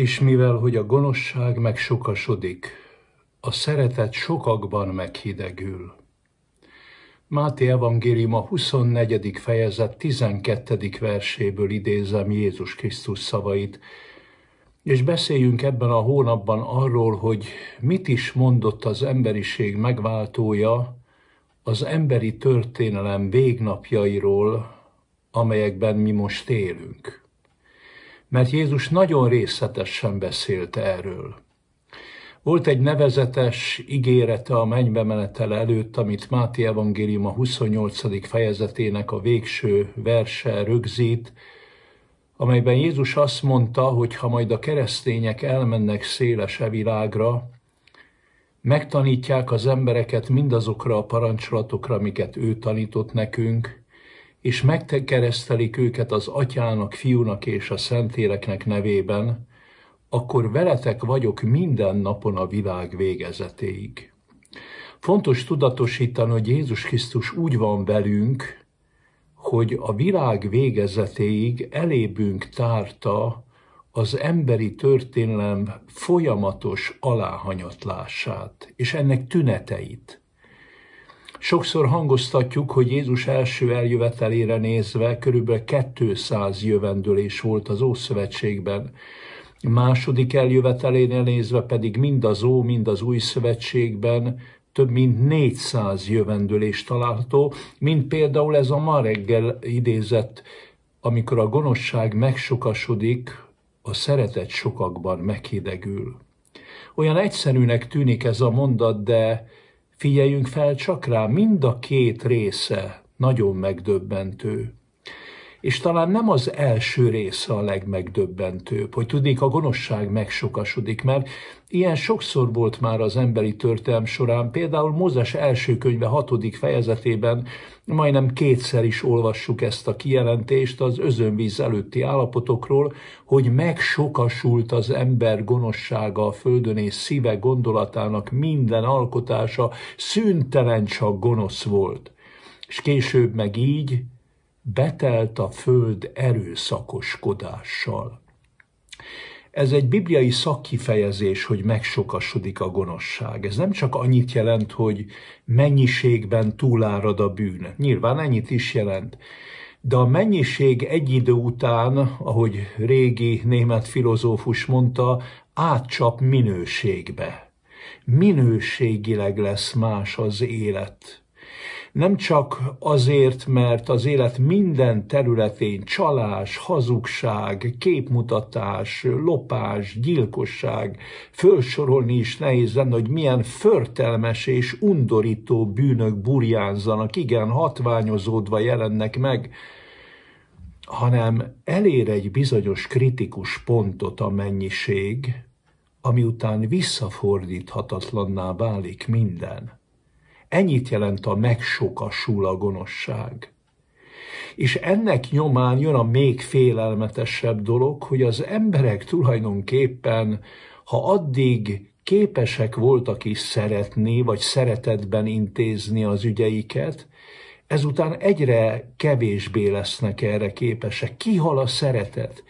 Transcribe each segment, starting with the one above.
És mivel, hogy a gonoszság megsokasodik, a szeretet sokakban meghidegül. Máté Evangélium a 24. fejezet 12. verséből idézem Jézus Krisztus szavait, és beszéljünk ebben a hónapban arról, hogy mit is mondott az emberiség megváltója az emberi történelem végnapjairól, amelyekben mi most élünk mert Jézus nagyon részletesen beszélt erről. Volt egy nevezetes ígérete a mennybe menetele előtt, amit Máté Evangélium a 28. fejezetének a végső verse rögzít, amelyben Jézus azt mondta, hogy ha majd a keresztények elmennek széles e világra, megtanítják az embereket mindazokra a parancsolatokra, amiket ő tanított nekünk, és megkeresztelik őket az atyának, fiúnak és a szentéleknek nevében, akkor veletek vagyok minden napon a világ végezetéig. Fontos tudatosítani, hogy Jézus Krisztus úgy van velünk, hogy a világ végezetéig elébünk tárta az emberi történelem folyamatos aláhanyatlását és ennek tüneteit. Sokszor hangoztatjuk, hogy Jézus első eljövetelére nézve körülbelül 200 jövendőlés volt az Ószövetségben. Második eljövetelénél nézve pedig mind az Ó, mind az Új Szövetségben több mint 400 jövendőlés található, mint például ez a ma reggel idézett, amikor a gonoszság megsokasodik, a szeretet sokakban meghidegül. Olyan egyszerűnek tűnik ez a mondat, de Figyeljünk fel csak rá, mind a két része nagyon megdöbbentő és talán nem az első része a legmegdöbbentőbb, hogy tudnék, a gonoszság megsokasodik, mert ilyen sokszor volt már az emberi történelm során, például Mózes első könyve hatodik fejezetében majdnem kétszer is olvassuk ezt a kijelentést az özönvíz előtti állapotokról, hogy megsokasult az ember gonossága a földön és szíve gondolatának minden alkotása, szüntelen csak gonosz volt. És később meg így, betelt a föld erőszakoskodással. Ez egy bibliai szakkifejezés, hogy megsokasodik a gonoszság. Ez nem csak annyit jelent, hogy mennyiségben túlárad a bűn. Nyilván ennyit is jelent. De a mennyiség egy idő után, ahogy régi német filozófus mondta, átcsap minőségbe. Minőségileg lesz más az élet, nem csak azért, mert az élet minden területén csalás, hazugság, képmutatás, lopás, gyilkosság, fölsorolni is nehéz lenne, hogy milyen förtelmes és undorító bűnök burjánzanak, igen, hatványozódva jelennek meg, hanem elér egy bizonyos kritikus pontot a mennyiség, ami után visszafordíthatatlanná válik minden. Ennyit jelent a megsokasul a gonoszság. És ennek nyomán jön a még félelmetesebb dolog, hogy az emberek tulajdonképpen, ha addig képesek voltak is szeretni, vagy szeretetben intézni az ügyeiket, ezután egyre kevésbé lesznek erre képesek. Kihal a szeretet,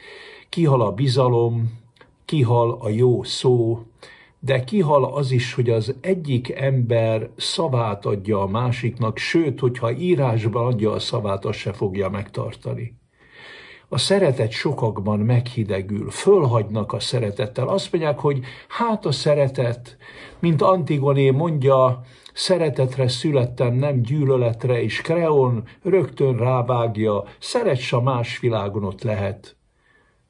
kihal a bizalom, kihal a jó szó, de kihal az is, hogy az egyik ember szavát adja a másiknak, sőt, hogyha írásban adja a szavát, az se fogja megtartani. A szeretet sokakban meghidegül, fölhagynak a szeretettel. Azt mondják, hogy hát a szeretet, mint Antigoné mondja, szeretetre születtem, nem gyűlöletre, és Kreon rögtön rávágja, szerets a más világon ott lehet.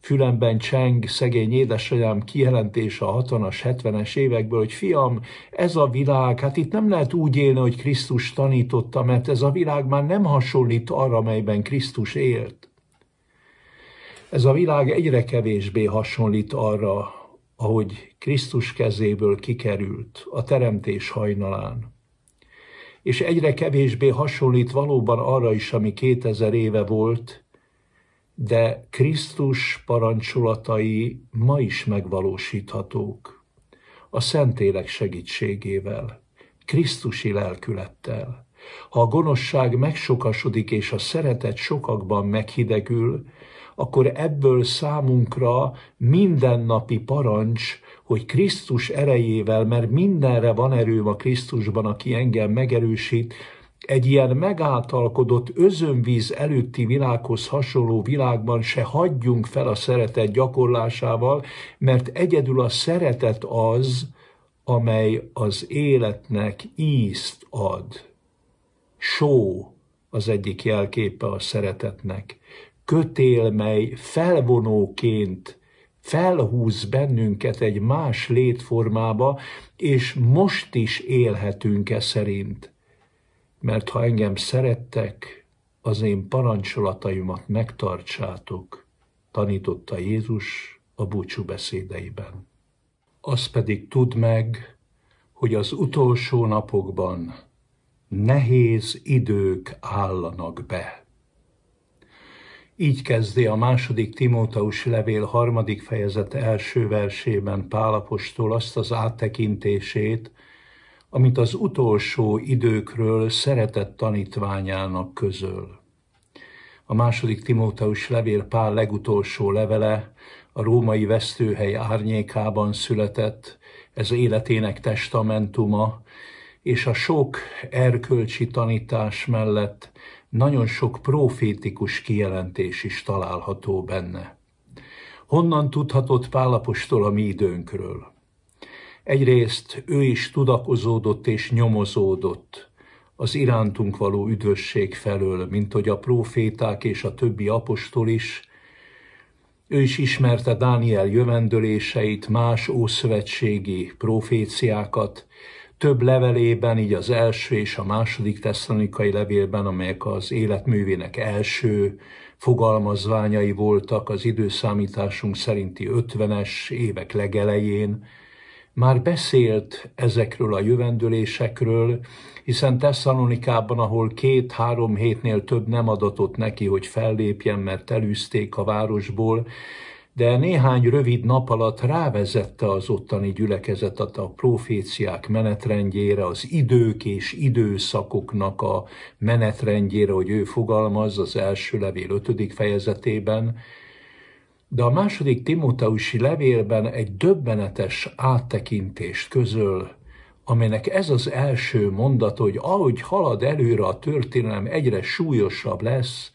Fülemben cseng szegény édesanyám kijelentése a 60-as, 70-es évekből, hogy fiam, ez a világ, hát itt nem lehet úgy élni, hogy Krisztus tanította, mert ez a világ már nem hasonlít arra, amelyben Krisztus élt. Ez a világ egyre kevésbé hasonlít arra, ahogy Krisztus kezéből kikerült a teremtés hajnalán. És egyre kevésbé hasonlít valóban arra is, ami 2000 éve volt, de Krisztus parancsolatai ma is megvalósíthatók. A Szentélek segítségével, Krisztusi lelkülettel. Ha a gonoszság megsokasodik és a szeretet sokakban meghidegül, akkor ebből számunkra mindennapi parancs, hogy Krisztus erejével, mert mindenre van erőm a Krisztusban, aki engem megerősít, egy ilyen megáltalkodott özönvíz előtti világhoz hasonló világban se hagyjunk fel a szeretet gyakorlásával, mert egyedül a szeretet az, amely az életnek ízt ad. Só az egyik jelképe a szeretetnek. Kötél, mely felvonóként felhúz bennünket egy más létformába, és most is élhetünk e szerint mert ha engem szerettek, az én parancsolataimat megtartsátok, tanította Jézus a búcsú beszédeiben. Az pedig tud meg, hogy az utolsó napokban nehéz idők állanak be. Így kezdi a második Timótaus levél harmadik fejezet első versében Pálapostól azt az áttekintését, amit az utolsó időkről szeretett tanítványának közöl. A második Timóteus levél pár legutolsó levele a római vesztőhely árnyékában született, ez életének testamentuma, és a sok erkölcsi tanítás mellett nagyon sok profétikus kijelentés is található benne. Honnan tudhatott Pálapostól a mi időnkről? Egyrészt ő is tudakozódott és nyomozódott az irántunk való üdvösség felől, mint hogy a proféták és a többi apostol is. Ő is ismerte Dániel jövendöléseit, más ószövetségi proféciákat, több levelében, így az első és a második tesztanikai levélben, amelyek az életművének első fogalmazványai voltak az időszámításunk szerinti 50-es évek legelején, már beszélt ezekről a jövendőlésekről, hiszen Tesszalonikában, ahol két-három hétnél több nem adatott neki, hogy fellépjen, mert elűzték a városból, de néhány rövid nap alatt rávezette az ottani gyülekezetet a proféciák menetrendjére, az idők és időszakoknak a menetrendjére, hogy ő fogalmaz az első levél ötödik fejezetében, de a második Timóteusi levélben egy döbbenetes áttekintést közöl, aminek ez az első mondat, hogy ahogy halad előre a történelem egyre súlyosabb lesz,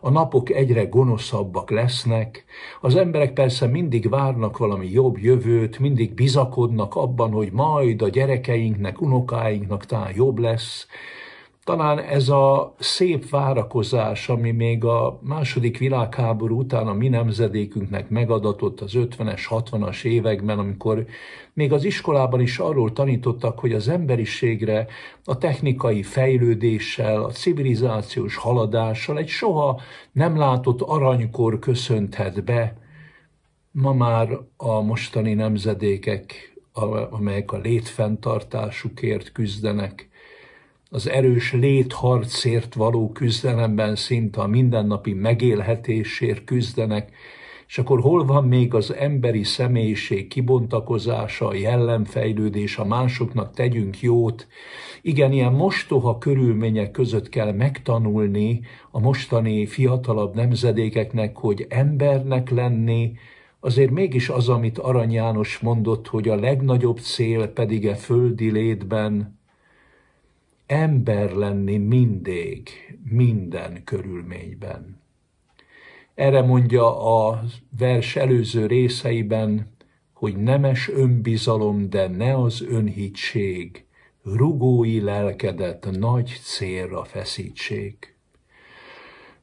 a napok egyre gonoszabbak lesznek, az emberek persze mindig várnak valami jobb jövőt, mindig bizakodnak abban, hogy majd a gyerekeinknek, unokáinknak talán jobb lesz, talán ez a szép várakozás, ami még a második világháború után a mi nemzedékünknek megadatott az 50-es, 60-as években, amikor még az iskolában is arról tanítottak, hogy az emberiségre a technikai fejlődéssel, a civilizációs haladással egy soha nem látott aranykor köszönthet be, ma már a mostani nemzedékek, amelyek a létfenntartásukért küzdenek, az erős létharcért való küzdelemben szinte a mindennapi megélhetésért küzdenek, és akkor hol van még az emberi személyiség kibontakozása, a jellemfejlődés, a másoknak tegyünk jót. Igen, ilyen mostoha körülmények között kell megtanulni a mostani fiatalabb nemzedékeknek, hogy embernek lenni, azért mégis az, amit Arany János mondott, hogy a legnagyobb cél pedig a e földi létben ember lenni mindig, minden körülményben. Erre mondja a vers előző részeiben, hogy nemes önbizalom, de ne az önhítség, rugói lelkedet nagy célra feszítsék.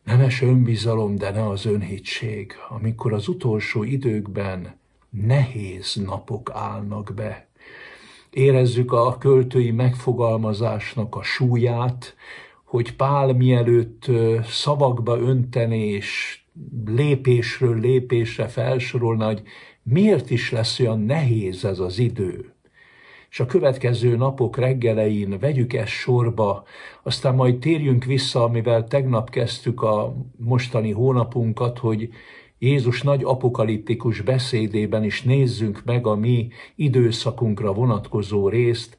Nemes önbizalom, de ne az önhítség, amikor az utolsó időkben nehéz napok állnak be, érezzük a költői megfogalmazásnak a súlyát, hogy Pál mielőtt szavakba öntené és lépésről lépésre felsorolna, hogy miért is lesz olyan nehéz ez az idő. És a következő napok reggelein vegyük ezt sorba, aztán majd térjünk vissza, amivel tegnap kezdtük a mostani hónapunkat, hogy Jézus nagy apokaliptikus beszédében is nézzünk meg a mi időszakunkra vonatkozó részt,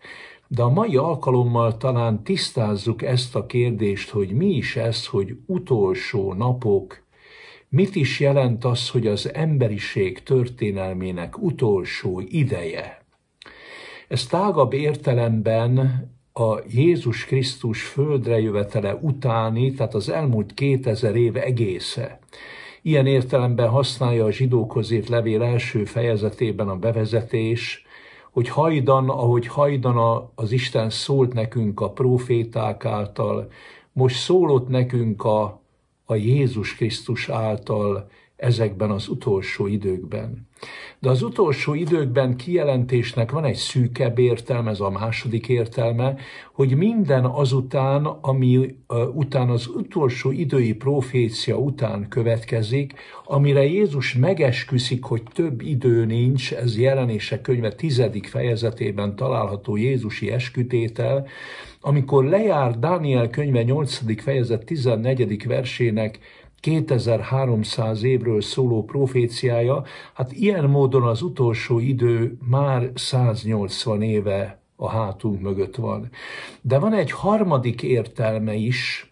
de a mai alkalommal talán tisztázzuk ezt a kérdést, hogy mi is ez, hogy utolsó napok, mit is jelent az, hogy az emberiség történelmének utolsó ideje. Ez tágabb értelemben a Jézus Krisztus földre jövetele utáni, tehát az elmúlt 2000 év egésze. Ilyen értelemben használja a zsidókhoz írt levél első fejezetében a bevezetés, hogy hajdan, ahogy hajdan az Isten szólt nekünk a proféták által, most szólott nekünk a, a Jézus Krisztus által ezekben az utolsó időkben. De az utolsó időkben kijelentésnek van egy szűkebb értelme, ez a második értelme, hogy minden azután, ami után az utolsó idői profécia után következik, amire Jézus megesküszik, hogy több idő nincs, ez jelenése könyve tizedik fejezetében található Jézusi eskütétel, amikor lejár Dániel könyve 8. fejezet 14. versének 2300 évről szóló proféciája, hát ilyen módon az utolsó idő már 180 éve a hátunk mögött van. De van egy harmadik értelme is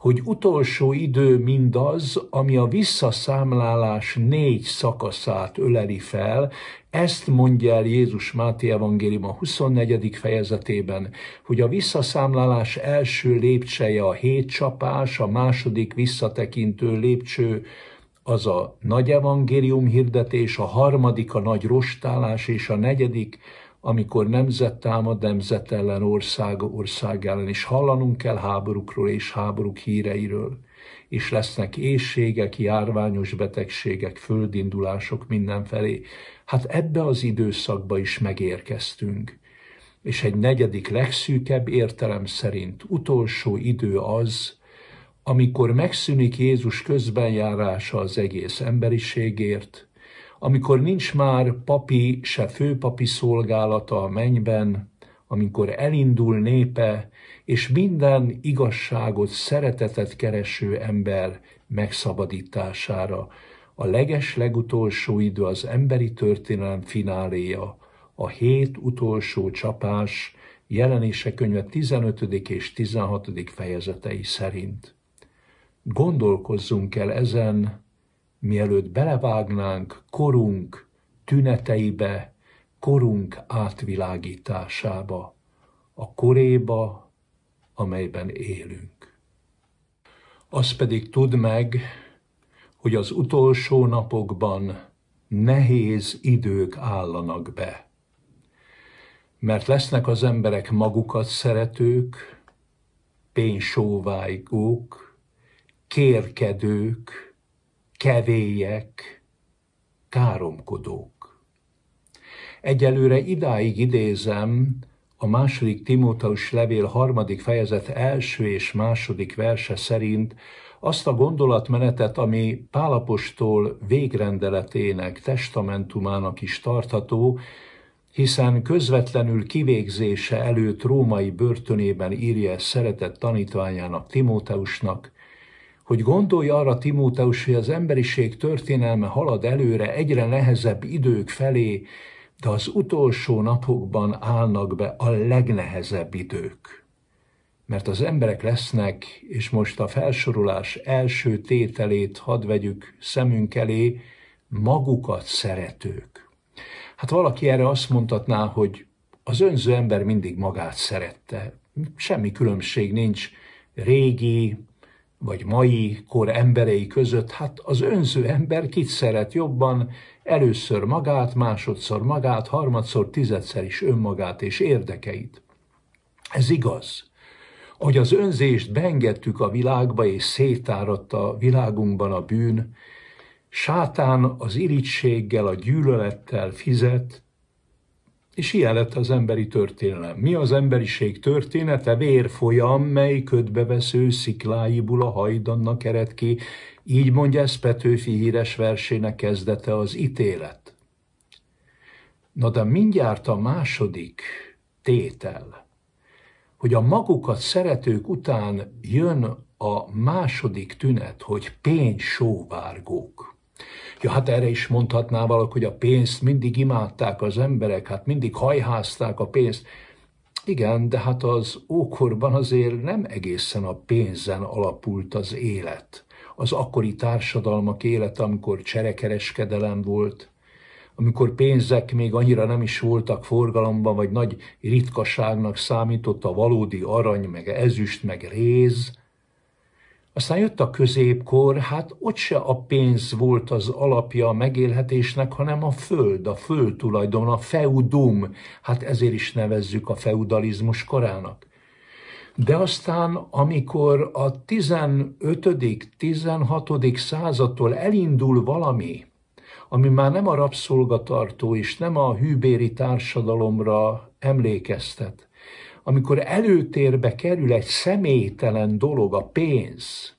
hogy utolsó idő mindaz, ami a visszaszámlálás négy szakaszát öleli fel, ezt mondja el Jézus Máté Evangélium a 24. fejezetében, hogy a visszaszámlálás első lépcseje a hét csapás, a második visszatekintő lépcső az a nagy evangélium hirdetés, a harmadik a nagy rostálás, és a negyedik amikor nemzet támad nemzet ellen ország ország ellen, és hallanunk kell háborúkról és háborúk híreiről, és lesznek éjségek, járványos betegségek, földindulások mindenfelé. Hát ebbe az időszakba is megérkeztünk. És egy negyedik legszűkebb értelem szerint utolsó idő az, amikor megszűnik Jézus közbenjárása az egész emberiségért, amikor nincs már papi, se főpapi szolgálata a mennyben, amikor elindul népe, és minden igazságot, szeretetet kereső ember megszabadítására. A leges legutolsó idő az emberi történelem fináléja, a hét utolsó csapás, jelenése könyve 15. és 16. fejezetei szerint. Gondolkozzunk el ezen, mielőtt belevágnánk korunk tüneteibe, korunk átvilágításába, a koréba, amelyben élünk. Azt pedig tudd meg, hogy az utolsó napokban nehéz idők állanak be. Mert lesznek az emberek magukat szeretők, pénzsóvájgók, kérkedők, kevélyek, káromkodók. Egyelőre idáig idézem a második Timóteus levél harmadik fejezet első és második verse szerint azt a gondolatmenetet, ami Pálapostól végrendeletének, testamentumának is tartható, hiszen közvetlenül kivégzése előtt római börtönében írja szeretett tanítványának Timóteusnak, hogy gondolj arra, Timóteus, hogy az emberiség történelme halad előre egyre nehezebb idők felé, de az utolsó napokban állnak be a legnehezebb idők. Mert az emberek lesznek, és most a felsorolás első tételét hadd vegyük szemünk elé, magukat szeretők. Hát valaki erre azt mondhatná, hogy az önző ember mindig magát szerette. Semmi különbség nincs régi, vagy mai kor emberei között, hát az önző ember kit szeret jobban, először magát, másodszor magát, harmadszor, tizedszer is önmagát és érdekeit. Ez igaz. Hogy az önzést beengedtük a világba, és szétáradt a világunkban a bűn, sátán az irigységgel, a gyűlölettel fizet, és ilyen lett az emberi történelem. Mi az emberiség története? Vérfolyam, mely ködbevesző szikláiból a hajdanna kered ki. Így mondja ez Petőfi híres versének kezdete az ítélet. Na de mindjárt a második tétel, hogy a magukat szeretők után jön a második tünet, hogy pénzsóvárgók. Ja, hát erre is mondhatná valaki, hogy a pénzt mindig imádták az emberek, hát mindig hajházták a pénzt. Igen, de hát az ókorban azért nem egészen a pénzen alapult az élet. Az akkori társadalmak élet, amikor cserekereskedelem volt, amikor pénzek még annyira nem is voltak forgalomban, vagy nagy ritkaságnak számított a valódi arany, meg ezüst, meg réz, aztán jött a középkor, hát ott se a pénz volt az alapja a megélhetésnek, hanem a föld, a föld tulajdon, a feudum, hát ezért is nevezzük a feudalizmus korának. De aztán, amikor a 15.-16. századtól elindul valami, ami már nem a rabszolgatartó és nem a hűbéri társadalomra emlékeztet, amikor előtérbe kerül egy személytelen dolog, a pénz,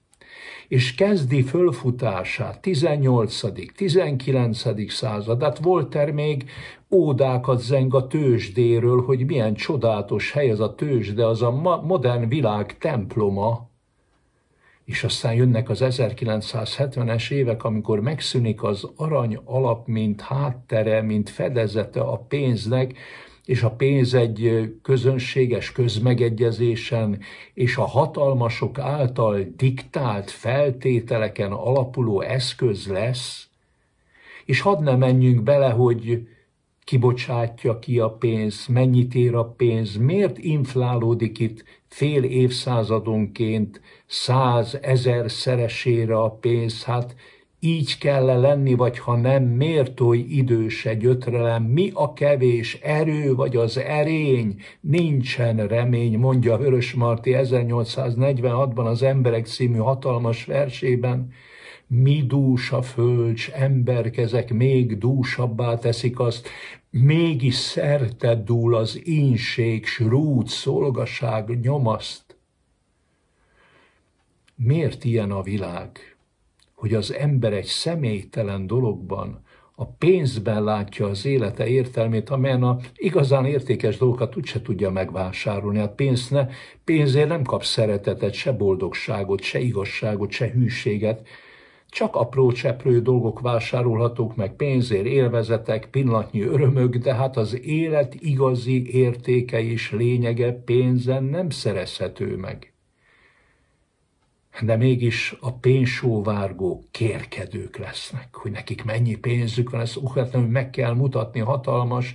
és kezdi fölfutását 18. 19. század, hát Volter még ódákat zeng a tőzsdéről, hogy milyen csodálatos hely ez a tőzsde, az a modern világ temploma, és aztán jönnek az 1970-es évek, amikor megszűnik az arany alap, mint háttere, mint fedezete a pénznek, és a pénz egy közönséges közmegegyezésen, és a hatalmasok által diktált feltételeken alapuló eszköz lesz, és hadd ne menjünk bele, hogy kibocsátja ki a pénz, mennyit ér a pénz, miért inflálódik itt fél évszázadonként száz, ezer szeresére a pénz, hát így kell -e lenni, vagy ha nem, mértói idős egy ötrelem, mi a kevés erő, vagy az erény, nincsen remény, mondja Vörös Marti 1846-ban az Emberek című hatalmas versében, mi dús a fölcs, emberkezek még dúsabbá teszik azt, mégis szerte dúl az ínség, s rúd szolgaság nyomaszt. Miért ilyen a világ? hogy az ember egy személytelen dologban, a pénzben látja az élete értelmét, amelyen a igazán értékes dolgokat úgyse tudja megvásárolni. Hát pénz ne, pénzért nem kap szeretetet, se boldogságot, se igazságot, se hűséget. Csak apró cseprő dolgok vásárolhatók meg pénzért, élvezetek, pillanatnyi örömök, de hát az élet igazi értéke és lényege pénzen nem szerezhető meg de mégis a pénzsóvárgók kérkedők lesznek, hogy nekik mennyi pénzük van, ezt okvetlenül meg kell mutatni, hatalmas,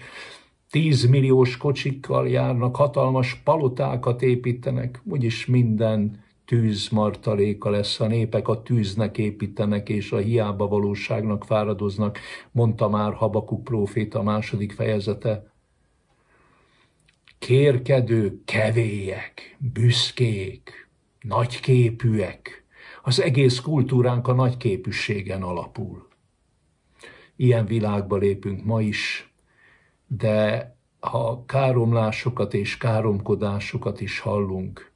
tízmilliós kocsikkal járnak, hatalmas palotákat építenek, úgyis minden tűzmartaléka lesz, a népek a tűznek építenek, és a hiába valóságnak fáradoznak, mondta már Habakuk a második fejezete. Kérkedő, kevélyek, büszkék, nagyképűek. Az egész kultúránk a nagyképűségen alapul. Ilyen világba lépünk ma is, de ha káromlásokat és káromkodásokat is hallunk,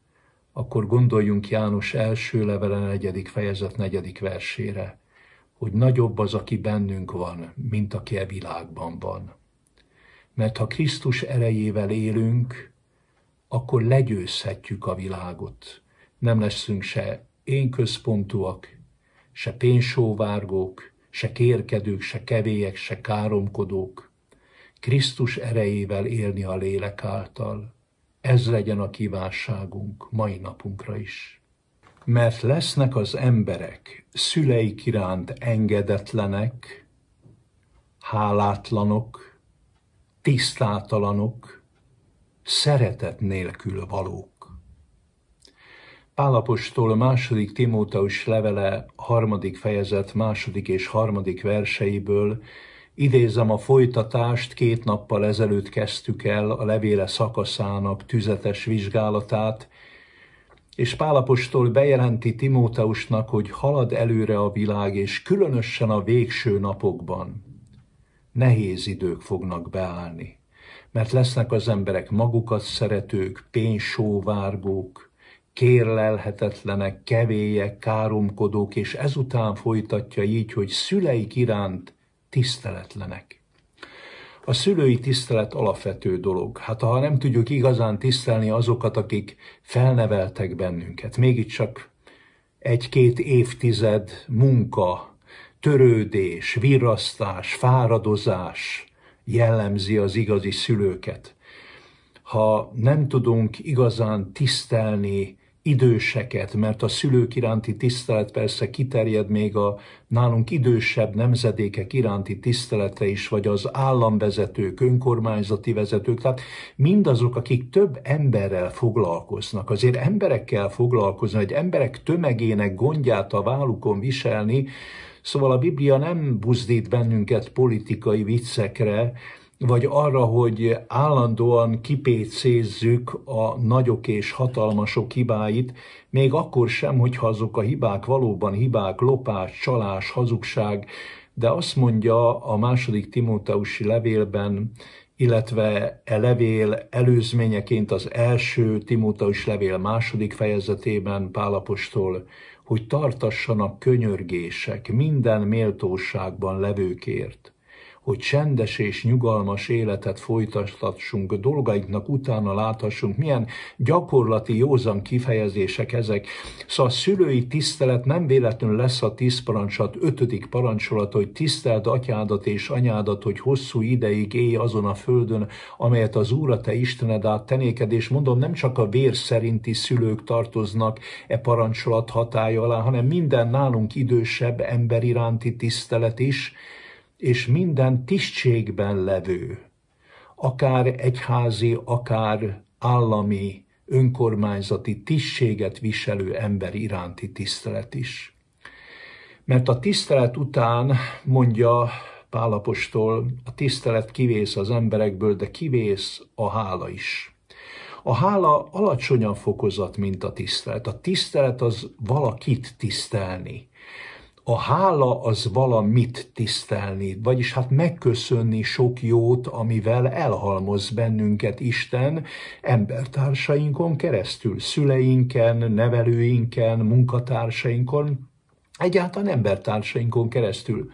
akkor gondoljunk János első levele, negyedik fejezet, negyedik versére, hogy nagyobb az, aki bennünk van, mint aki a e világban van. Mert ha Krisztus erejével élünk, akkor legyőzhetjük a világot nem leszünk se én központúak, se pénzsóvárgók, se kérkedők, se kevélyek, se káromkodók. Krisztus erejével élni a lélek által. Ez legyen a kívánságunk mai napunkra is. Mert lesznek az emberek szüleik iránt engedetlenek, hálátlanok, tisztátalanok, szeretet nélkül valók. Pálapostól második Timóteus levele harmadik fejezet második és harmadik verseiből idézem a folytatást, két nappal ezelőtt kezdtük el a levéle szakaszának tüzetes vizsgálatát, és Pálapostól bejelenti Timóteusnak, hogy halad előre a világ, és különösen a végső napokban nehéz idők fognak beállni, mert lesznek az emberek magukat szeretők, pénysóvárgók, kérlelhetetlenek, kevélyek, káromkodók, és ezután folytatja így, hogy szüleik iránt tiszteletlenek. A szülői tisztelet alapvető dolog. Hát ha nem tudjuk igazán tisztelni azokat, akik felneveltek bennünket, mégiscsak egy-két évtized munka, törődés, virrasztás, fáradozás jellemzi az igazi szülőket. Ha nem tudunk igazán tisztelni időseket, mert a szülők iránti tisztelet persze kiterjed még a nálunk idősebb nemzedékek iránti tiszteletre is, vagy az államvezetők, önkormányzati vezetők, tehát mindazok, akik több emberrel foglalkoznak. Azért emberekkel foglalkozni, egy emberek tömegének gondját a vállukon viselni, Szóval a Biblia nem buzdít bennünket politikai viccekre, vagy arra, hogy állandóan kipécézzük a nagyok és hatalmasok hibáit, még akkor sem, hogyha azok a hibák valóban hibák, lopás, csalás, hazugság, de azt mondja a második Timóteusi levélben, illetve e levél előzményeként az első Timóteus levél második fejezetében Pálapostól, hogy tartassanak könyörgések minden méltóságban levőkért hogy csendes és nyugalmas életet folytathassunk, dolgainknak utána láthassunk, milyen gyakorlati józan kifejezések ezek. Szóval a szülői tisztelet nem véletlenül lesz a tíz parancsolat, ötödik parancsolat, hogy tiszteld atyádat és anyádat, hogy hosszú ideig élj azon a földön, amelyet az Úr a te Istened át tenéked, és mondom, nem csak a vér szerinti szülők tartoznak e parancsolat hatája alá, hanem minden nálunk idősebb ember iránti tisztelet is, és minden tisztségben levő, akár egyházi, akár állami, önkormányzati tisztséget viselő ember iránti tisztelet is. Mert a tisztelet után, mondja Pálapostól, a tisztelet kivész az emberekből, de kivész a hála is. A hála alacsonyabb fokozat, mint a tisztelet. A tisztelet az valakit tisztelni a hála az valamit tisztelni, vagyis hát megköszönni sok jót, amivel elhalmoz bennünket Isten embertársainkon keresztül, szüleinken, nevelőinken, munkatársainkon, egyáltalán embertársainkon keresztül.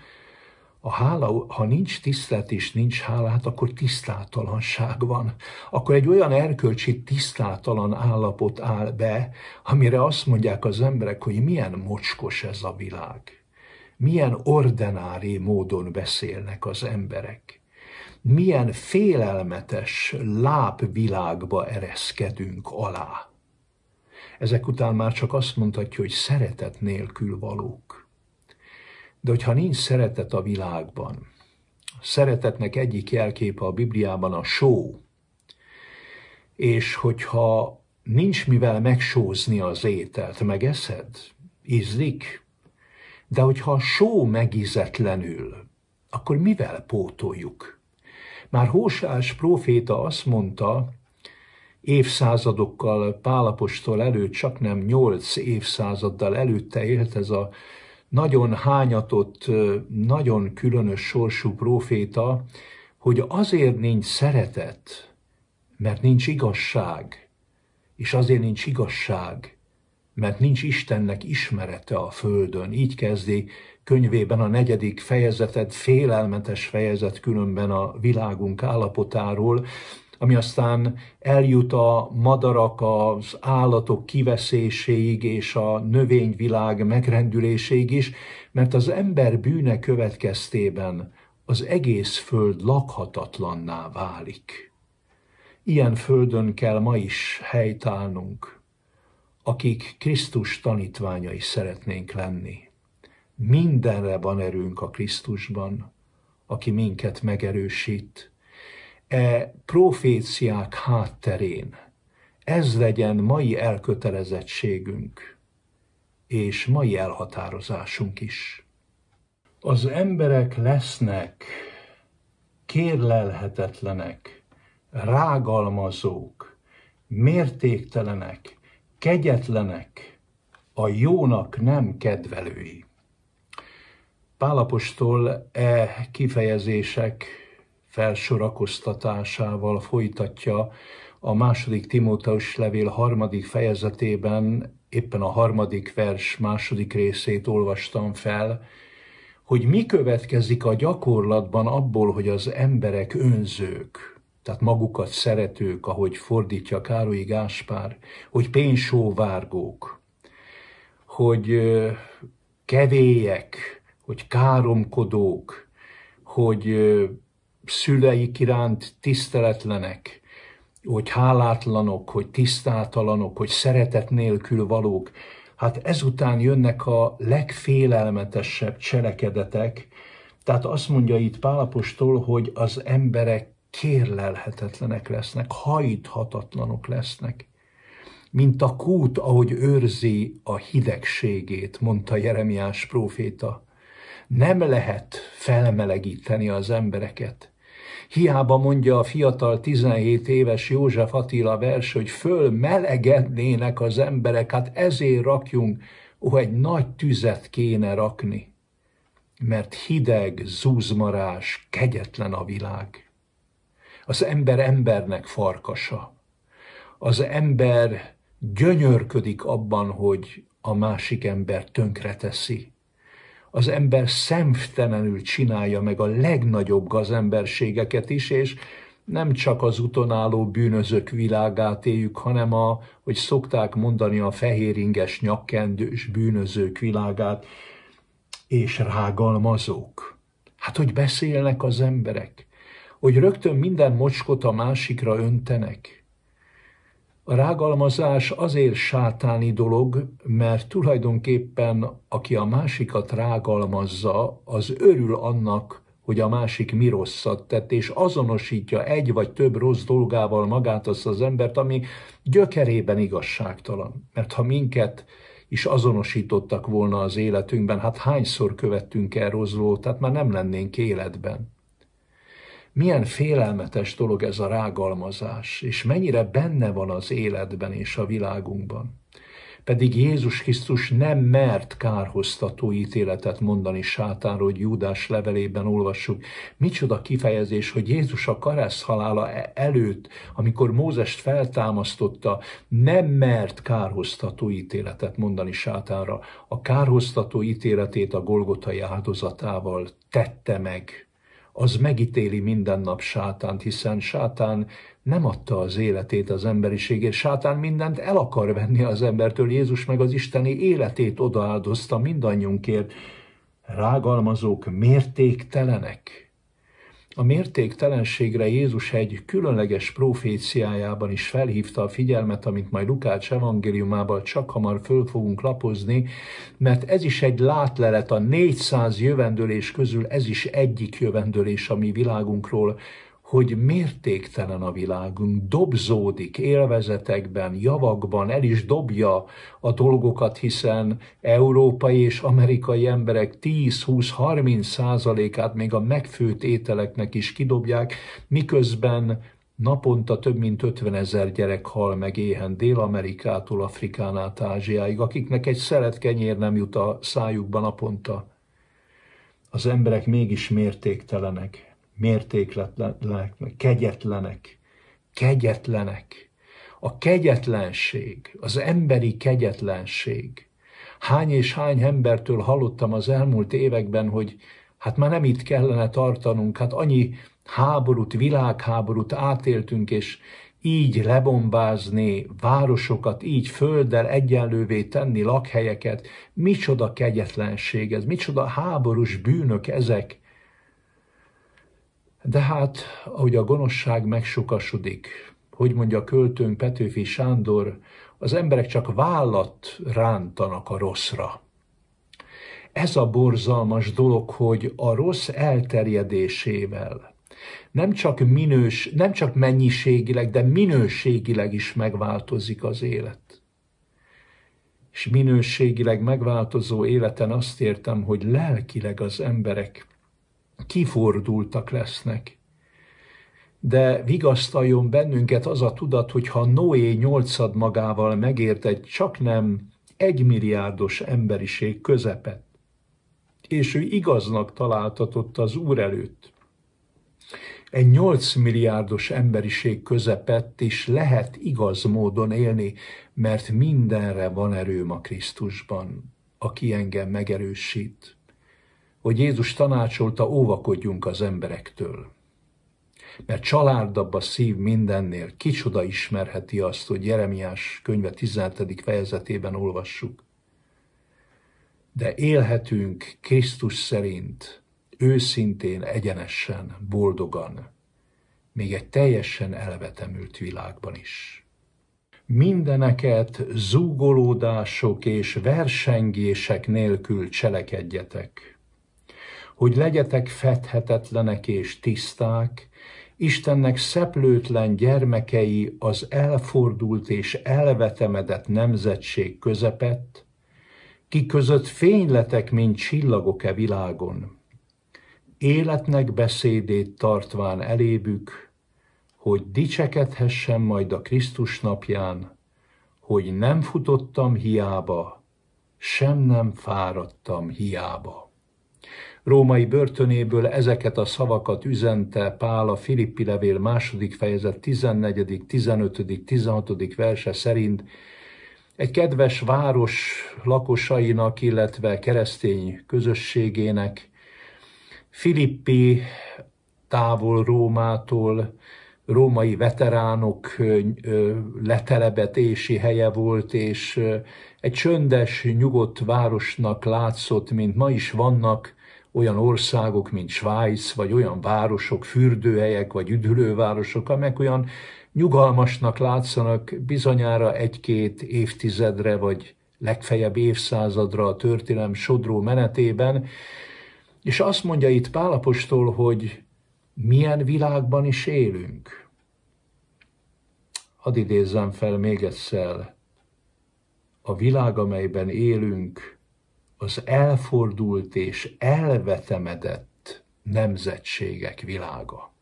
A hála, ha nincs tisztelet és nincs hálát, akkor tisztátalanság van. Akkor egy olyan erkölcsi tisztátalan állapot áll be, amire azt mondják az emberek, hogy milyen mocskos ez a világ milyen ordinári módon beszélnek az emberek, milyen félelmetes lábvilágba ereszkedünk alá. Ezek után már csak azt mondhatja, hogy szeretet nélkül valók. De hogyha nincs szeretet a világban, a szeretetnek egyik jelképe a Bibliában a só, és hogyha nincs mivel megsózni az ételt, megeszed, ízlik, de hogyha a só megizetlenül, akkor mivel pótoljuk? Már Hósás próféta azt mondta, évszázadokkal Pálapostól előtt, csak nem nyolc évszázaddal előtte élt ez a nagyon hányatott, nagyon különös sorsú próféta, hogy azért nincs szeretet, mert nincs igazság, és azért nincs igazság, mert nincs Istennek ismerete a földön. Így kezdi könyvében a negyedik fejezetet, félelmetes fejezet különben a világunk állapotáról, ami aztán eljut a madarak, az állatok kiveszéséig és a növényvilág megrendüléséig is, mert az ember bűne következtében az egész föld lakhatatlanná válik. Ilyen földön kell ma is helytállnunk, akik Krisztus tanítványai szeretnénk lenni. Mindenre van erőnk a Krisztusban, aki minket megerősít. E proféciák hátterén ez legyen mai elkötelezettségünk és mai elhatározásunk is. Az emberek lesznek kérlelhetetlenek, rágalmazók, mértéktelenek, kegyetlenek, a jónak nem kedvelői. Pálapostól e kifejezések felsorakoztatásával folytatja a második Timóteus levél harmadik fejezetében, éppen a harmadik vers második részét olvastam fel, hogy mi következik a gyakorlatban abból, hogy az emberek önzők, tehát magukat szeretők, ahogy fordítja Károlyi Gáspár, hogy pénzsóvárgók, hogy kevélyek, hogy káromkodók, hogy szüleik iránt tiszteletlenek, hogy hálátlanok, hogy tisztátalanok, hogy szeretet nélkül valók. Hát ezután jönnek a legfélelmetesebb cselekedetek, tehát azt mondja itt Pálapostól, hogy az emberek kérlelhetetlenek lesznek, hajthatatlanok lesznek. Mint a kút, ahogy őrzi a hidegségét, mondta Jeremiás próféta. Nem lehet felmelegíteni az embereket. Hiába mondja a fiatal 17 éves József Attila vers, hogy fölmelegednének az emberek, hát ezért rakjunk, ó, egy nagy tüzet kéne rakni, mert hideg, zúzmarás, kegyetlen a világ. Az ember embernek farkasa. Az ember gyönyörködik abban, hogy a másik ember tönkreteszi. Az ember szemtelenül csinálja meg a legnagyobb gazemberségeket is, és nem csak az utonálló bűnözők világát éljük, hanem a, hogy szokták mondani, a fehéringes, nyakkendős bűnözők világát, és rágalmazók. Hát, hogy beszélnek az emberek, hogy rögtön minden mocskot a másikra öntenek? A rágalmazás azért sátáni dolog, mert tulajdonképpen aki a másikat rágalmazza, az örül annak, hogy a másik mi rosszat tett, és azonosítja egy vagy több rossz dolgával magát azt az embert, ami gyökerében igazságtalan. Mert ha minket is azonosítottak volna az életünkben, hát hányszor követtünk el rosszul, tehát már nem lennénk életben milyen félelmetes dolog ez a rágalmazás, és mennyire benne van az életben és a világunkban. Pedig Jézus Krisztus nem mert kárhoztató ítéletet mondani sátánról, hogy Júdás levelében olvassuk. Micsoda kifejezés, hogy Jézus a kereszt halála e- előtt, amikor Mózest feltámasztotta, nem mert kárhoztató ítéletet mondani sátánra. A kárhoztató ítéletét a Golgotai áldozatával tette meg az megítéli minden nap sátánt, hiszen sátán nem adta az életét az emberiségért, sátán mindent el akar venni az embertől, Jézus meg az isteni életét odaáldozta mindannyiunkért. Rágalmazók mértéktelenek, a mértéktelenségre Jézus egy különleges proféciájában is felhívta a figyelmet, amit majd Lukács evangéliumában csak hamar föl fogunk lapozni, mert ez is egy látlelet a 400 jövendőlés közül, ez is egyik jövendőlés a mi világunkról, hogy mértéktelen a világunk, dobzódik élvezetekben, javakban, el is dobja a dolgokat, hiszen európai és amerikai emberek 10-20-30 százalékát még a megfőtt ételeknek is kidobják, miközben Naponta több mint 50 ezer gyerek hal meg éhen Dél-Amerikától, Afrikán át Ázsiáig, akiknek egy szelet kenyér nem jut a szájukba naponta. Az emberek mégis mértéktelenek mértékletlenek, kegyetlenek, kegyetlenek. A kegyetlenség, az emberi kegyetlenség. Hány és hány embertől hallottam az elmúlt években, hogy hát már nem itt kellene tartanunk, hát annyi háborút, világháborút átéltünk, és így lebombázni városokat, így földdel egyenlővé tenni lakhelyeket, micsoda kegyetlenség ez, micsoda háborús bűnök ezek. De hát, ahogy a gonoszság megsokasodik, hogy mondja a költőnk Petőfi Sándor, az emberek csak vállat rántanak a rosszra. Ez a borzalmas dolog, hogy a rossz elterjedésével nem csak, minős, nem csak mennyiségileg, de minőségileg is megváltozik az élet. És minőségileg megváltozó életen azt értem, hogy lelkileg az emberek kifordultak lesznek. De vigasztaljon bennünket az a tudat, hogy ha Noé nyolcad magával megért egy csak nem egymilliárdos emberiség közepet, és ő igaznak találtatott az Úr előtt, egy 8 milliárdos emberiség közepett is lehet igaz módon élni, mert mindenre van erőm a Krisztusban, aki engem megerősít hogy Jézus tanácsolta, óvakodjunk az emberektől. Mert családabb a szív mindennél, kicsoda ismerheti azt, hogy Jeremiás könyve 17. fejezetében olvassuk. De élhetünk Krisztus szerint, őszintén, egyenesen, boldogan, még egy teljesen elvetemült világban is mindeneket zúgolódások és versengések nélkül cselekedjetek hogy legyetek fethetetlenek és tiszták, Istennek szeplőtlen gyermekei az elfordult és elvetemedett nemzetség közepett, ki között fényletek, mint csillagok-e világon. Életnek beszédét tartván elébük, hogy dicsekedhessen majd a Krisztus napján, hogy nem futottam hiába, sem nem fáradtam hiába. Római börtönéből ezeket a szavakat üzente Pál a Filippi levél második fejezet 14., 15., 16. verse szerint egy kedves város lakosainak, illetve keresztény közösségének, Filippi távol Rómától, római veteránok letelebetési helye volt, és egy csöndes, nyugodt városnak látszott, mint ma is vannak olyan országok, mint Svájc, vagy olyan városok, fürdőhelyek, vagy üdülővárosok, amelyek olyan nyugalmasnak látszanak bizonyára egy-két évtizedre, vagy legfeljebb évszázadra a történelem sodró menetében, és azt mondja itt Pálapostól, hogy milyen világban is élünk. Hadd idézzem fel még egyszer. A világ, amelyben élünk, az elfordult és elvetemedett nemzetségek világa.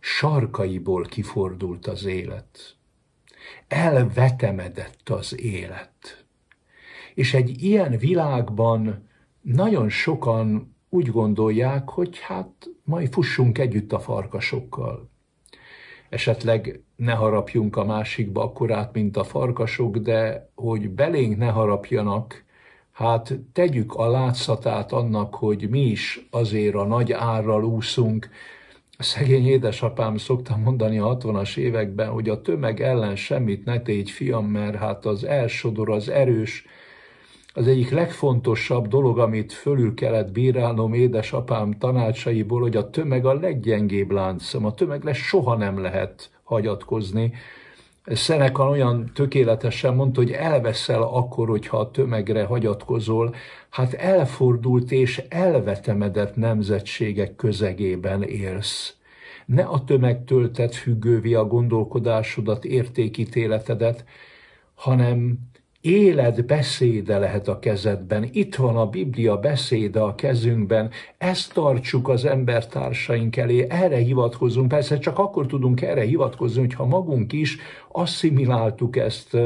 Sarkaiból kifordult az élet. Elvetemedett az élet. És egy ilyen világban nagyon sokan úgy gondolják, hogy hát majd fussunk együtt a farkasokkal. Esetleg ne harapjunk a másikba akkorát, mint a farkasok, de hogy belénk ne harapjanak, hát tegyük a látszatát annak, hogy mi is azért a nagy árral úszunk. A szegény édesapám szokta mondani a 60-as években, hogy a tömeg ellen semmit ne tégy, fiam, mert hát az elsodor, az erős, az egyik legfontosabb dolog, amit fölül kellett bírálnom édesapám tanácsaiból, hogy a tömeg a leggyengébb láncszem, a tömegre soha nem lehet hagyatkozni, Szenekan olyan tökéletesen mondta, hogy elveszel akkor, hogyha a tömegre hagyatkozol, hát elfordult és elvetemedett nemzetségek közegében élsz. Ne a tömegtől tett függővi a gondolkodásodat, értékítéletedet, hanem Élet beszéde lehet a kezedben, itt van a Biblia beszéde a kezünkben, ezt tartsuk az embertársaink elé, erre hivatkozunk, persze csak akkor tudunk erre hivatkozni, hogyha magunk is asszimiláltuk ezt,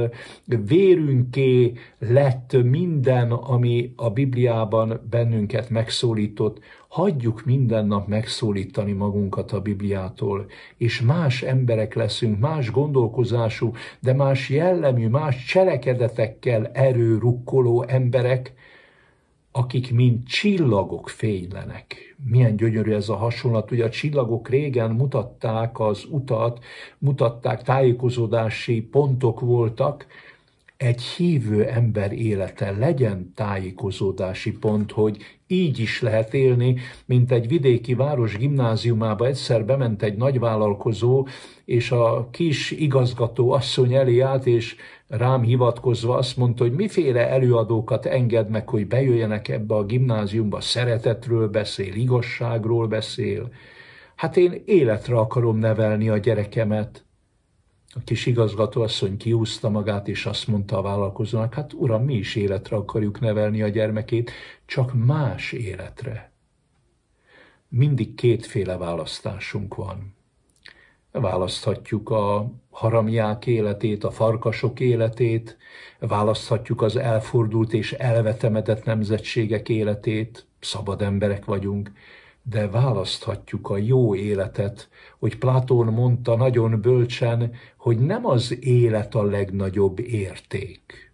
vérünké lett minden, ami a Bibliában bennünket megszólított, hagyjuk minden nap megszólítani magunkat a Bibliától, és más emberek leszünk, más gondolkozású, de más jellemű, más cselekedetekkel rukkoló emberek, akik mint csillagok fénylenek. Milyen gyönyörű ez a hasonlat. Ugye a csillagok régen mutatták az utat, mutatták, tájékozódási pontok voltak, egy hívő ember élete legyen tájékozódási pont, hogy így is lehet élni, mint egy vidéki város gimnáziumába egyszer bement egy nagyvállalkozó, és a kis igazgató asszony elé állt, és rám hivatkozva azt mondta, hogy miféle előadókat enged meg, hogy bejöjjenek ebbe a gimnáziumba, szeretetről beszél, igazságról beszél. Hát én életre akarom nevelni a gyerekemet a kis igazgatóasszony kiúzta magát, és azt mondta a vállalkozónak, hát uram, mi is életre akarjuk nevelni a gyermekét, csak más életre. Mindig kétféle választásunk van. Választhatjuk a haramják életét, a farkasok életét, választhatjuk az elfordult és elvetemedett nemzetségek életét, szabad emberek vagyunk, de választhatjuk a jó életet, hogy Platón mondta nagyon bölcsen, hogy nem az élet a legnagyobb érték,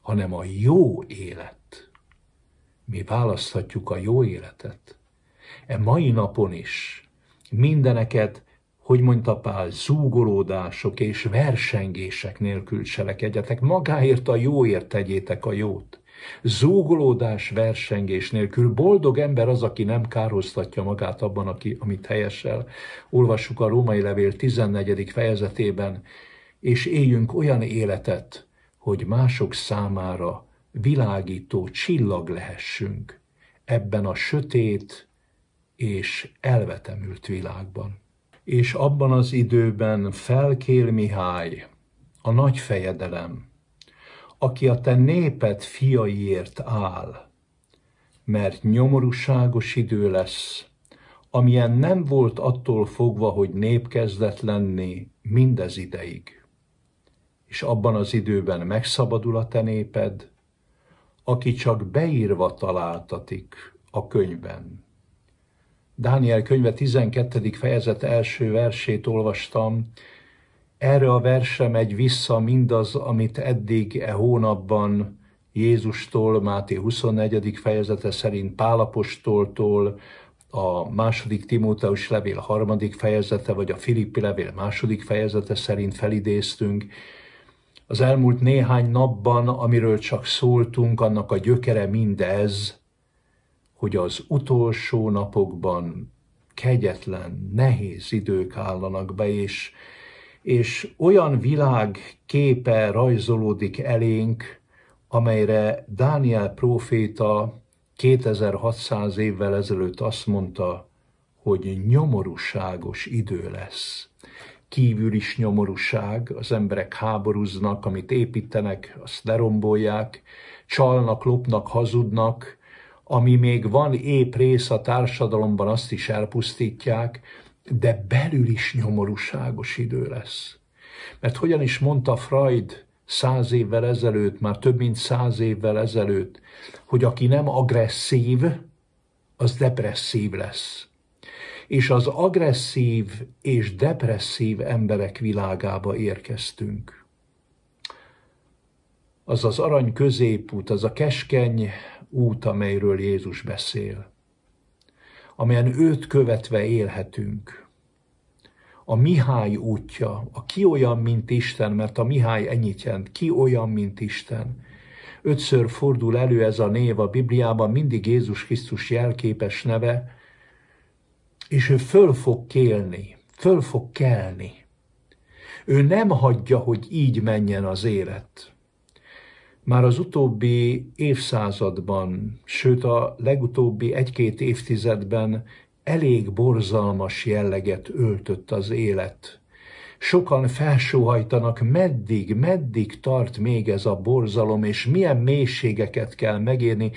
hanem a jó élet. Mi választhatjuk a jó életet. E mai napon is mindeneket, hogy mondta Pál, zúgolódások és versengések nélkül cselekedjetek, magáért a jóért tegyétek a jót Zúgolódás, versengés nélkül boldog ember az, aki nem károztatja magát abban, aki, amit helyesel. Olvassuk a római levél 14. fejezetében, és éljünk olyan életet, hogy mások számára világító csillag lehessünk ebben a sötét és elvetemült világban. És abban az időben felkél Mihály, a nagy fejedelem, aki a te néped fiaiért áll, mert nyomorúságos idő lesz, amilyen nem volt attól fogva, hogy nép kezdett lenni mindez ideig. És abban az időben megszabadul a te néped, aki csak beírva találtatik a könyvben. Dániel könyve 12. fejezet első versét olvastam, erre a verse megy vissza mindaz, amit eddig e hónapban Jézustól, Máté 24. fejezete szerint Pálapostoltól, a második Timóteus levél harmadik fejezete, vagy a Filippi levél második fejezete szerint felidéztünk. Az elmúlt néhány napban, amiről csak szóltunk, annak a gyökere mindez, hogy az utolsó napokban kegyetlen, nehéz idők állanak be, és és olyan világ képe rajzolódik elénk, amelyre Dániel próféta 2600 évvel ezelőtt azt mondta, hogy nyomorúságos idő lesz. Kívül is nyomorúság, az emberek háborúznak, amit építenek, azt lerombolják, csalnak, lopnak, hazudnak, ami még van épp rész a társadalomban, azt is elpusztítják, de belül is nyomorúságos idő lesz. Mert hogyan is mondta Freud száz évvel ezelőtt, már több mint száz évvel ezelőtt, hogy aki nem agresszív, az depresszív lesz. És az agresszív és depresszív emberek világába érkeztünk az az arany középút, az a keskeny út, amelyről Jézus beszél amelyen őt követve élhetünk. A Mihály útja, a ki olyan, mint Isten, mert a Mihály ennyit jelent, ki olyan, mint Isten. Ötször fordul elő ez a név a Bibliában, mindig Jézus Krisztus jelképes neve, és ő föl fog kélni, föl fog kelni. Ő nem hagyja, hogy így menjen az élet. Már az utóbbi évszázadban, sőt a legutóbbi egy-két évtizedben elég borzalmas jelleget öltött az élet. Sokan felsóhajtanak, meddig, meddig tart még ez a borzalom, és milyen mélységeket kell megérni,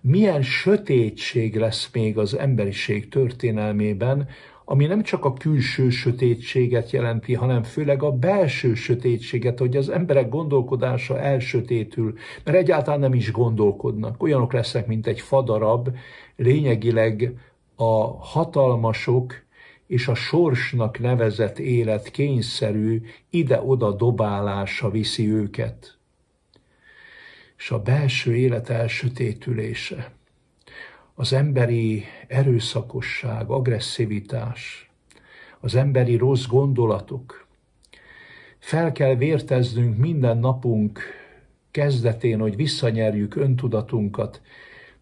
milyen sötétség lesz még az emberiség történelmében, ami nem csak a külső sötétséget jelenti, hanem főleg a belső sötétséget, hogy az emberek gondolkodása elsötétül, mert egyáltalán nem is gondolkodnak. Olyanok lesznek, mint egy fadarab, lényegileg a hatalmasok és a sorsnak nevezett élet kényszerű ide-oda dobálása viszi őket. És a belső élet elsötétülése az emberi erőszakosság, agresszivitás, az emberi rossz gondolatok. Fel kell vérteznünk minden napunk kezdetén, hogy visszanyerjük öntudatunkat,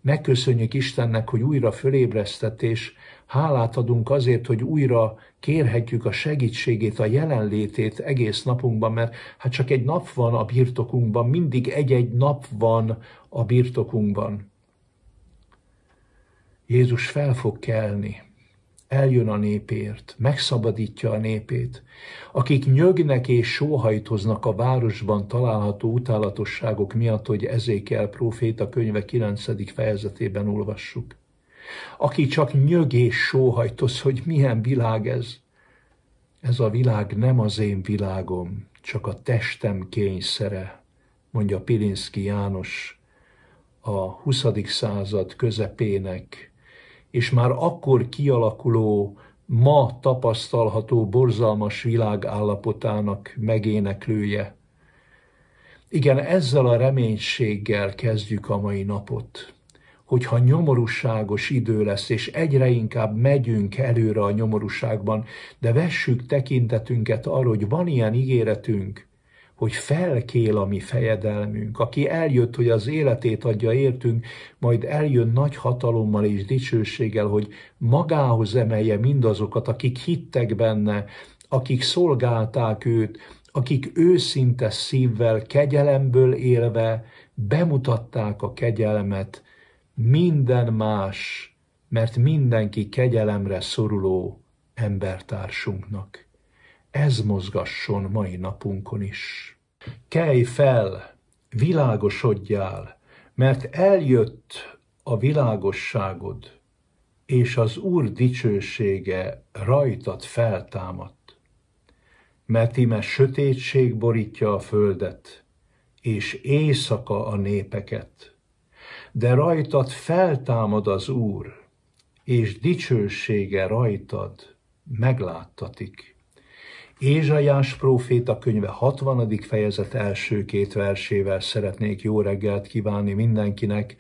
megköszönjük Istennek, hogy újra fölébresztett, és hálát adunk azért, hogy újra kérhetjük a segítségét, a jelenlétét egész napunkban, mert hát csak egy nap van a birtokunkban, mindig egy-egy nap van a birtokunkban. Jézus fel fog kelni, eljön a népért, megszabadítja a népét, akik nyögnek és sóhajtoznak a városban található utálatosságok miatt, hogy Ezékel a könyve 9. fejezetében olvassuk. Aki csak nyög és sóhajtoz, hogy milyen világ ez. Ez a világ nem az én világom, csak a testem kényszere, mondja Pilinszki János a 20. század közepének és már akkor kialakuló, ma tapasztalható borzalmas világállapotának megéneklője. Igen, ezzel a reménységgel kezdjük a mai napot, hogyha nyomorúságos idő lesz, és egyre inkább megyünk előre a nyomorúságban, de vessük tekintetünket arra, hogy van ilyen ígéretünk, hogy felkél a mi fejedelmünk, aki eljött, hogy az életét adja értünk, majd eljön nagy hatalommal és dicsőséggel, hogy magához emelje mindazokat, akik hittek benne, akik szolgálták őt, akik őszinte szívvel, kegyelemből élve bemutatták a kegyelmet, minden más, mert mindenki kegyelemre szoruló embertársunknak ez mozgasson mai napunkon is. Kelj fel, világosodjál, mert eljött a világosságod, és az Úr dicsősége rajtad feltámadt. Mert ime sötétség borítja a földet, és éjszaka a népeket. De rajtad feltámad az Úr, és dicsősége rajtad megláttatik. Ézsaiás próféta könyve 60. fejezet első két versével szeretnék jó reggelt kívánni mindenkinek,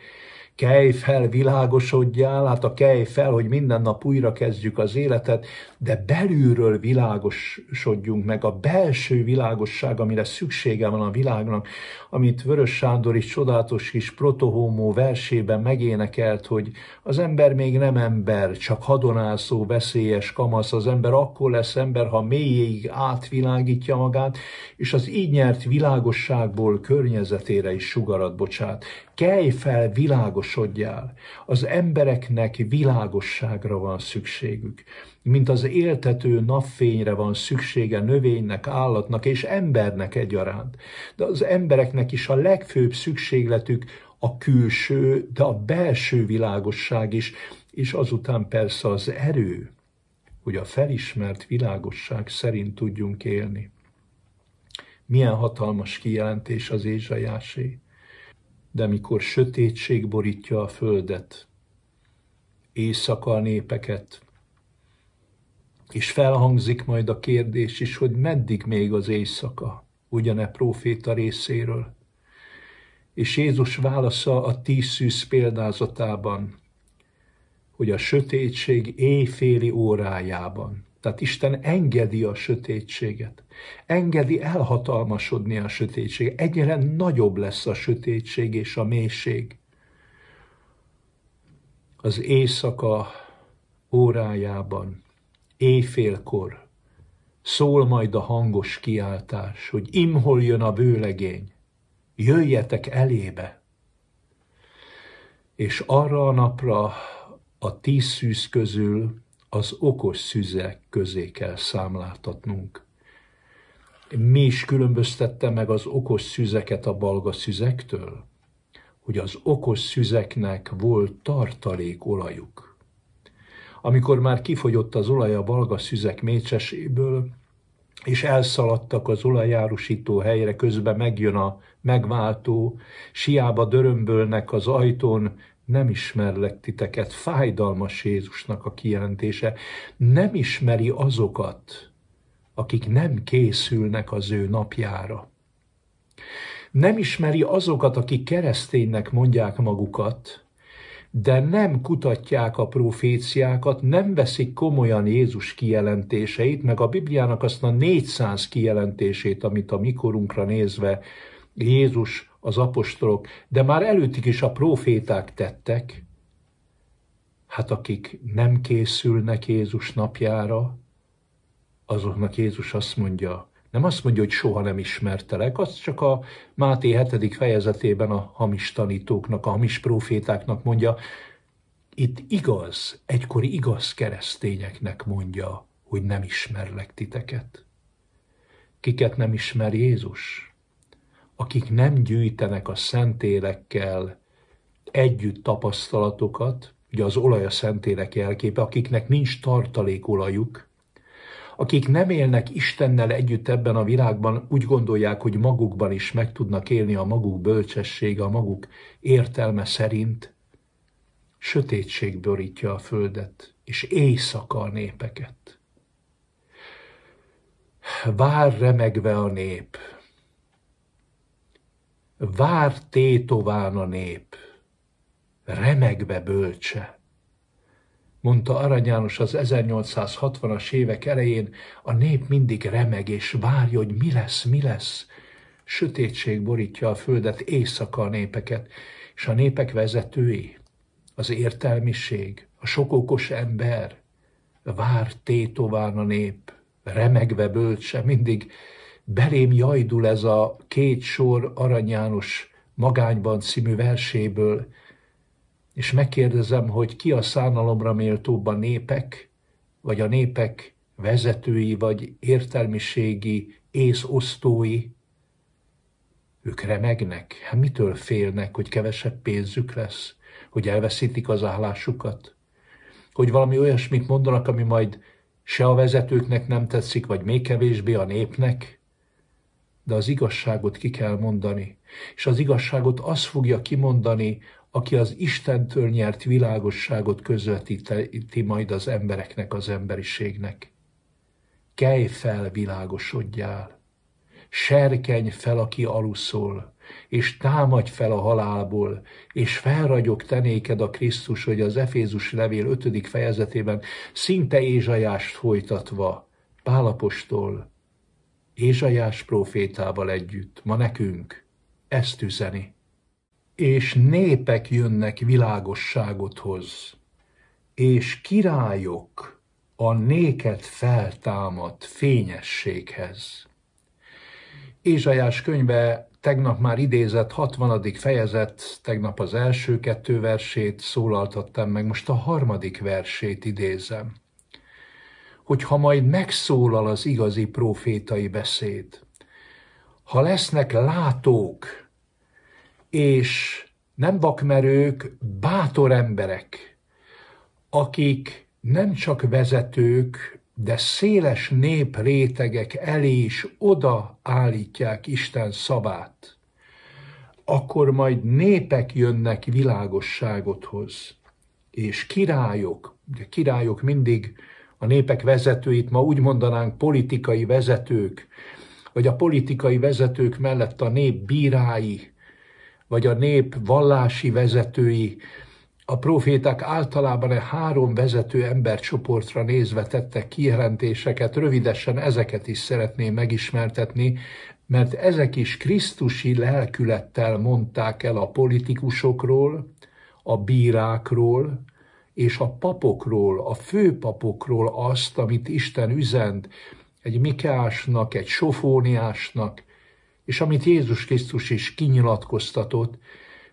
kelj fel, világosodjál, hát a kelj fel, hogy minden nap újra kezdjük az életet, de belülről világosodjunk meg, a belső világosság, amire szüksége van a világnak, amit Vörös Sándor is csodálatos kis protohómó versében megénekelt, hogy az ember még nem ember, csak hadonászó, veszélyes kamasz, az ember akkor lesz ember, ha mélyéig átvilágítja magát, és az így nyert világosságból környezetére is sugarat bocsát kelj fel, világosodjál. Az embereknek világosságra van szükségük, mint az éltető napfényre van szüksége növénynek, állatnak és embernek egyaránt. De az embereknek is a legfőbb szükségletük a külső, de a belső világosság is, és azután persze az erő, hogy a felismert világosság szerint tudjunk élni. Milyen hatalmas kijelentés az Ézsajásé de mikor sötétség borítja a földet, éjszaka a népeket, és felhangzik majd a kérdés is, hogy meddig még az éjszaka, ugyane próféta részéről. És Jézus válasza a tízszűz példázatában, hogy a sötétség éjféli órájában tehát Isten engedi a sötétséget. Engedi elhatalmasodni a sötétség. Egyre nagyobb lesz a sötétség és a mélység. Az éjszaka órájában, éjfélkor szól majd a hangos kiáltás, hogy imhol jön a bőlegény, jöjjetek elébe. És arra a napra a tíz szűz közül az okos szüzek közé kell számláltatnunk. Mi is különböztette meg az okos szüzeket a balga szüzektől? Hogy az okos szüzeknek volt tartalék olajuk. Amikor már kifogyott az olaj a balga szüzek mécseséből, és elszaladtak az olajárusító helyre, közben megjön a megváltó, siába dörömbölnek az ajtón nem ismerlek titeket, fájdalmas Jézusnak a kijelentése, nem ismeri azokat, akik nem készülnek az ő napjára. Nem ismeri azokat, akik kereszténynek mondják magukat, de nem kutatják a proféciákat, nem veszik komolyan Jézus kijelentéseit, meg a Bibliának azt a 400 kijelentését, amit a mikorunkra nézve Jézus az apostolok, de már előttük is a proféták tettek, hát akik nem készülnek Jézus napjára, azoknak Jézus azt mondja, nem azt mondja, hogy soha nem ismertelek, azt csak a Máté 7. fejezetében a hamis tanítóknak, a hamis profétáknak mondja, itt igaz, egykori igaz keresztényeknek mondja, hogy nem ismerlek titeket. Kiket nem ismer Jézus? akik nem gyűjtenek a szentélekkel együtt tapasztalatokat, ugye az olaj a szentélek jelképe, akiknek nincs tartalékolajuk, akik nem élnek Istennel együtt ebben a világban, úgy gondolják, hogy magukban is meg tudnak élni a maguk bölcsessége, a maguk értelme szerint, sötétség borítja a földet, és éjszaka a népeket. Vár remegve a nép, vár tétován a nép, remegve bölcse. Mondta Arany János az 1860-as évek elején, a nép mindig remeg és várja, hogy mi lesz, mi lesz. Sötétség borítja a földet, éjszaka a népeket, és a népek vezetői, az értelmiség, a sokokos ember, vár tétován a nép, remegve bölcse, mindig belém jajdul ez a két sor Arany János magányban című verséből, és megkérdezem, hogy ki a szánalomra méltóbb a népek, vagy a népek vezetői, vagy értelmiségi észosztói, ők remegnek, hát mitől félnek, hogy kevesebb pénzük lesz, hogy elveszítik az állásukat, hogy valami olyasmit mondanak, ami majd se a vezetőknek nem tetszik, vagy még kevésbé a népnek – de az igazságot ki kell mondani. És az igazságot az fogja kimondani, aki az Istentől nyert világosságot közvetíti majd az embereknek, az emberiségnek. Kelj fel, világosodjál! Serkenj fel, aki aluszol, és támadj fel a halálból, és felragyog tenéked a Krisztus, hogy az Efézus levél 5. fejezetében szinte Ézsajást folytatva, Pálapostól, Ézsajás profétával együtt ma nekünk ezt üzeni. És népek jönnek világosságot hoz, és királyok a néket feltámad fényességhez. Ézsajás könyve tegnap már idézett 60. fejezet, tegnap az első kettő versét szólaltattam meg, most a harmadik versét idézem hogyha majd megszólal az igazi profétai beszéd, ha lesznek látók és nem vakmerők, bátor emberek, akik nem csak vezetők, de széles nép rétegek elé is oda állítják Isten szabát, akkor majd népek jönnek világosságothoz, és királyok, ugye királyok mindig a népek vezetőit, ma úgy mondanánk politikai vezetők, vagy a politikai vezetők mellett a nép bírái, vagy a nép vallási vezetői, a proféták általában e három vezető embercsoportra nézve tettek kijelentéseket, rövidesen ezeket is szeretném megismertetni, mert ezek is Krisztusi lelkülettel mondták el a politikusokról, a bírákról, és a papokról, a főpapokról azt, amit Isten üzent egy Mikeásnak, egy Sofóniásnak, és amit Jézus Krisztus is kinyilatkoztatott,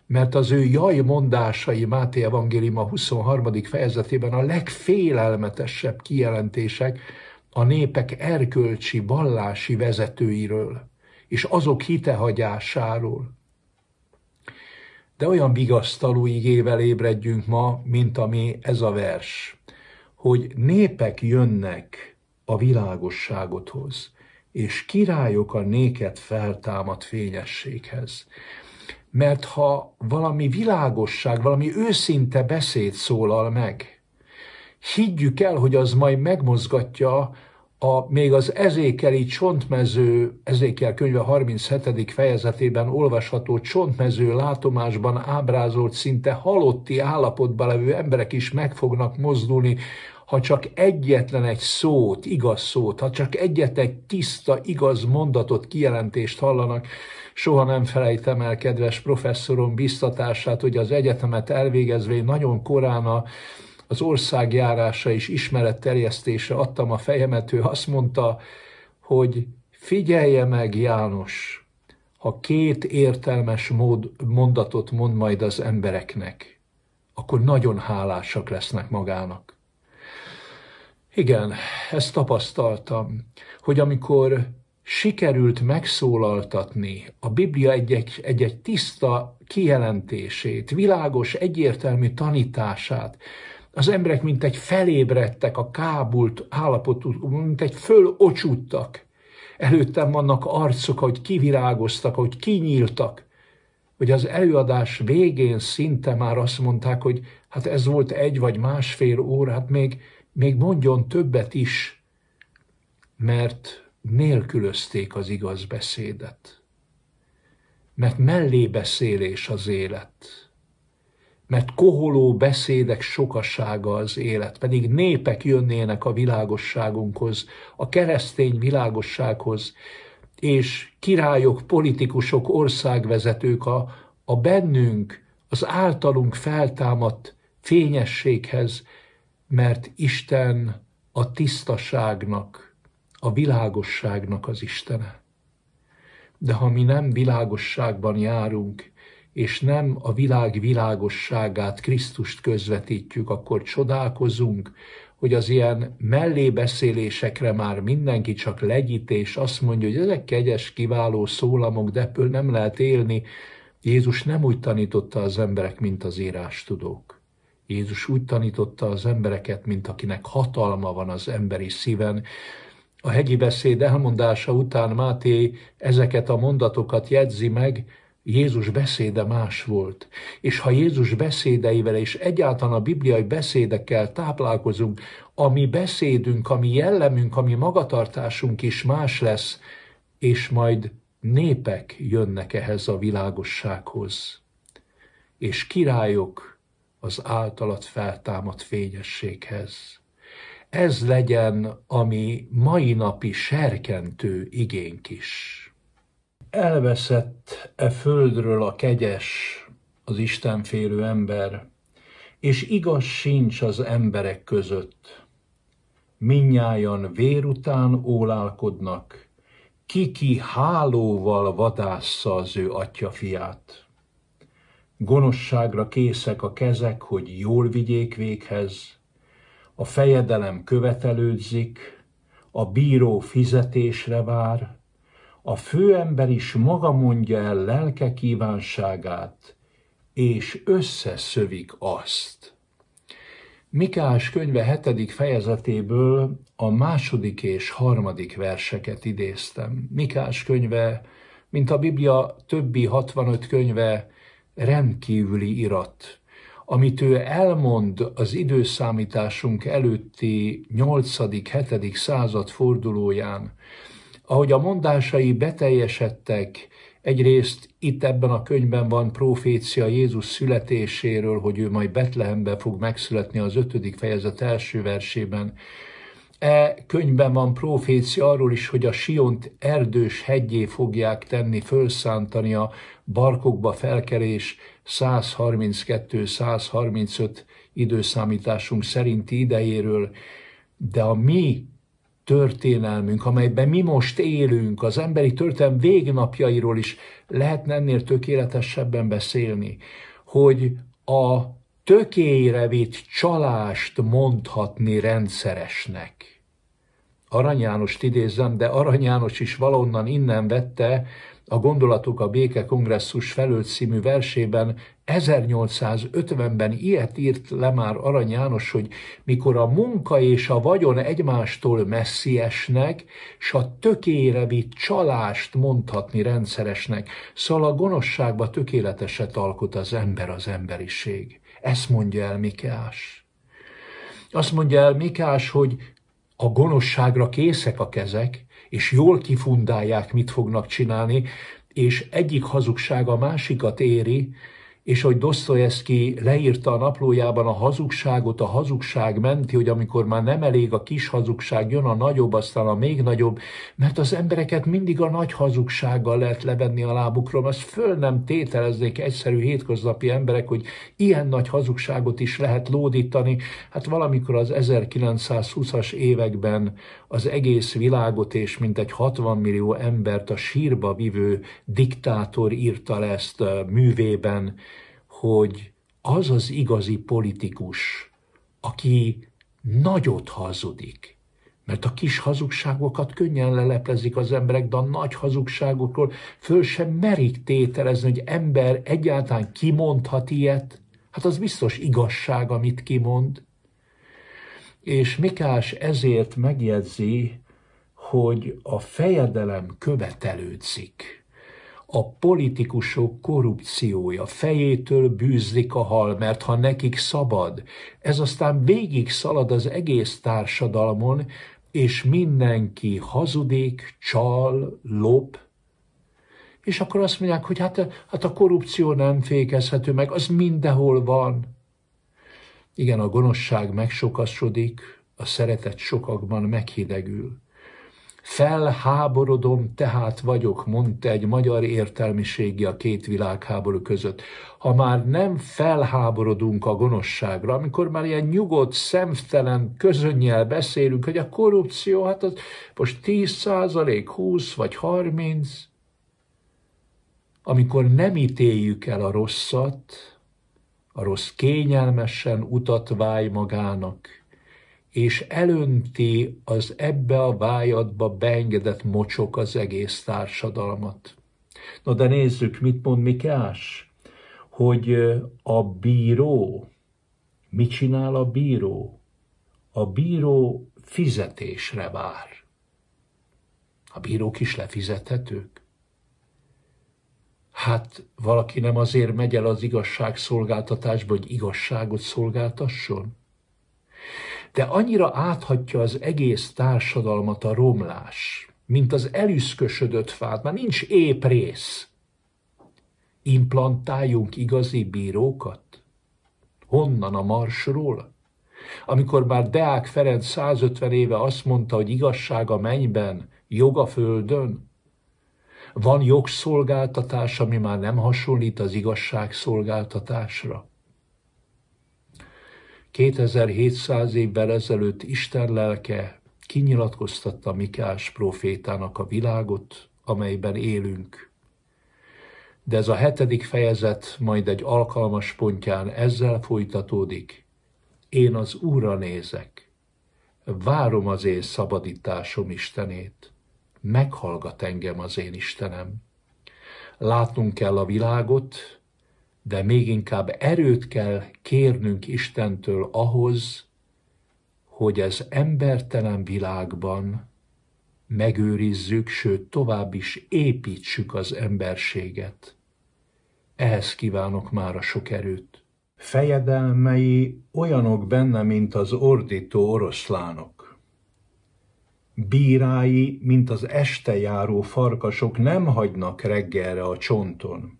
mert az ő jaj mondásai Máté Evangélium a 23. fejezetében a legfélelmetesebb kijelentések a népek erkölcsi, vallási vezetőiről és azok hitehagyásáról de olyan vigasztaló igével ébredjünk ma, mint ami ez a vers, hogy népek jönnek a világosságothoz, és királyok a néket feltámad fényességhez. Mert ha valami világosság, valami őszinte beszéd szólal meg, higgyük el, hogy az majd megmozgatja a, még az ezékeli csontmező, ezékel könyve 37. fejezetében olvasható csontmező látomásban ábrázolt, szinte halotti állapotban levő emberek is meg fognak mozdulni, ha csak egyetlen egy szót, igaz szót, ha csak egyetlen egy tiszta, igaz mondatot, kijelentést hallanak, soha nem felejtem el kedves professzorom biztatását, hogy az egyetemet elvégezve nagyon korán a az országjárása és ismeret terjesztése adtam a fejemet, ő azt mondta, hogy figyelje meg János, ha két értelmes mód, mondatot mond majd az embereknek, akkor nagyon hálásak lesznek magának. Igen, ezt tapasztaltam, hogy amikor sikerült megszólaltatni a Biblia egy-egy, egy-egy tiszta kijelentését, világos, egyértelmű tanítását, az emberek mint egy felébredtek a kábult állapotú, mint egy fölocsúttak. Előttem vannak arcok, hogy kivirágoztak, hogy kinyíltak, hogy az előadás végén szinte már azt mondták, hogy hát ez volt egy vagy másfél óra, hát még, még mondjon többet is, mert nélkülözték az igaz beszédet. Mert mellébeszélés az élet mert koholó beszédek sokasága az élet, pedig népek jönnének a világosságunkhoz, a keresztény világossághoz, és királyok, politikusok, országvezetők a, a bennünk, az általunk feltámadt fényességhez, mert Isten a tisztaságnak, a világosságnak az Istene. De ha mi nem világosságban járunk, és nem a világ világosságát, Krisztust közvetítjük, akkor csodálkozunk, hogy az ilyen mellébeszélésekre már mindenki csak és azt mondja, hogy ezek kegyes, kiváló szólamok, de ebből nem lehet élni. Jézus nem úgy tanította az emberek, mint az írás tudók. Jézus úgy tanította az embereket, mint akinek hatalma van az emberi szíven. A hegyi beszéd elmondása után Máté ezeket a mondatokat jegyzi meg, Jézus beszéde más volt, és ha Jézus beszédeivel és egyáltalán a bibliai beszédekkel táplálkozunk, a mi beszédünk, a mi jellemünk, a mi magatartásunk is más lesz, és majd népek jönnek ehhez a világossághoz, és királyok az általat feltámadt fényességhez. Ez legyen a mi mai napi serkentő igénk is elveszett e földről a kegyes, az félő ember, és igaz sincs az emberek között. Minnyájan vér után ólálkodnak, kiki hálóval vadássza az ő atya fiát. Gonoszságra készek a kezek, hogy jól vigyék véghez, a fejedelem követelődzik, a bíró fizetésre vár, a főember is maga mondja el lelke kívánságát, és összeszövik azt. Mikás könyve hetedik fejezetéből a második és harmadik verseket idéztem. Mikás könyve, mint a Biblia többi 65 könyve, rendkívüli irat, amit ő elmond az időszámításunk előtti 8.-7. század fordulóján, ahogy a mondásai beteljesedtek, egyrészt itt ebben a könyvben van profécia Jézus születéséről, hogy ő majd Betlehembe fog megszületni az ötödik fejezet első versében, E könyvben van profécia arról is, hogy a Siont erdős hegyé fogják tenni, fölszántani a barkokba felkerés 132-135 időszámításunk szerinti idejéről, de a mi történelmünk, amelyben mi most élünk, az emberi történelm végnapjairól is lehetne ennél tökéletesebben beszélni, hogy a tökélyre vitt csalást mondhatni rendszeresnek. Arany Jánost idézem, de Arany János is valonnan innen vette a Gondolatok a Béke Kongresszus felőtt című versében 1850-ben ilyet írt le már Arany János, hogy mikor a munka és a vagyon egymástól messzi esnek, s a tökére vitt csalást mondhatni rendszeresnek, szóval a gonoszságba tökéleteset alkot az ember az emberiség. Ezt mondja el Mikás. Azt mondja el Mikás, hogy a gonoszságra készek a kezek, és jól kifundálják, mit fognak csinálni, és egyik hazugság a másikat éri, és hogy Dostoyevsky leírta a naplójában a hazugságot, a hazugság menti, hogy amikor már nem elég a kis hazugság, jön a nagyobb, aztán a még nagyobb, mert az embereket mindig a nagy hazugsággal lehet levenni a lábukról, azt föl nem tételeznék egyszerű hétköznapi emberek, hogy ilyen nagy hazugságot is lehet lódítani. Hát valamikor az 1920-as években az egész világot és mintegy 60 millió embert a sírba vivő diktátor írta le ezt művében, hogy az az igazi politikus, aki nagyot hazudik, mert a kis hazugságokat könnyen leleplezik az emberek, de a nagy hazugságokról föl sem merik tételezni, hogy ember egyáltalán kimondhat ilyet. Hát az biztos igazság, amit kimond. És Mikás ezért megjegyzi, hogy a fejedelem követelődzik a politikusok korrupciója, fejétől bűzlik a hal, mert ha nekik szabad, ez aztán végig szalad az egész társadalmon, és mindenki hazudik, csal, lop, és akkor azt mondják, hogy hát, hát a korrupció nem fékezhető meg, az mindenhol van. Igen, a gonoszság megsokasodik, a szeretet sokakban meghidegül. Felháborodom tehát vagyok, mondta egy magyar értelmiségi a két világháború között. Ha már nem felháborodunk a gonoszságra, amikor már ilyen nyugodt, szemtelen közönnyel beszélünk, hogy a korrupció, hát az most 10 százalék, 20 vagy 30, amikor nem ítéljük el a rosszat, a rossz kényelmesen utat válj magának, és elönti az ebbe a vájadba beengedett mocsok az egész társadalmat. Na de nézzük, mit mond Mikás, hogy a bíró, mit csinál a bíró? A bíró fizetésre vár. A bírók is lefizethetők. Hát valaki nem azért megy el az igazságszolgáltatásba, hogy igazságot szolgáltasson? de annyira áthatja az egész társadalmat a romlás, mint az elüszkösödött fát, már nincs épp rész. Implantáljunk igazi bírókat? Honnan a marsról? Amikor már Deák Ferenc 150 éve azt mondta, hogy igazság a mennyben, jog a földön? Van jogszolgáltatás, ami már nem hasonlít az igazságszolgáltatásra? 2700 évvel ezelőtt Isten lelke kinyilatkoztatta Mikás profétának a világot, amelyben élünk. De ez a hetedik fejezet majd egy alkalmas pontján ezzel folytatódik. Én az Úrra nézek, várom az én szabadításom Istenét, meghallgat engem az én Istenem. Látnunk kell a világot, de még inkább erőt kell kérnünk Istentől ahhoz, hogy az embertelen világban megőrizzük, sőt tovább is építsük az emberséget. Ehhez kívánok már a sok erőt. Fejedelmei olyanok benne, mint az ordító oroszlánok. Bírái, mint az este járó farkasok nem hagynak reggelre a csonton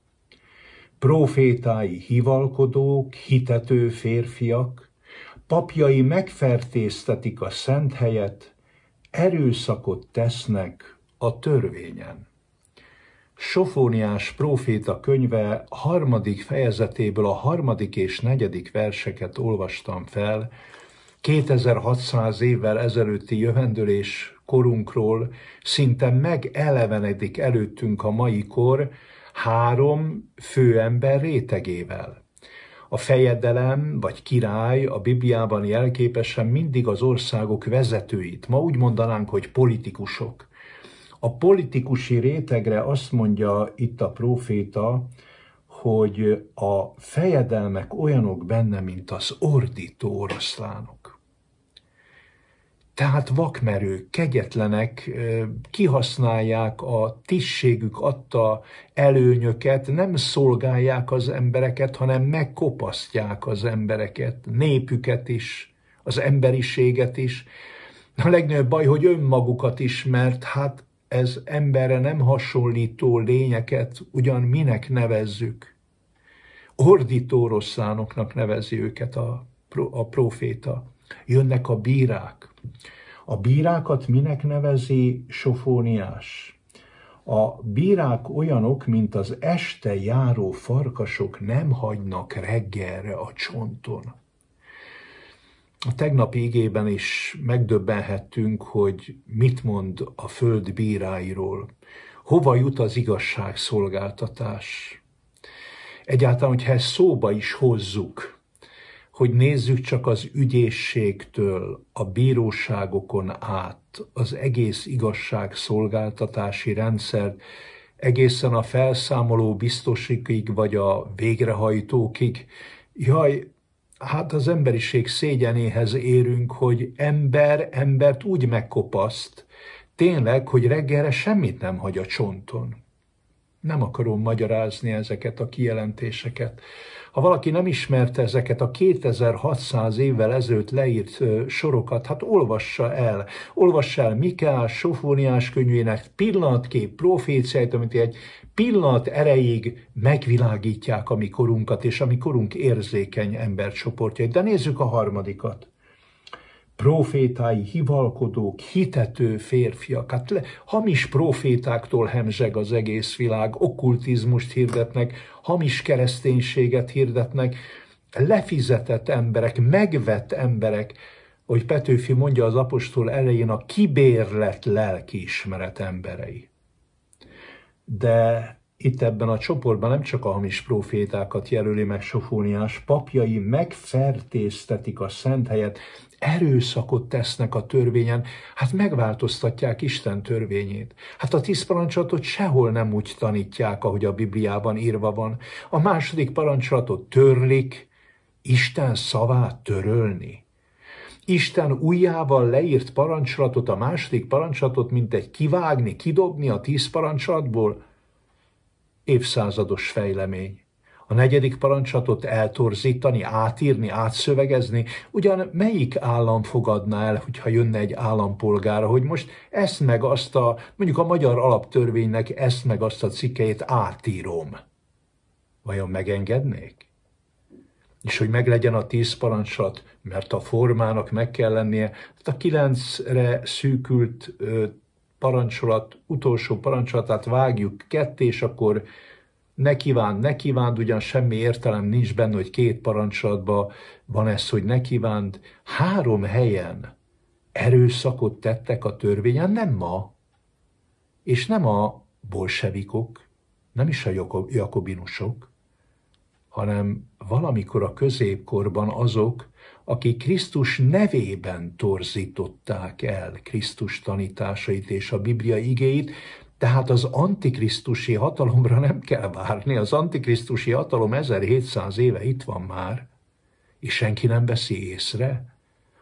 profétái hivalkodók, hitető férfiak, papjai megfertéztetik a szent helyet, erőszakot tesznek a törvényen. Sofóniás próféta könyve harmadik fejezetéből a harmadik és negyedik verseket olvastam fel, 2600 évvel ezelőtti jövendőlés korunkról szinte megelevenedik előttünk a mai kor, három főember rétegével. A fejedelem vagy király a Bibliában jelképesen mindig az országok vezetőit, ma úgy mondanánk, hogy politikusok. A politikusi rétegre azt mondja itt a próféta, hogy a fejedelmek olyanok benne, mint az ordító oroszlánok tehát vakmerők, kegyetlenek kihasználják a tisztségük adta előnyöket, nem szolgálják az embereket, hanem megkopasztják az embereket, népüket is, az emberiséget is. A legnagyobb baj, hogy önmagukat is, mert hát ez emberre nem hasonlító lényeket ugyan minek nevezzük. Ordító rosszánoknak nevezi őket a, a proféta. Jönnek a bírák, a bírákat minek nevezi Sofóniás? A bírák olyanok, mint az este járó farkasok nem hagynak reggelre a csonton. A tegnap égében is megdöbbenhettünk, hogy mit mond a föld bíráiról, hova jut az igazságszolgáltatás. Egyáltalán, hogyha ezt szóba is hozzuk, hogy nézzük csak az ügyészségtől, a bíróságokon át, az egész igazság szolgáltatási rendszert, egészen a felszámoló biztosikig vagy a végrehajtókig. Jaj, hát az emberiség szégyenéhez érünk, hogy ember embert úgy megkopaszt, tényleg, hogy reggelre semmit nem hagy a csonton. Nem akarom magyarázni ezeket a kijelentéseket. Ha valaki nem ismerte ezeket a 2600 évvel ezelőtt leírt sorokat, hát olvassa el. Olvassa el Mikás, Sofóniás könyvének pillanatkép proféciáit, amit egy pillanat erejéig megvilágítják a mi korunkat és a mi korunk érzékeny embercsoportjait. De nézzük a harmadikat profétái hivalkodók, hitető férfiak, hát le, hamis profétáktól hemzseg az egész világ, okkultizmust hirdetnek, hamis kereszténységet hirdetnek, lefizetett emberek, megvett emberek, hogy Petőfi mondja az apostol elején, a kibérlet lelkiismeret emberei. De itt ebben a csoportban nem csak a hamis profétákat jelöli meg Sofóniás, papjai megfertéztetik a szent helyet, erőszakot tesznek a törvényen, hát megváltoztatják Isten törvényét. Hát a tíz parancsolatot sehol nem úgy tanítják, ahogy a Bibliában írva van. A második parancsolatot törlik, Isten szavát törölni. Isten újjával leírt parancsolatot, a második parancsolatot, mint egy kivágni, kidobni a tíz parancsolatból? Évszázados fejlemény a negyedik parancsatot eltorzítani, átírni, átszövegezni, ugyan melyik állam fogadná el, hogyha jönne egy állampolgára, hogy most ezt meg azt a, mondjuk a magyar alaptörvénynek ezt meg azt a cikkeit átírom. Vajon megengednék? És hogy meglegyen a tíz parancsat mert a formának meg kell lennie, hát a kilencre szűkült parancsolat, utolsó parancsolatát vágjuk ketté, és akkor ne kívánd, ne kívánd, ugyan semmi értelem nincs benne, hogy két parancsolatban van ez, hogy ne kívánd. Három helyen erőszakot tettek a törvényen, nem ma, és nem a bolsevikok, nem is a jakobinusok, hanem valamikor a középkorban azok, akik Krisztus nevében torzították el Krisztus tanításait és a Biblia igéit, tehát az antikrisztusi hatalomra nem kell várni, az antikrisztusi hatalom 1700 éve itt van már, és senki nem veszi észre,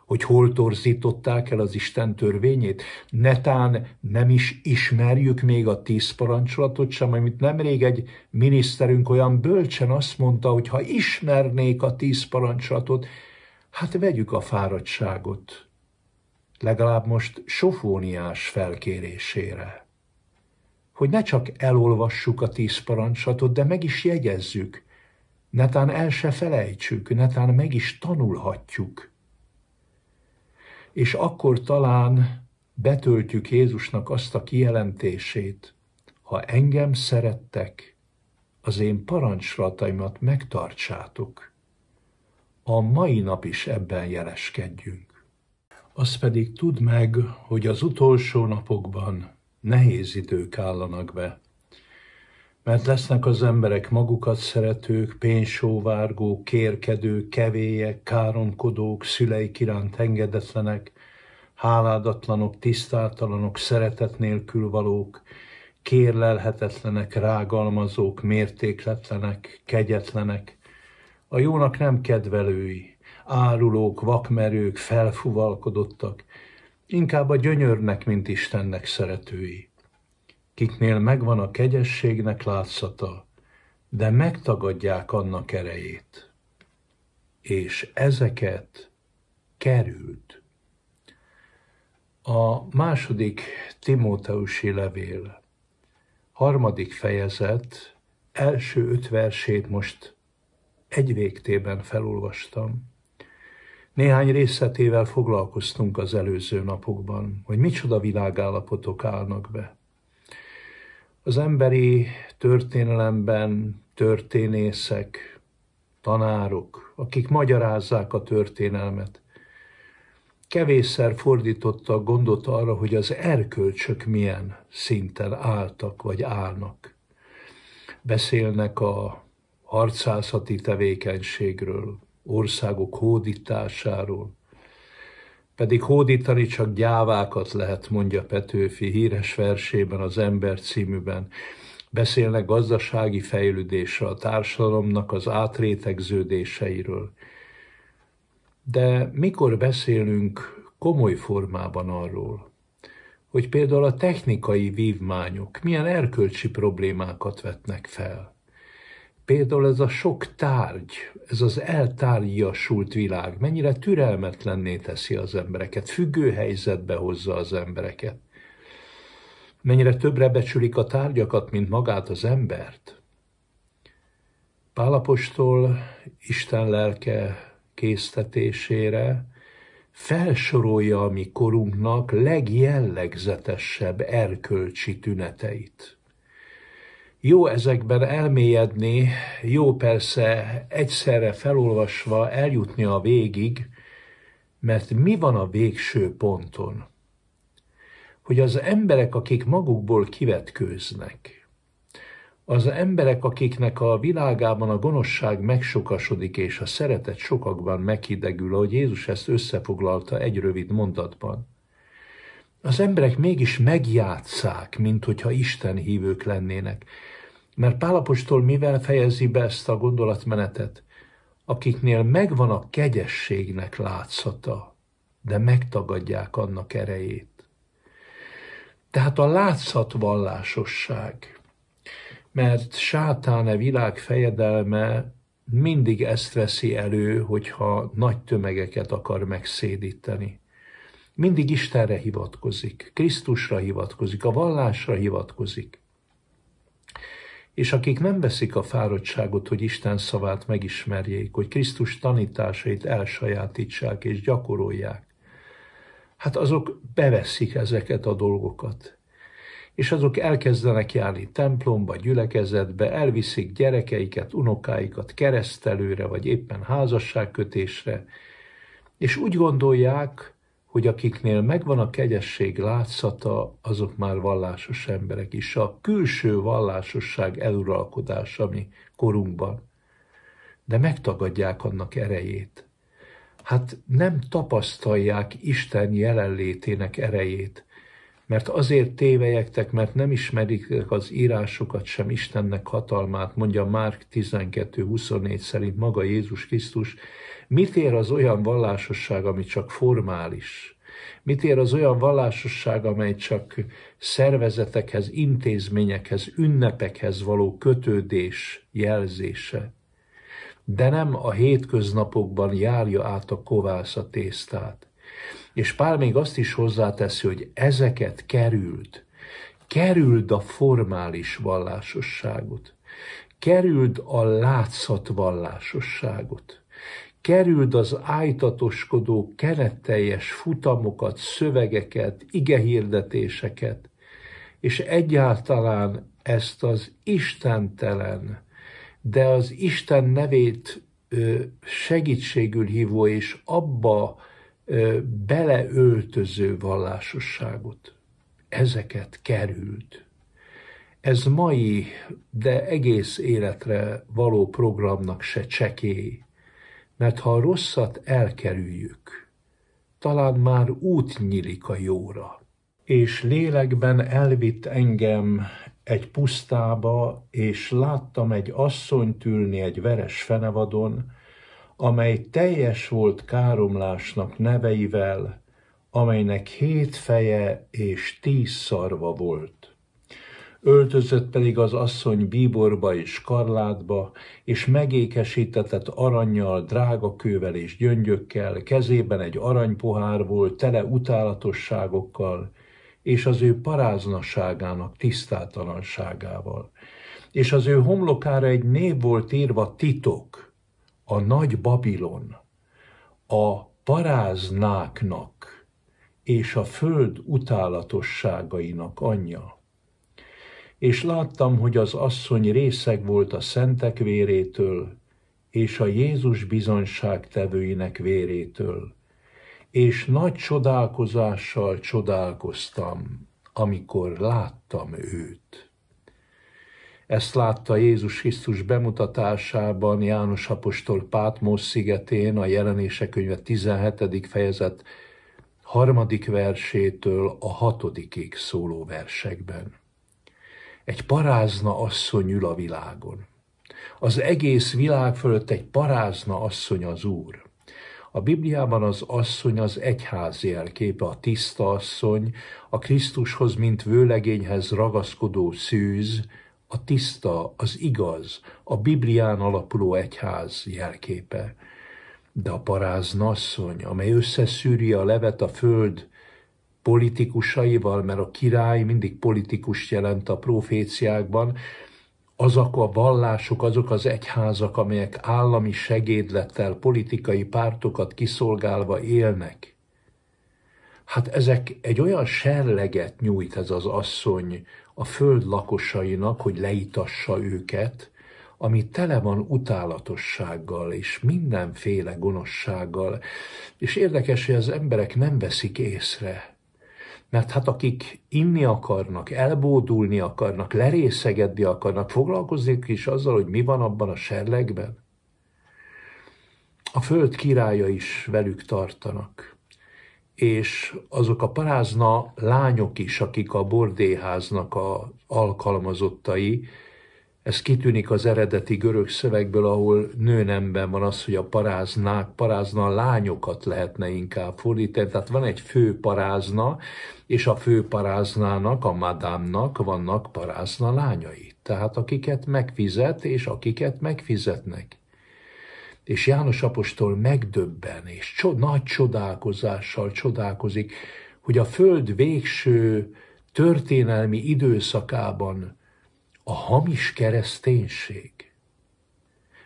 hogy hol torzították el az Isten törvényét. Netán nem is ismerjük még a tíz parancsolatot sem, amit nemrég egy miniszterünk olyan bölcsen azt mondta, hogy ha ismernék a tíz parancsolatot, hát vegyük a fáradtságot, legalább most sofóniás felkérésére hogy ne csak elolvassuk a tíz parancsatot, de meg is jegyezzük, netán el se felejtsük, netán meg is tanulhatjuk. És akkor talán betöltjük Jézusnak azt a kijelentését, ha engem szerettek, az én parancsolataimat megtartsátok. A mai nap is ebben jeleskedjünk. Azt pedig tudd meg, hogy az utolsó napokban nehéz idők állanak be. Mert lesznek az emberek magukat szeretők, pénzsóvárgók, kérkedők, kevélyek, káromkodók, szüleik iránt engedetlenek, háládatlanok, tisztátalanok, szeretet nélkül valók, kérlelhetetlenek, rágalmazók, mértékletlenek, kegyetlenek, a jónak nem kedvelői, árulók, vakmerők, felfuvalkodottak, inkább a gyönyörnek, mint Istennek szeretői, kiknél megvan a kegyességnek látszata, de megtagadják annak erejét. És ezeket került. A második Timóteusi levél, harmadik fejezet, első öt versét most egy végtében felolvastam. Néhány részletével foglalkoztunk az előző napokban, hogy micsoda világállapotok állnak be. Az emberi történelemben történészek, tanárok, akik magyarázzák a történelmet, kevésszer fordította a gondot arra, hogy az erkölcsök milyen szinten álltak vagy állnak. Beszélnek a harcászati tevékenységről, országok hódításáról. Pedig hódítani csak gyávákat lehet, mondja Petőfi híres versében az Ember címűben. Beszélnek gazdasági fejlődésre, a társadalomnak az átrétegződéseiről. De mikor beszélünk komoly formában arról, hogy például a technikai vívmányok milyen erkölcsi problémákat vetnek fel? Például ez a sok tárgy, ez az eltárgyasult világ mennyire türelmetlenné teszi az embereket, függő helyzetbe hozza az embereket. Mennyire többre becsülik a tárgyakat, mint magát az embert. Pálapostól Isten lelke késztetésére felsorolja a mi korunknak legjellegzetesebb erkölcsi tüneteit jó ezekben elmélyedni, jó persze egyszerre felolvasva eljutni a végig, mert mi van a végső ponton? Hogy az emberek, akik magukból kivetkőznek, az emberek, akiknek a világában a gonoszság megsokasodik és a szeretet sokakban meghidegül, ahogy Jézus ezt összefoglalta egy rövid mondatban, az emberek mégis megjátszák, mint hogyha Isten hívők lennének, mert Pálapostól mivel fejezi be ezt a gondolatmenetet? Akiknél megvan a kegyességnek látszata, de megtagadják annak erejét. Tehát a látszat vallásosság, mert sátáne világ fejedelme mindig ezt veszi elő, hogyha nagy tömegeket akar megszédíteni. Mindig Istenre hivatkozik, Krisztusra hivatkozik, a vallásra hivatkozik és akik nem veszik a fáradtságot, hogy Isten szavát megismerjék, hogy Krisztus tanításait elsajátítsák és gyakorolják, hát azok beveszik ezeket a dolgokat. És azok elkezdenek járni templomba, gyülekezetbe, elviszik gyerekeiket, unokáikat keresztelőre, vagy éppen házasságkötésre, és úgy gondolják, hogy akiknél megvan a kegyesség látszata, azok már vallásos emberek is. A külső vallásosság eluralkodása mi korunkban. De megtagadják annak erejét. Hát nem tapasztalják Isten jelenlétének erejét, mert azért tévejektek, mert nem ismerik az írásokat sem Istennek hatalmát, mondja Márk 12.24 szerint maga Jézus Krisztus, Mit ér az olyan vallásosság, ami csak formális? Mit ér az olyan vallásosság, amely csak szervezetekhez, intézményekhez, ünnepekhez való kötődés jelzése? De nem a hétköznapokban járja át a kovász a tésztát. És Pál még azt is hozzáteszi, hogy ezeket került. Kerüld a formális vallásosságot. Kerüld a látszat vallásosságot kerüld az ájtatoskodó keretteljes futamokat, szövegeket, igehirdetéseket, és egyáltalán ezt az istentelen, de az Isten nevét segítségül hívó és abba beleöltöző vallásosságot. Ezeket került. Ez mai, de egész életre való programnak se csekély mert ha a rosszat elkerüljük, talán már út nyílik a jóra. És lélekben elvitt engem egy pusztába, és láttam egy asszonyt ülni egy veres fenevadon, amely teljes volt káromlásnak neveivel, amelynek hét feje és tíz szarva volt öltözött pedig az asszony bíborba és karlátba, és megékesítetett aranyjal, drága kővel és gyöngyökkel, kezében egy aranypohár volt, tele utálatosságokkal, és az ő paráznaságának tisztátalanságával. És az ő homlokára egy név volt írva titok, a nagy Babilon, a paráznáknak és a föld utálatosságainak anyja és láttam, hogy az asszony részeg volt a szentek vérétől, és a Jézus bizonság tevőinek vérétől, és nagy csodálkozással csodálkoztam, amikor láttam őt. Ezt látta Jézus Krisztus bemutatásában János Apostol Pátmos szigetén a jelenése könyve 17. fejezet harmadik versétől a hatodikig szóló versekben. Egy parázna asszony ül a világon. Az egész világ fölött egy parázna asszony az Úr. A Bibliában az asszony az egyház jelképe, a tiszta asszony, a Krisztushoz, mint vőlegényhez ragaszkodó szűz, a tiszta, az igaz, a Biblián alapuló egyház jelképe. De a parázna asszony, amely összeszűri a levet a föld politikusaival, mert a király mindig politikus jelent a proféciákban, azok a vallások, azok az egyházak, amelyek állami segédlettel politikai pártokat kiszolgálva élnek, hát ezek egy olyan serleget nyújt ez az asszony a föld lakosainak, hogy leitassa őket, ami tele van utálatossággal és mindenféle gonossággal. és érdekes, hogy az emberek nem veszik észre, mert hát akik inni akarnak, elbódulni akarnak, lerészegedni akarnak, foglalkozni is azzal, hogy mi van abban a serlegben. A föld királya is velük tartanak. És azok a parázna lányok is, akik a bordéháznak a alkalmazottai, ez kitűnik az eredeti görög szövegből, ahol nőnemben van az, hogy a paráznák, parázna lányokat lehetne inkább fordítani. Tehát van egy fő parázna, és a fő paráznának, a madámnak vannak parázna lányai. Tehát akiket megfizet, és akiket megfizetnek. És János Apostol megdöbben, és cso- nagy csodálkozással csodálkozik, hogy a Föld végső történelmi időszakában a hamis kereszténység.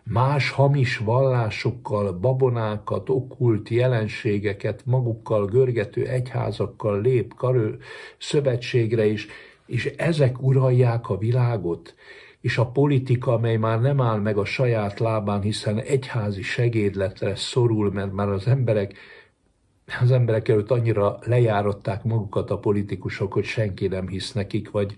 Más hamis vallásokkal, babonákat, okkult jelenségeket magukkal görgető egyházakkal lép karő szövetségre is, és ezek uralják a világot, és a politika, amely már nem áll meg a saját lábán, hiszen egyházi segédletre szorul, mert már az emberek az emberek előtt annyira lejáratták magukat a politikusok, hogy senki nem hisz nekik, vagy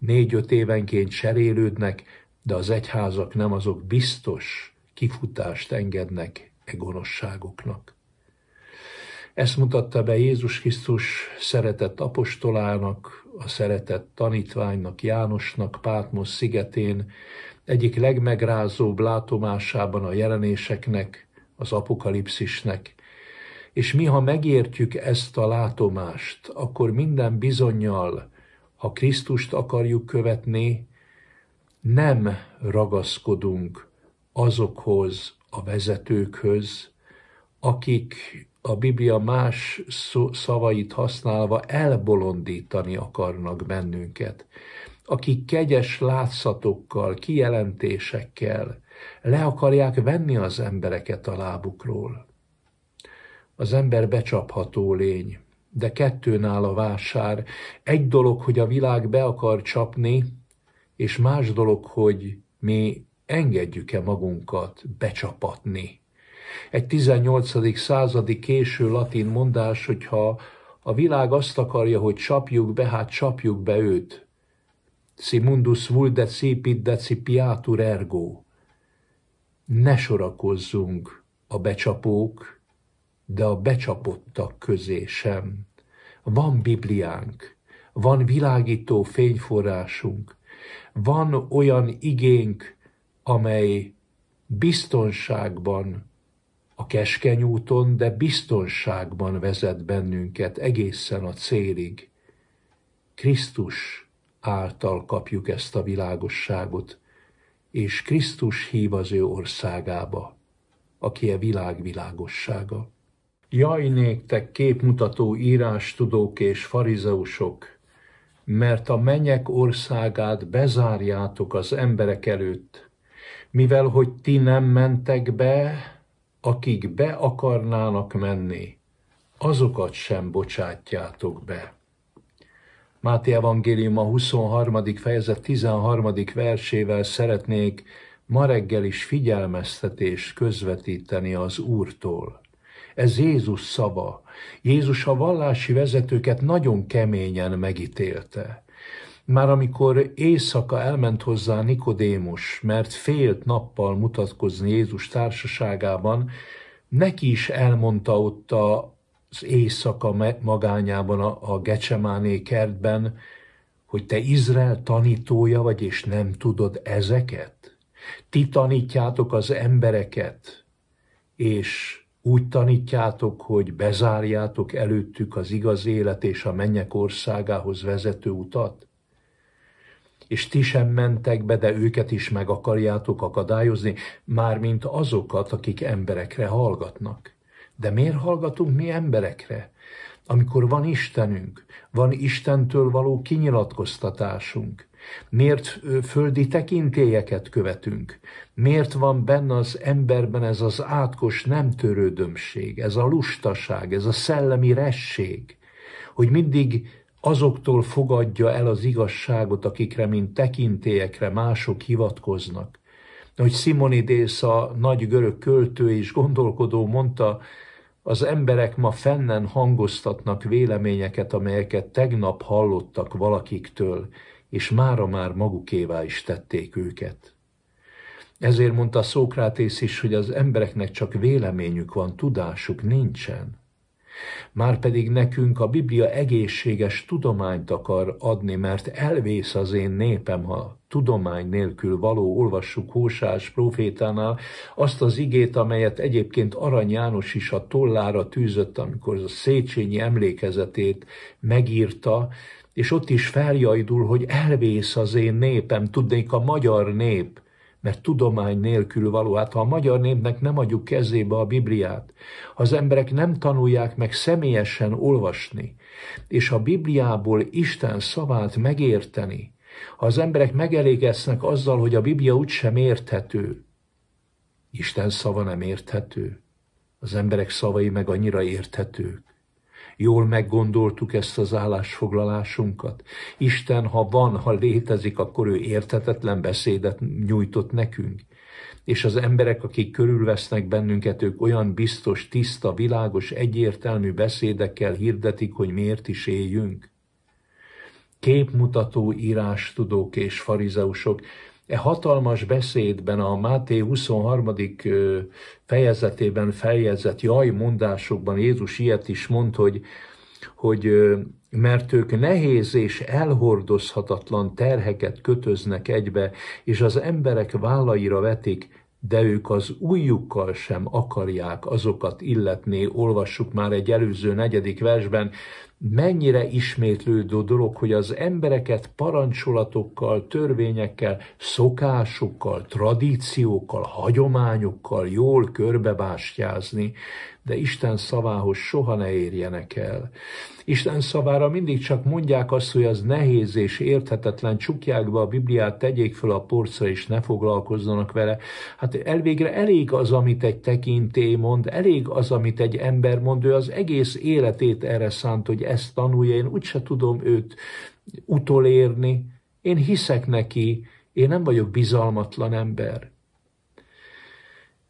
négy-öt évenként serélődnek, de az egyházak nem azok biztos kifutást engednek e gonoszságoknak. Ezt mutatta be Jézus Krisztus szeretett apostolának, a szeretett tanítványnak, Jánosnak Pátmos szigetén, egyik legmegrázóbb látomásában a jelenéseknek, az apokalipszisnek. És mi, ha megértjük ezt a látomást, akkor minden bizonyal ha Krisztust akarjuk követni, nem ragaszkodunk azokhoz a vezetőkhöz, akik a Biblia más szavait használva elbolondítani akarnak bennünket, akik kegyes látszatokkal, kijelentésekkel le akarják venni az embereket a lábukról. Az ember becsapható lény, de kettőn áll a vásár. Egy dolog, hogy a világ be akar csapni, és más dolog, hogy mi engedjük-e magunkat becsapatni. Egy 18. századi késő latin mondás, hogyha a világ azt akarja, hogy csapjuk be, hát csapjuk be őt. Si mundus vulde cipit decipiatur ergo. Ne sorakozzunk a becsapók de a becsapottak közé sem. Van Bibliánk, van világító fényforrásunk, van olyan igénk, amely biztonságban, a keskeny úton, de biztonságban vezet bennünket egészen a célig. Krisztus által kapjuk ezt a világosságot, és Krisztus hív az ő országába, aki a e világ világossága. Jaj néktek képmutató írástudók és farizeusok, mert a mennyek országát bezárjátok az emberek előtt, mivel hogy ti nem mentek be, akik be akarnának menni, azokat sem bocsátjátok be. Máté Evangélium a 23. fejezet 13. versével szeretnék ma reggel is figyelmeztetést közvetíteni az Úrtól. Ez Jézus szava. Jézus a vallási vezetőket nagyon keményen megítélte. Már amikor éjszaka elment hozzá Nikodémus, mert félt nappal mutatkozni Jézus társaságában, neki is elmondta ott az éjszaka magányában a, a Gecsemáné kertben, hogy te Izrael tanítója vagy, és nem tudod ezeket? Ti tanítjátok az embereket, és úgy tanítjátok, hogy bezárjátok előttük az igaz élet és a mennyek országához vezető utat? És ti sem mentek be, de őket is meg akarjátok akadályozni, mármint azokat, akik emberekre hallgatnak. De miért hallgatunk mi emberekre? Amikor van Istenünk, van Istentől való kinyilatkoztatásunk, Miért földi tekintélyeket követünk? Miért van benne az emberben ez az átkos nem törődömség, ez a lustaság, ez a szellemi resség, hogy mindig azoktól fogadja el az igazságot, akikre, mint tekintélyekre mások hivatkoznak. Hogy Simonides, a nagy görög költő és gondolkodó mondta, az emberek ma fennen hangoztatnak véleményeket, amelyeket tegnap hallottak valakiktől, és mára már magukévá is tették őket. Ezért mondta Szókrátész is, hogy az embereknek csak véleményük van, tudásuk nincsen. Márpedig nekünk a Biblia egészséges tudományt akar adni, mert elvész az én népem, ha tudomány nélkül való olvassuk Hósás profétánál azt az igét, amelyet egyébként Arany János is a tollára tűzött, amikor a Széchenyi emlékezetét megírta, és ott is feljajdul, hogy elvész az én népem, tudnék a magyar nép, mert tudomány nélkül való. Hát ha a magyar népnek nem adjuk kezébe a Bibliát, ha az emberek nem tanulják meg személyesen olvasni, és a Bibliából Isten szavát megérteni, ha az emberek megelégesznek azzal, hogy a Biblia úgysem érthető, Isten szava nem érthető, az emberek szavai meg annyira érthetők. Jól meggondoltuk ezt az állásfoglalásunkat? Isten, ha van, ha létezik, akkor ő érthetetlen beszédet nyújtott nekünk. És az emberek, akik körülvesznek bennünket, ők olyan biztos, tiszta, világos, egyértelmű beszédekkel hirdetik, hogy miért is éljünk. Képmutató írástudók és farizeusok e hatalmas beszédben, a Máté 23. fejezetében feljegyzett jaj mondásokban Jézus ilyet is mond, hogy, hogy mert ők nehéz és elhordozhatatlan terheket kötöznek egybe, és az emberek vállaira vetik, de ők az újjukkal sem akarják azokat illetni, olvassuk már egy előző negyedik versben, mennyire ismétlődő dolog, hogy az embereket parancsolatokkal, törvényekkel, szokásokkal, tradíciókkal, hagyományokkal jól körbebástyázni, de Isten szavához soha ne érjenek el. Isten szavára mindig csak mondják azt, hogy az nehéz és érthetetlen, csukják be a Bibliát, tegyék fel a porcra, és ne foglalkozzanak vele. Hát elvégre elég az, amit egy tekintély mond, elég az, amit egy ember mond, ő az egész életét erre szánt, hogy ezt tanulja, én úgyse tudom őt utolérni, én hiszek neki, én nem vagyok bizalmatlan ember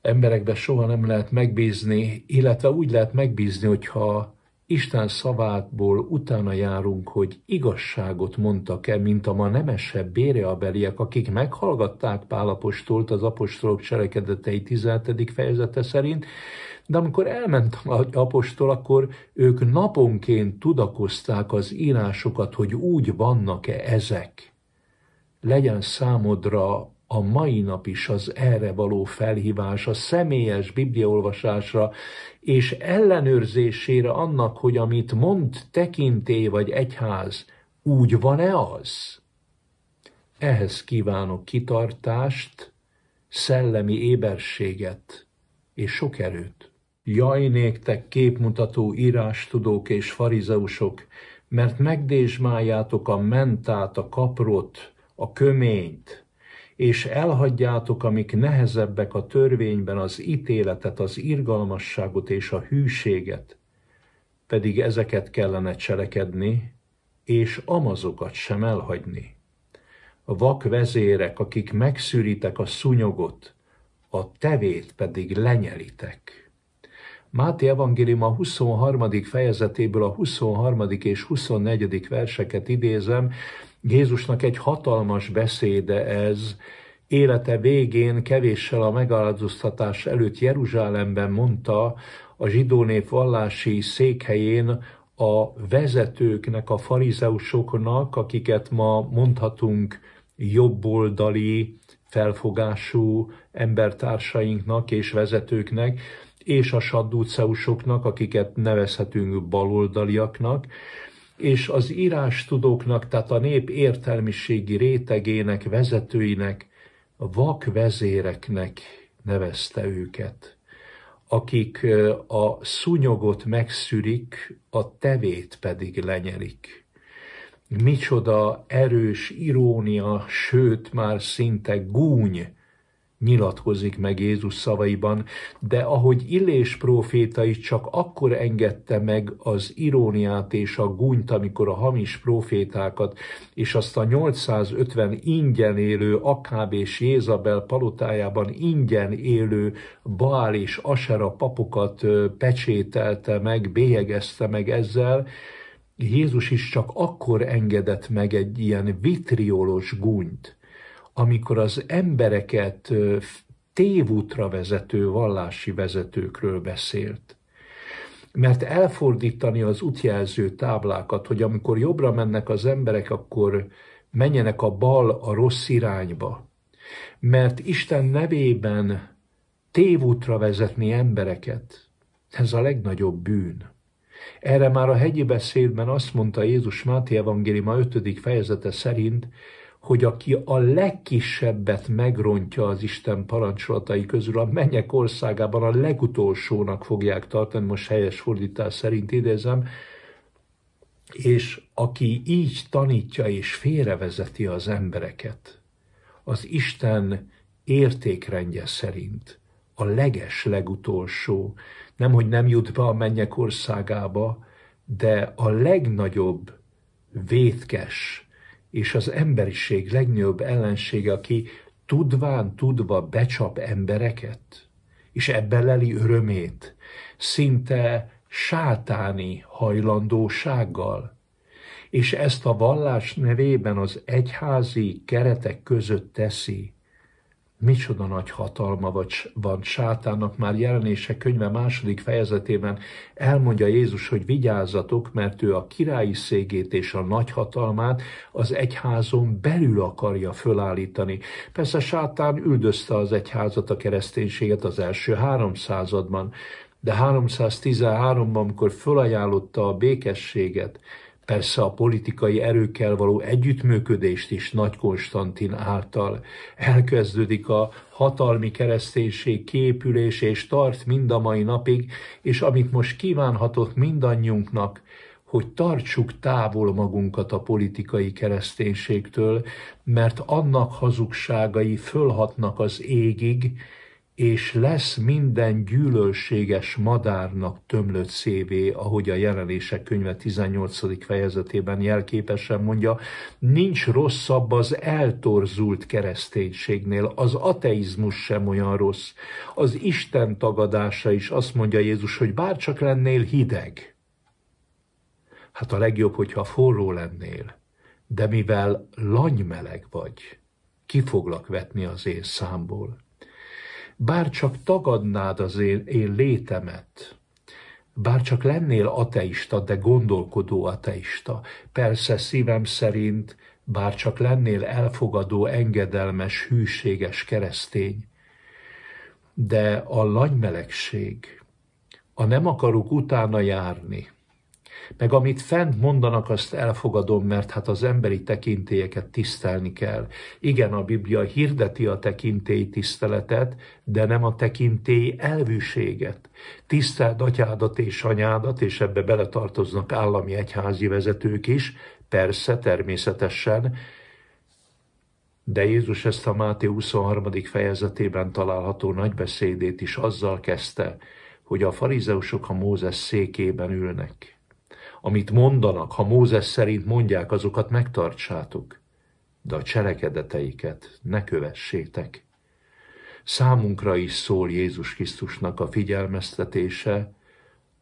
emberekbe soha nem lehet megbízni, illetve úgy lehet megbízni, hogyha Isten szavából utána járunk, hogy igazságot mondtak-e, mint a ma nemesebb béreabeliek, akik meghallgatták Pálapostolt az apostolok cselekedetei 17. fejezete szerint, de amikor elment a apostol, akkor ők naponként tudakozták az írásokat, hogy úgy vannak-e ezek. Legyen számodra a mai nap is az erre való felhívás, a személyes bibliaolvasásra és ellenőrzésére annak, hogy amit mond tekinté vagy egyház, úgy van-e az? Ehhez kívánok kitartást, szellemi éberséget és sok erőt. Jaj néktek képmutató írástudók és farizeusok, mert megdésmáljátok a mentát, a kaprot, a köményt, és elhagyjátok, amik nehezebbek a törvényben az ítéletet, az irgalmasságot és a hűséget, pedig ezeket kellene cselekedni, és amazokat sem elhagyni. A vak vezérek, akik megszűritek a szunyogot, a tevét pedig lenyelitek. Máté evangélium a 23. fejezetéből a 23. és 24. verseket idézem, Jézusnak egy hatalmas beszéde ez, élete végén kevéssel a megáldoztatás előtt Jeruzsálemben mondta a zsidó nép vallási székhelyén a vezetőknek, a farizeusoknak, akiket ma mondhatunk jobboldali felfogású embertársainknak és vezetőknek, és a sadduceusoknak, akiket nevezhetünk baloldaliaknak, és az írás tudóknak, tehát a nép értelmiségi rétegének, vezetőinek, vak vezéreknek nevezte őket, akik a szunyogot megszűrik, a tevét pedig lenyelik. Micsoda erős irónia, sőt már szinte gúny nyilatkozik meg Jézus szavaiban, de ahogy Illés próféta is csak akkor engedte meg az iróniát és a gúnyt, amikor a hamis profétákat és azt a 850 ingyen élő Akáb és Jézabel palotájában ingyen élő Baál és Asera papokat pecsételte meg, bélyegezte meg ezzel, Jézus is csak akkor engedett meg egy ilyen vitriolos gúnyt, amikor az embereket tévútra vezető vallási vezetőkről beszélt. Mert elfordítani az útjelző táblákat, hogy amikor jobbra mennek az emberek, akkor menjenek a bal, a rossz irányba. Mert Isten nevében tévútra vezetni embereket, ez a legnagyobb bűn. Erre már a hegyi beszédben azt mondta Jézus Máté Evangélium 5. fejezete szerint, hogy aki a legkisebbet megrontja az Isten parancsolatai közül, a mennyek országában a legutolsónak fogják tartani, most helyes fordítás szerint idézem, és aki így tanítja és félrevezeti az embereket, az Isten értékrendje szerint a leges legutolsó, nem hogy nem jut be a mennyek országába, de a legnagyobb vétkes és az emberiség legnagyobb ellensége, aki tudván tudva becsap embereket, és ebbe leli örömét, szinte sátáni hajlandósággal. És ezt a vallás nevében az egyházi keretek között teszi, Micsoda nagy hatalma vagy, van sátának már jelenése könyve második fejezetében elmondja Jézus, hogy vigyázzatok, mert ő a királyi szégét és a nagy hatalmát az egyházon belül akarja fölállítani. Persze sátán üldözte az egyházat, a kereszténységet az első háromszázadban, de 313-ban, amikor fölajánlotta a békességet, persze a politikai erőkkel való együttműködést is Nagy Konstantin által. Elkezdődik a hatalmi kereszténység képülés, és tart mind a mai napig, és amit most kívánhatott mindannyiunknak, hogy tartsuk távol magunkat a politikai kereszténységtől, mert annak hazugságai fölhatnak az égig, és lesz minden gyűlölséges madárnak tömlött szévé, ahogy a jelenések könyve 18. fejezetében jelképesen mondja, nincs rosszabb az eltorzult kereszténységnél, az ateizmus sem olyan rossz, az Isten tagadása is azt mondja Jézus, hogy bárcsak lennél hideg. Hát a legjobb, hogyha forró lennél, de mivel lanymeleg vagy, ki foglak vetni az én számból bár csak tagadnád az én, én létemet, bár csak lennél ateista, de gondolkodó ateista, persze szívem szerint, bár csak lennél elfogadó, engedelmes, hűséges keresztény, de a lagymelegség, a nem akarok utána járni, meg amit fent mondanak, azt elfogadom, mert hát az emberi tekintélyeket tisztelni kell. Igen, a Biblia hirdeti a tekintély tiszteletet, de nem a tekintély elvűséget. Tiszteld atyádat és anyádat, és ebbe beletartoznak állami egyházi vezetők is, persze, természetesen, de Jézus ezt a Máté 23. fejezetében található nagybeszédét is azzal kezdte, hogy a farizeusok a Mózes székében ülnek. Amit mondanak, ha Mózes szerint mondják, azokat megtartsátok, de a cselekedeteiket ne kövessétek. Számunkra is szól Jézus Krisztusnak a figyelmeztetése,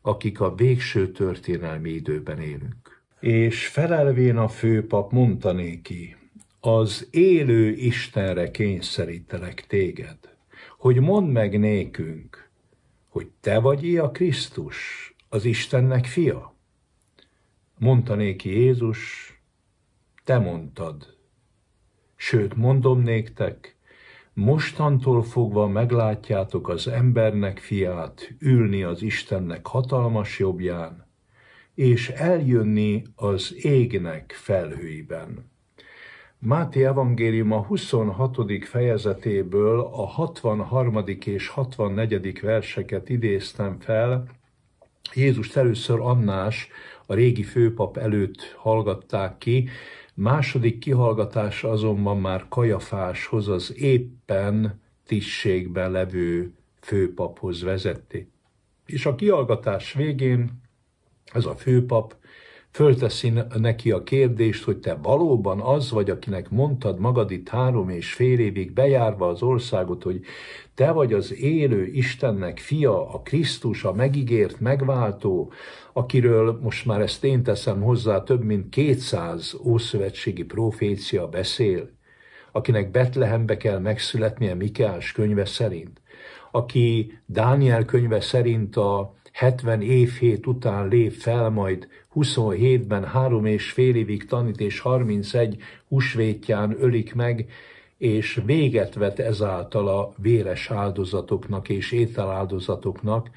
akik a végső történelmi időben élünk. És felelvén a főpap mondta néki, az élő Istenre kényszerítelek téged, hogy mondd meg nékünk, hogy te vagy a Krisztus, az Istennek fia? Mondta néki Jézus, te mondtad. Sőt, mondom néktek, mostantól fogva meglátjátok az embernek fiát ülni az Istennek hatalmas jobbján, és eljönni az égnek felhőiben. Máté evangélium a 26. fejezetéből a 63. és 64. verseket idéztem fel. Jézus először Annás a régi főpap előtt hallgatták ki, második kihallgatás azonban már Kajafáshoz, az éppen tisztségben levő főpaphoz vezette. És a kihallgatás végén ez a főpap fölteszi neki a kérdést, hogy te valóban az vagy, akinek mondtad magad itt három és fél évig bejárva az országot, hogy te vagy az élő Istennek fia, a Krisztus, a megígért megváltó, akiről most már ezt én teszem hozzá, több mint 200 ószövetségi profécia beszél, akinek Betlehembe kell megszületnie Mikás könyve szerint, aki Dániel könyve szerint a 70 év hét után lép fel majd, 27-ben három és fél évig tanít, és 31 husvétján ölik meg, és véget vet ezáltal a véres áldozatoknak és ételáldozatoknak,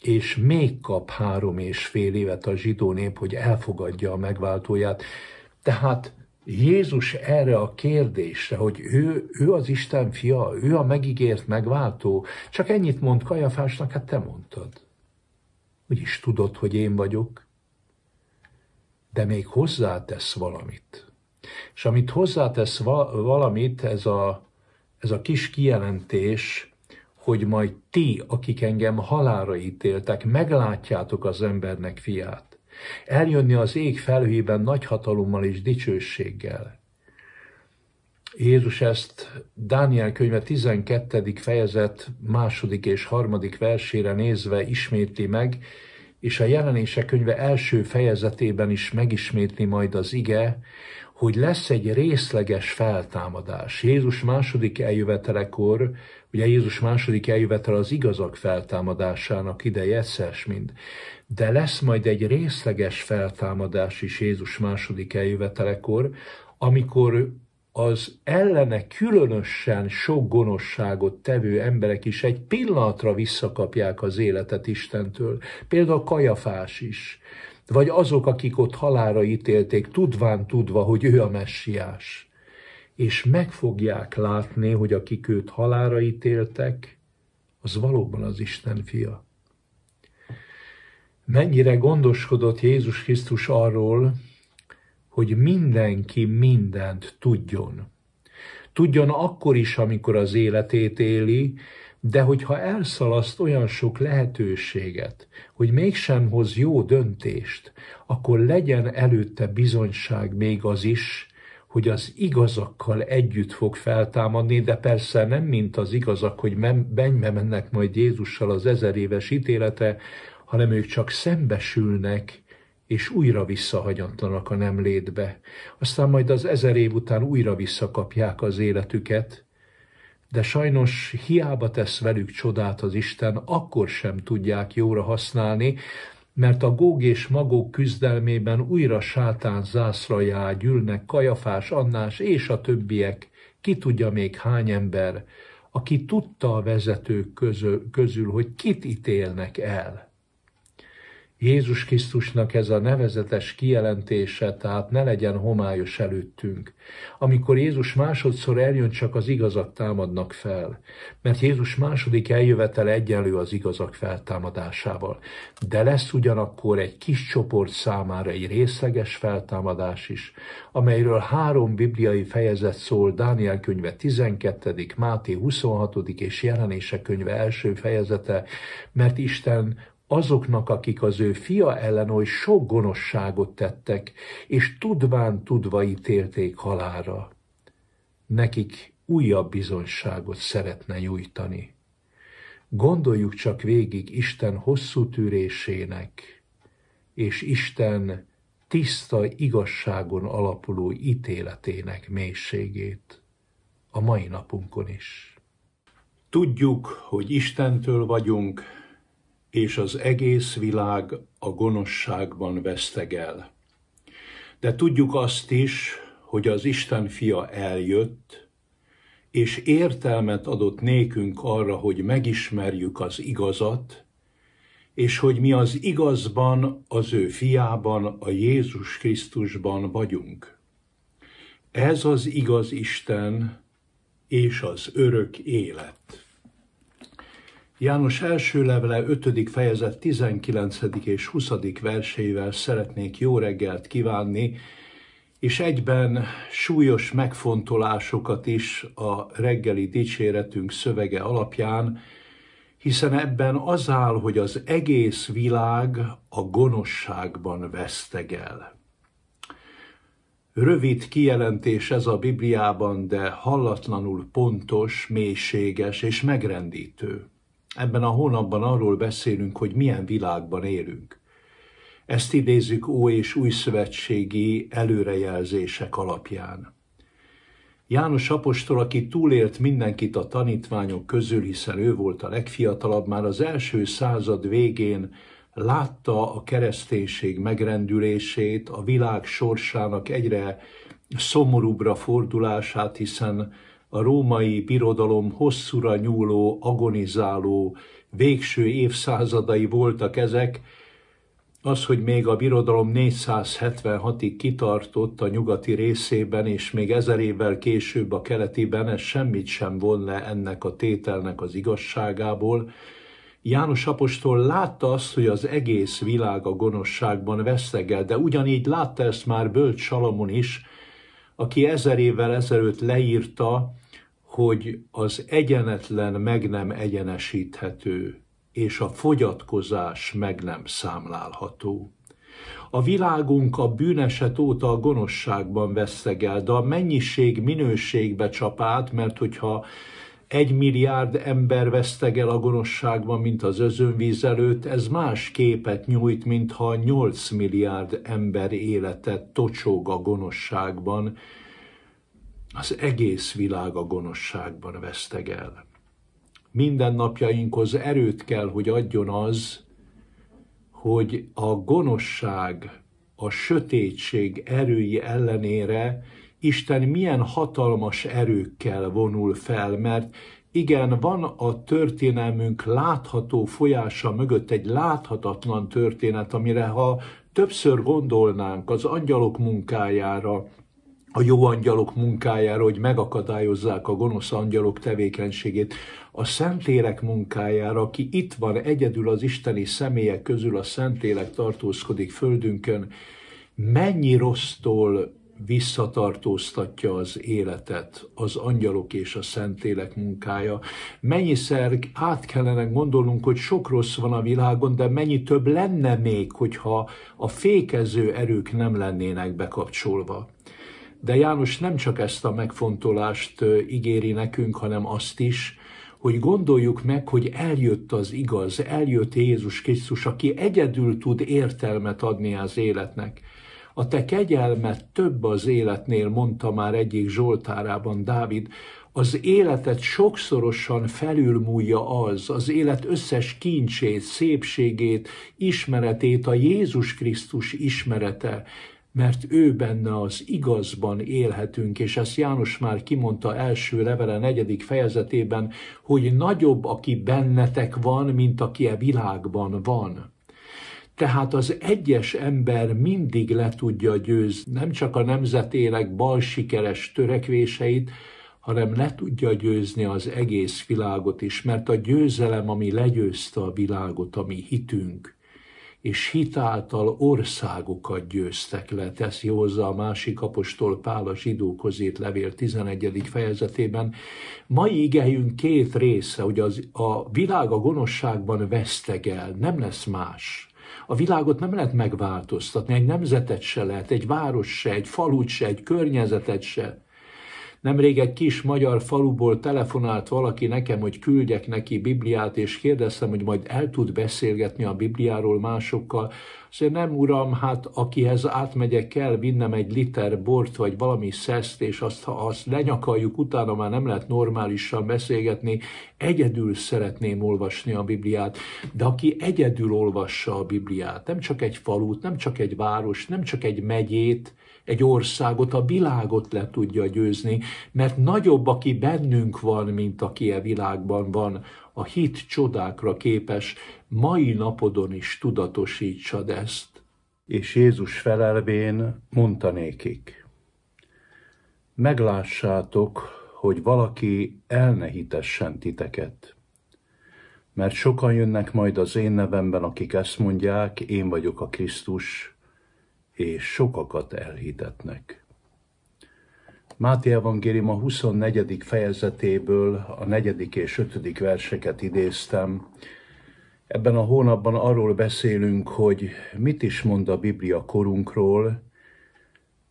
és még kap három és fél évet a zsidó nép, hogy elfogadja a megváltóját. Tehát Jézus erre a kérdésre, hogy ő, ő az Isten fia, ő a megígért megváltó, csak ennyit mond Kajafásnak, hát te mondtad is tudod, hogy én vagyok, de még hozzátesz valamit. És amit hozzátesz valamit, ez a, ez a kis kijelentés, hogy majd ti, akik engem halára ítéltek, meglátjátok az embernek fiát. Eljönni az ég felhőjében nagy hatalommal és dicsőséggel. Jézus ezt Dániel könyve 12. fejezet második és harmadik versére nézve ismétli meg, és a jelenése könyve első fejezetében is megismétli majd az ige, hogy lesz egy részleges feltámadás. Jézus második eljövetelekor, ugye Jézus második eljövetel az igazak feltámadásának ideje, egyszeres mind, de lesz majd egy részleges feltámadás is Jézus második eljövetelekor, amikor az ellene különösen sok gonoszságot tevő emberek is egy pillanatra visszakapják az életet Istentől. Például Kajafás is, vagy azok, akik ott halára ítélték, tudván tudva, hogy ő a messiás. És meg fogják látni, hogy akik őt halára ítéltek, az valóban az Isten fia. Mennyire gondoskodott Jézus Krisztus arról, hogy mindenki mindent tudjon. Tudjon akkor is, amikor az életét éli, de hogyha elszalaszt olyan sok lehetőséget, hogy mégsem hoz jó döntést, akkor legyen előtte bizonyság még az is, hogy az igazakkal együtt fog feltámadni, de persze nem mint az igazak, hogy mennybe mennek majd Jézussal az ezer éves ítélete, hanem ők csak szembesülnek és újra visszahagyatlanak a nem létbe. Aztán majd az ezer év után újra visszakapják az életüket, de sajnos hiába tesz velük csodát az Isten, akkor sem tudják jóra használni, mert a góg és magók küzdelmében újra sátán zászlajá gyűlnek Kajafás, Annás és a többiek, ki tudja még hány ember, aki tudta a vezetők közül, közül hogy kit ítélnek el. Jézus Krisztusnak ez a nevezetes kijelentése, tehát ne legyen homályos előttünk. Amikor Jézus másodszor eljön, csak az igazak támadnak fel, mert Jézus második eljövetel egyenlő az igazak feltámadásával. De lesz ugyanakkor egy kis csoport számára egy részleges feltámadás is, amelyről három bibliai fejezet szól, Dániel könyve 12., Máté 26. és Jelenése könyve első fejezete, mert Isten azoknak, akik az ő fia ellen oly sok gonoszságot tettek, és tudván tudva ítélték halára. Nekik újabb bizonyságot szeretne nyújtani. Gondoljuk csak végig Isten hosszú tűrésének, és Isten tiszta igazságon alapuló ítéletének mélységét a mai napunkon is. Tudjuk, hogy Istentől vagyunk, és az egész világ a gonoszságban vesztegel. De tudjuk azt is, hogy az Isten fia eljött, és értelmet adott nékünk arra, hogy megismerjük az igazat, és hogy mi az igazban, az ő fiában, a Jézus Krisztusban vagyunk. Ez az igaz Isten és az örök élet. János első levele 5. fejezet 19. és 20. verseivel szeretnék jó reggelt kívánni, és egyben súlyos megfontolásokat is a reggeli dicséretünk szövege alapján, hiszen ebben az áll, hogy az egész világ a gonoszságban vesztegel. Rövid kijelentés ez a Bibliában, de hallatlanul pontos, mélységes és megrendítő. Ebben a hónapban arról beszélünk, hogy milyen világban élünk. Ezt idézzük Ó és Új Szövetségi előrejelzések alapján. János apostol, aki túlélt mindenkit a tanítványok közül, hiszen ő volt a legfiatalabb, már az első század végén látta a kereszténység megrendülését, a világ sorsának egyre szomorúbbra fordulását, hiszen a római birodalom hosszúra nyúló, agonizáló, végső évszázadai voltak ezek, az, hogy még a birodalom 476-ig kitartott a nyugati részében, és még ezer évvel később a keletiben, ez semmit sem von le ennek a tételnek az igazságából. János Apostol látta azt, hogy az egész világ a gonoszságban vesztegel, de ugyanígy látta ezt már Bölcs Salamon is, aki ezer évvel ezelőtt leírta, hogy az egyenetlen meg nem egyenesíthető, és a fogyatkozás meg nem számlálható. A világunk a bűneset óta a gonoszságban veszegel, de a mennyiség minőségbe csap át, mert hogyha egy milliárd ember vesztegel a gonoszságban, mint az özönvíz előtt, ez más képet nyújt, mintha 8 milliárd ember életet tocsog a gonoszságban, az egész világ a gonoszságban el. Minden napjainkhoz erőt kell, hogy adjon az, hogy a gonoszság, a sötétség erői ellenére Isten milyen hatalmas erőkkel vonul fel, mert igen, van a történelmünk látható folyása mögött egy láthatatlan történet, amire ha többször gondolnánk az angyalok munkájára, a jó angyalok munkájára, hogy megakadályozzák a gonosz angyalok tevékenységét, a Szentlélek munkájára, aki itt van egyedül az isteni személyek közül, a Szentlélek tartózkodik földünkön, mennyi rossztól visszatartóztatja az életet, az angyalok és a szentélek munkája. Mennyiszer át kellene gondolnunk, hogy sok rossz van a világon, de mennyi több lenne még, hogyha a fékező erők nem lennének bekapcsolva. De János nem csak ezt a megfontolást ígéri nekünk, hanem azt is, hogy gondoljuk meg, hogy eljött az igaz, eljött Jézus Krisztus, aki egyedül tud értelmet adni az életnek. A te kegyelmet több az életnél, mondta már egyik Zsoltárában Dávid, az életet sokszorosan felülmúlja az, az élet összes kincsét, szépségét, ismeretét, a Jézus Krisztus ismerete, mert ő benne az igazban élhetünk, és ezt János már kimondta első levele negyedik fejezetében, hogy nagyobb, aki bennetek van, mint aki a e világban van. Tehát az egyes ember mindig le tudja győzni nem csak a nemzetének bal sikeres törekvéseit, hanem le tudja győzni az egész világot is, mert a győzelem, ami legyőzte a világot, ami hitünk, és hitáltal országokat győztek le, teszi hozzá a másik apostol Pál a zsidókozét levél 11. fejezetében. Mai igehünk két része, hogy az, a világ a gonoszságban vesztegel, nem lesz más. A világot nem lehet megváltoztatni, egy nemzetet se lehet, egy város se, egy falut se, egy környezetet se. Nemrég egy kis magyar faluból telefonált valaki nekem, hogy küldjek neki Bibliát, és kérdeztem, hogy majd el tud beszélgetni a Bibliáról másokkal, Azért nem, uram, hát akihez átmegyek, kell vinnem egy liter bort, vagy valami szeszt, és azt, ha azt lenyakaljuk, utána már nem lehet normálisan beszélgetni. Egyedül szeretném olvasni a Bibliát, de aki egyedül olvassa a Bibliát, nem csak egy falut, nem csak egy város, nem csak egy megyét, egy országot, a világot le tudja győzni, mert nagyobb, aki bennünk van, mint aki a e világban van a hit csodákra képes mai napodon is tudatosítsad ezt. És Jézus felelvén mondta nékik, meglássátok, hogy valaki el ne hitessen titeket. Mert sokan jönnek majd az én nevemben, akik ezt mondják, én vagyok a Krisztus, és sokakat elhitetnek. Máté Evangélium a 24. fejezetéből a 4. és 5. verseket idéztem. Ebben a hónapban arról beszélünk, hogy mit is mond a Biblia korunkról,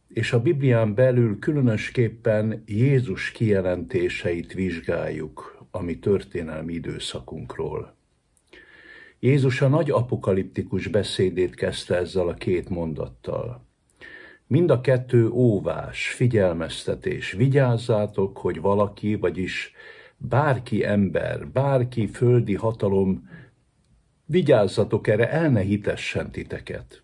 és a Biblián belül különösképpen Jézus kijelentéseit vizsgáljuk, ami történelmi időszakunkról. Jézus a nagy apokaliptikus beszédét kezdte ezzel a két mondattal. Mind a kettő óvás, figyelmeztetés. Vigyázzátok, hogy valaki, vagyis bárki ember, bárki földi hatalom, vigyázzatok erre, el ne hitessen titeket.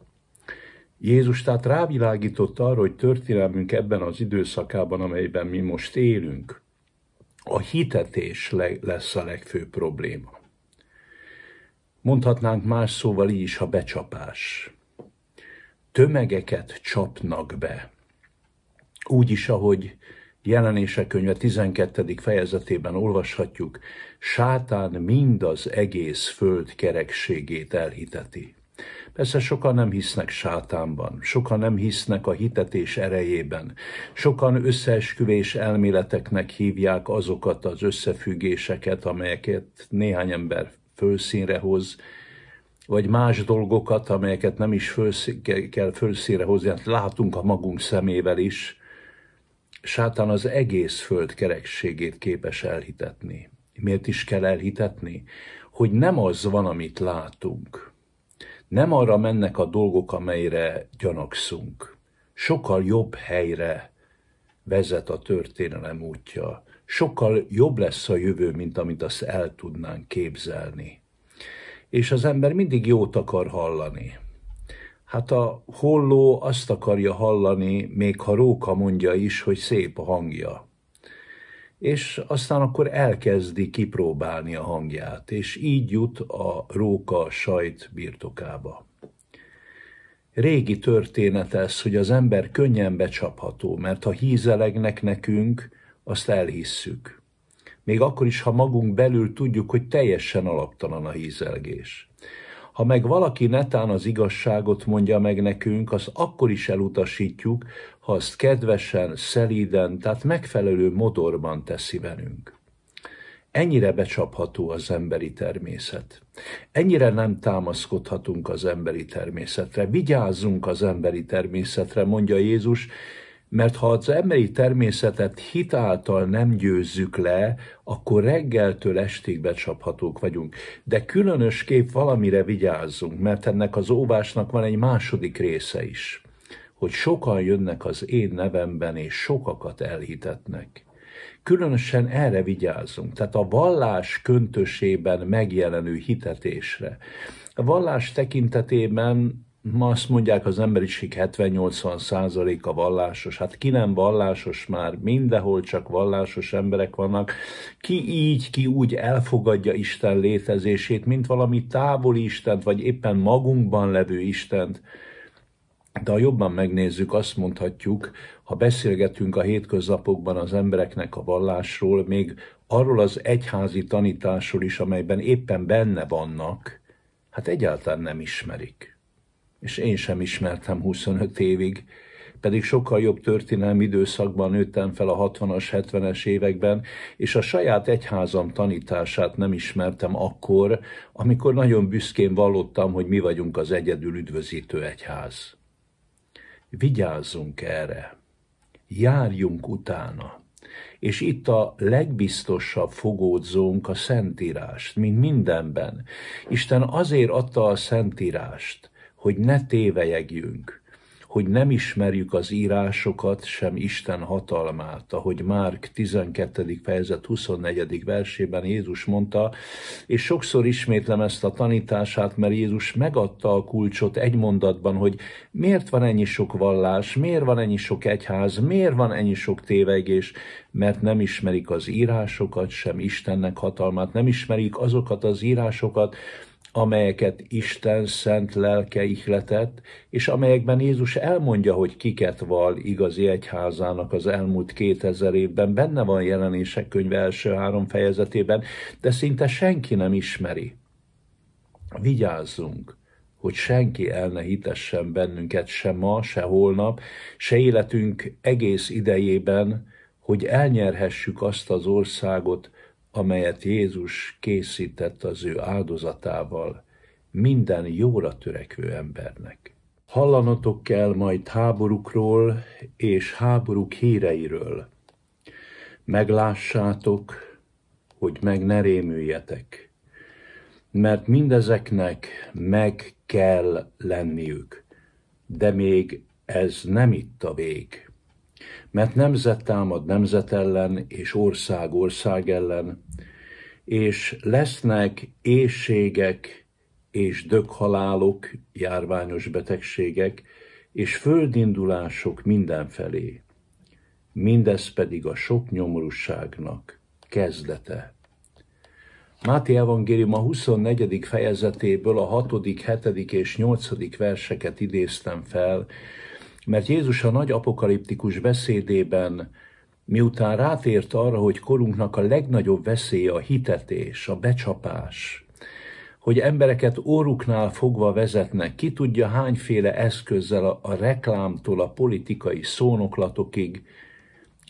Jézus tehát rávilágított arra, hogy történelmünk ebben az időszakában, amelyben mi most élünk, a hitetés lesz a legfőbb probléma. Mondhatnánk más szóval így is a becsapás tömegeket csapnak be. Úgy is, ahogy jelenések könyve 12. fejezetében olvashatjuk, sátán mind az egész föld kerekségét elhiteti. Persze sokan nem hisznek sátánban, sokan nem hisznek a hitetés erejében, sokan összeesküvés elméleteknek hívják azokat az összefüggéseket, amelyeket néhány ember fölszínre hoz, vagy más dolgokat, amelyeket nem is fölsz, kell fölszére hozni, hát látunk a magunk szemével is, sátán az egész föld kerekségét képes elhitetni. Miért is kell elhitetni? Hogy nem az van, amit látunk. Nem arra mennek a dolgok, amelyre gyanakszunk. Sokkal jobb helyre vezet a történelem útja. Sokkal jobb lesz a jövő, mint amit azt el tudnánk képzelni és az ember mindig jót akar hallani. Hát a holló azt akarja hallani, még ha Róka mondja is, hogy szép a hangja. És aztán akkor elkezdi kipróbálni a hangját, és így jut a Róka sajt birtokába. Régi történet ez, hogy az ember könnyen becsapható, mert ha hízelegnek nekünk, azt elhisszük még akkor is, ha magunk belül tudjuk, hogy teljesen alaptalan a hízelgés. Ha meg valaki netán az igazságot mondja meg nekünk, az akkor is elutasítjuk, ha azt kedvesen, szelíden, tehát megfelelő modorban teszi velünk. Ennyire becsapható az emberi természet. Ennyire nem támaszkodhatunk az emberi természetre. Vigyázzunk az emberi természetre, mondja Jézus, mert ha az emberi természetet hitáltal nem győzzük le, akkor reggeltől estig becsaphatók vagyunk. De különös kép valamire vigyázzunk, mert ennek az óvásnak van egy második része is, hogy sokan jönnek az én nevemben, és sokakat elhitetnek. Különösen erre vigyázzunk, tehát a vallás köntösében megjelenő hitetésre. A vallás tekintetében Ma azt mondják, az emberiség 70-80 a vallásos. Hát ki nem vallásos már? Mindenhol csak vallásos emberek vannak. Ki így, ki úgy elfogadja Isten létezését, mint valami távoli Istent, vagy éppen magunkban levő Istent. De ha jobban megnézzük, azt mondhatjuk, ha beszélgetünk a hétköznapokban az embereknek a vallásról, még arról az egyházi tanításról is, amelyben éppen benne vannak, hát egyáltalán nem ismerik és én sem ismertem 25 évig, pedig sokkal jobb történelmi időszakban nőttem fel a 60-as, 70-es években, és a saját egyházam tanítását nem ismertem akkor, amikor nagyon büszkén vallottam, hogy mi vagyunk az egyedül üdvözítő egyház. Vigyázzunk erre, járjunk utána, és itt a legbiztosabb fogódzónk a Szentírást, mint mindenben. Isten azért adta a Szentírást, hogy ne tévejegjünk, hogy nem ismerjük az írásokat, sem Isten hatalmát, ahogy Márk 12. fejezet 24. versében Jézus mondta, és sokszor ismétlem ezt a tanítását, mert Jézus megadta a kulcsot egy mondatban, hogy miért van ennyi sok vallás, miért van ennyi sok egyház, miért van ennyi sok tévegés, mert nem ismerik az írásokat, sem Istennek hatalmát, nem ismerik azokat az írásokat, amelyeket Isten szent lelke ihletett, és amelyekben Jézus elmondja, hogy kiket val igazi egyházának az elmúlt 2000 évben, benne van jelenések könyve első három fejezetében, de szinte senki nem ismeri. Vigyázzunk! hogy senki el ne hitessen bennünket se ma, se holnap, se életünk egész idejében, hogy elnyerhessük azt az országot, amelyet Jézus készített az ő áldozatával minden jóra törekvő embernek. Hallanatok kell majd háborúkról és háborúk híreiről. Meglássátok, hogy meg ne rémüljetek, mert mindezeknek meg kell lenniük, de még ez nem itt a vég mert nemzet támad nemzet ellen, és ország ország ellen, és lesznek éjségek és döghalálok, járványos betegségek, és földindulások mindenfelé. Mindez pedig a sok nyomorúságnak kezdete. Máté Evangélium a 24. fejezetéből a 6., 7. és 8. verseket idéztem fel, mert Jézus a nagy apokaliptikus beszédében, miután rátért arra, hogy korunknak a legnagyobb veszélye a hitetés, a becsapás, hogy embereket óruknál fogva vezetnek, ki tudja hányféle eszközzel a, a reklámtól a politikai szónoklatokig,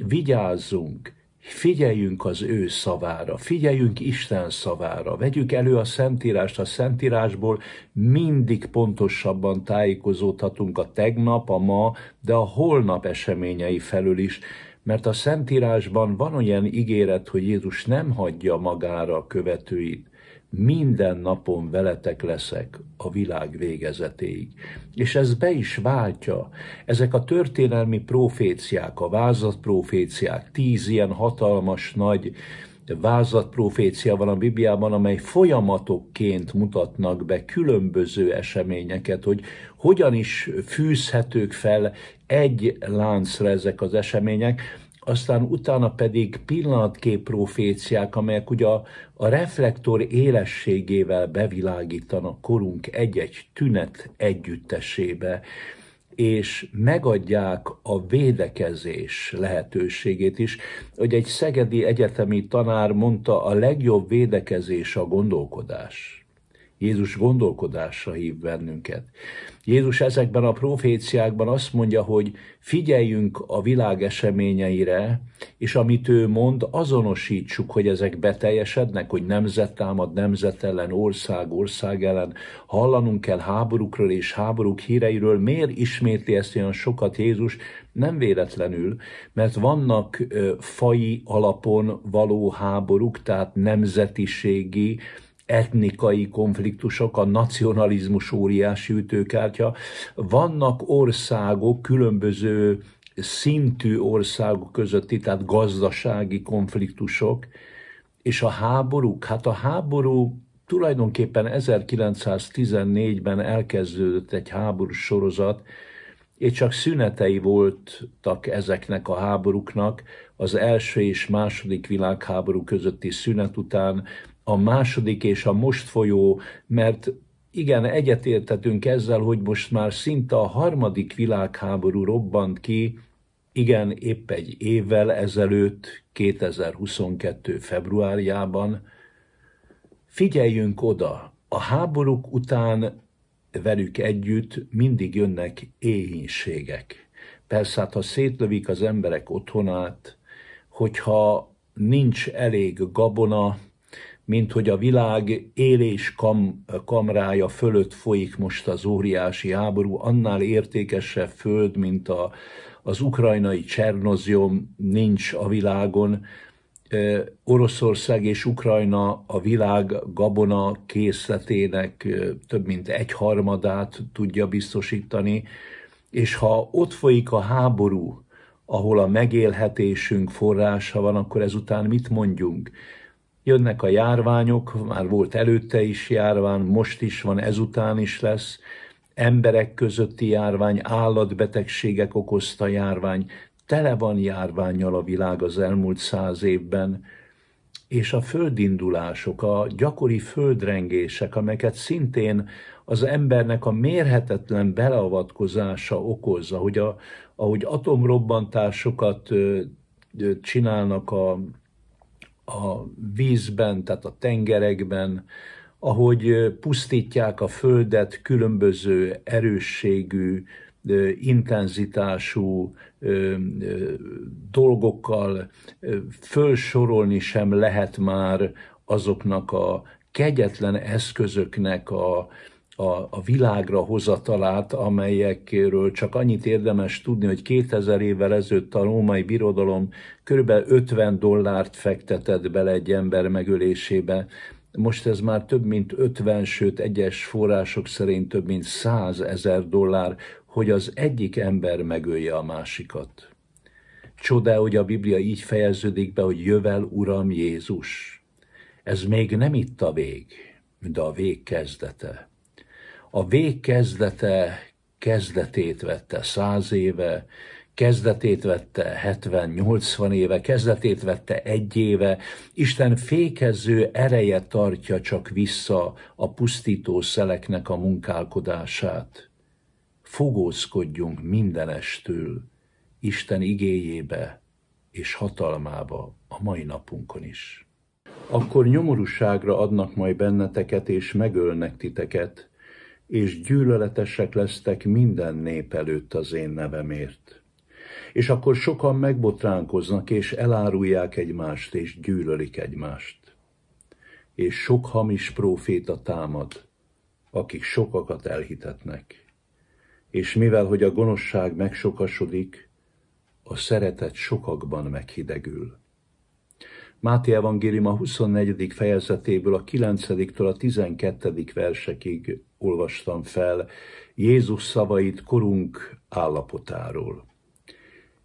vigyázzunk, Figyeljünk az ő szavára, figyeljünk Isten szavára, vegyük elő a Szentírást, a Szentírásból mindig pontosabban tájékozódhatunk a tegnap, a ma, de a holnap eseményei felül is, mert a Szentírásban van olyan ígéret, hogy Jézus nem hagyja magára a követőit minden napon veletek leszek a világ végezetéig. És ez be is váltja. Ezek a történelmi proféciák, a vázatproféciák, tíz ilyen hatalmas nagy vázatprofécia van a Bibliában, amely folyamatokként mutatnak be különböző eseményeket, hogy hogyan is fűzhetők fel egy láncra ezek az események aztán utána pedig pillanatkép proféciák, amelyek ugye a, a reflektor élességével bevilágítanak korunk egy-egy tünet együttesébe, és megadják a védekezés lehetőségét is. Hogy egy szegedi egyetemi tanár mondta, a legjobb védekezés a gondolkodás. Jézus gondolkodásra hív bennünket. Jézus ezekben a proféciákban azt mondja, hogy figyeljünk a világ eseményeire, és amit ő mond, azonosítsuk, hogy ezek beteljesednek, hogy nemzet támad nemzet ellen, ország, ország ellen. Hallanunk kell háborúkról és háborúk híreiről. Miért ismétli ezt olyan sokat Jézus? Nem véletlenül, mert vannak fai alapon való háborúk, tehát nemzetiségi, etnikai konfliktusok, a nacionalizmus óriási ütőkártya. Vannak országok, különböző szintű országok közötti, tehát gazdasági konfliktusok, és a háborúk, hát a háború tulajdonképpen 1914-ben elkezdődött egy háborús sorozat, és csak szünetei voltak ezeknek a háborúknak. Az első és második világháború közötti szünet után a második és a most folyó, mert igen, egyetértetünk ezzel, hogy most már szinte a harmadik világháború robbant ki, igen, épp egy évvel ezelőtt, 2022. februárjában. Figyeljünk oda, a háborúk után velük együtt mindig jönnek éhínségek. Persze, hát, ha szétlövik az emberek otthonát, hogyha nincs elég gabona, mint hogy a világ élés kam, kamrája fölött folyik most az óriási háború, annál értékesebb föld, mint a, az ukrajnai Csernozjom nincs a világon. Oroszország és Ukrajna a világ gabona készletének több mint egyharmadát tudja biztosítani, és ha ott folyik a háború, ahol a megélhetésünk forrása van, akkor ezután mit mondjunk? Jönnek a járványok, már volt előtte is járvány, most is van, ezután is lesz, emberek közötti járvány, állatbetegségek okozta járvány, tele van járványjal a világ az elmúlt száz évben, és a földindulások, a gyakori földrengések, amelyeket szintén az embernek a mérhetetlen beleavatkozása okozza, hogy a, ahogy atomrobbantásokat csinálnak a a vízben, tehát a tengerekben, ahogy pusztítják a földet különböző erősségű, intenzitású dolgokkal, fölsorolni sem lehet már azoknak a kegyetlen eszközöknek a, a, a világra hozatalát, amelyekről csak annyit érdemes tudni, hogy 2000 évvel ezelőtt a római birodalom kb. 50 dollárt fektetett bele egy ember megölésébe, most ez már több mint 50, sőt egyes források szerint több mint 100 ezer dollár, hogy az egyik ember megölje a másikat. Csodá, hogy a Biblia így fejeződik be, hogy jövel Uram Jézus. Ez még nem itt a vég, de a vég kezdete. A végkezdete kezdetét vette száz éve, kezdetét vette 70-80 éve, kezdetét vette egy éve, Isten fékező ereje tartja csak vissza a pusztító szeleknek a munkálkodását. Fogózkodjunk mindenestől, Isten igéjébe és hatalmába a mai napunkon is. Akkor nyomorúságra adnak majd benneteket, és megölnek titeket, és gyűlöletesek lesztek minden nép előtt az én nevemért. És akkor sokan megbotránkoznak, és elárulják egymást, és gyűlölik egymást. És sok hamis próféta támad, akik sokakat elhitetnek. És mivel, hogy a gonoszság megsokasodik, a szeretet sokakban meghidegül. Máté Evangélium a 24. fejezetéből a 9-től a 12. versekig olvastam fel Jézus szavait korunk állapotáról.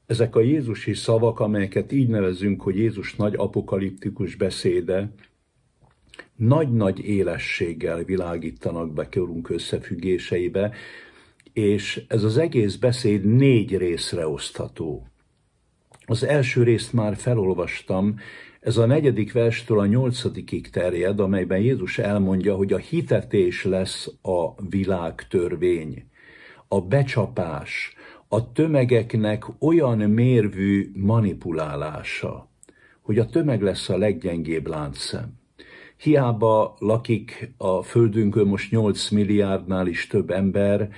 Ezek a Jézusi szavak, amelyeket így nevezünk, hogy Jézus nagy apokaliptikus beszéde, nagy-nagy élességgel világítanak be körünk összefüggéseibe, és ez az egész beszéd négy részre osztható. Az első részt már felolvastam, ez a negyedik verstől a nyolcadikig terjed, amelyben Jézus elmondja, hogy a hitetés lesz a világ törvény, a becsapás, a tömegeknek olyan mérvű manipulálása, hogy a tömeg lesz a leggyengébb láncszem. Hiába lakik a földünkön most 8 milliárdnál is több ember,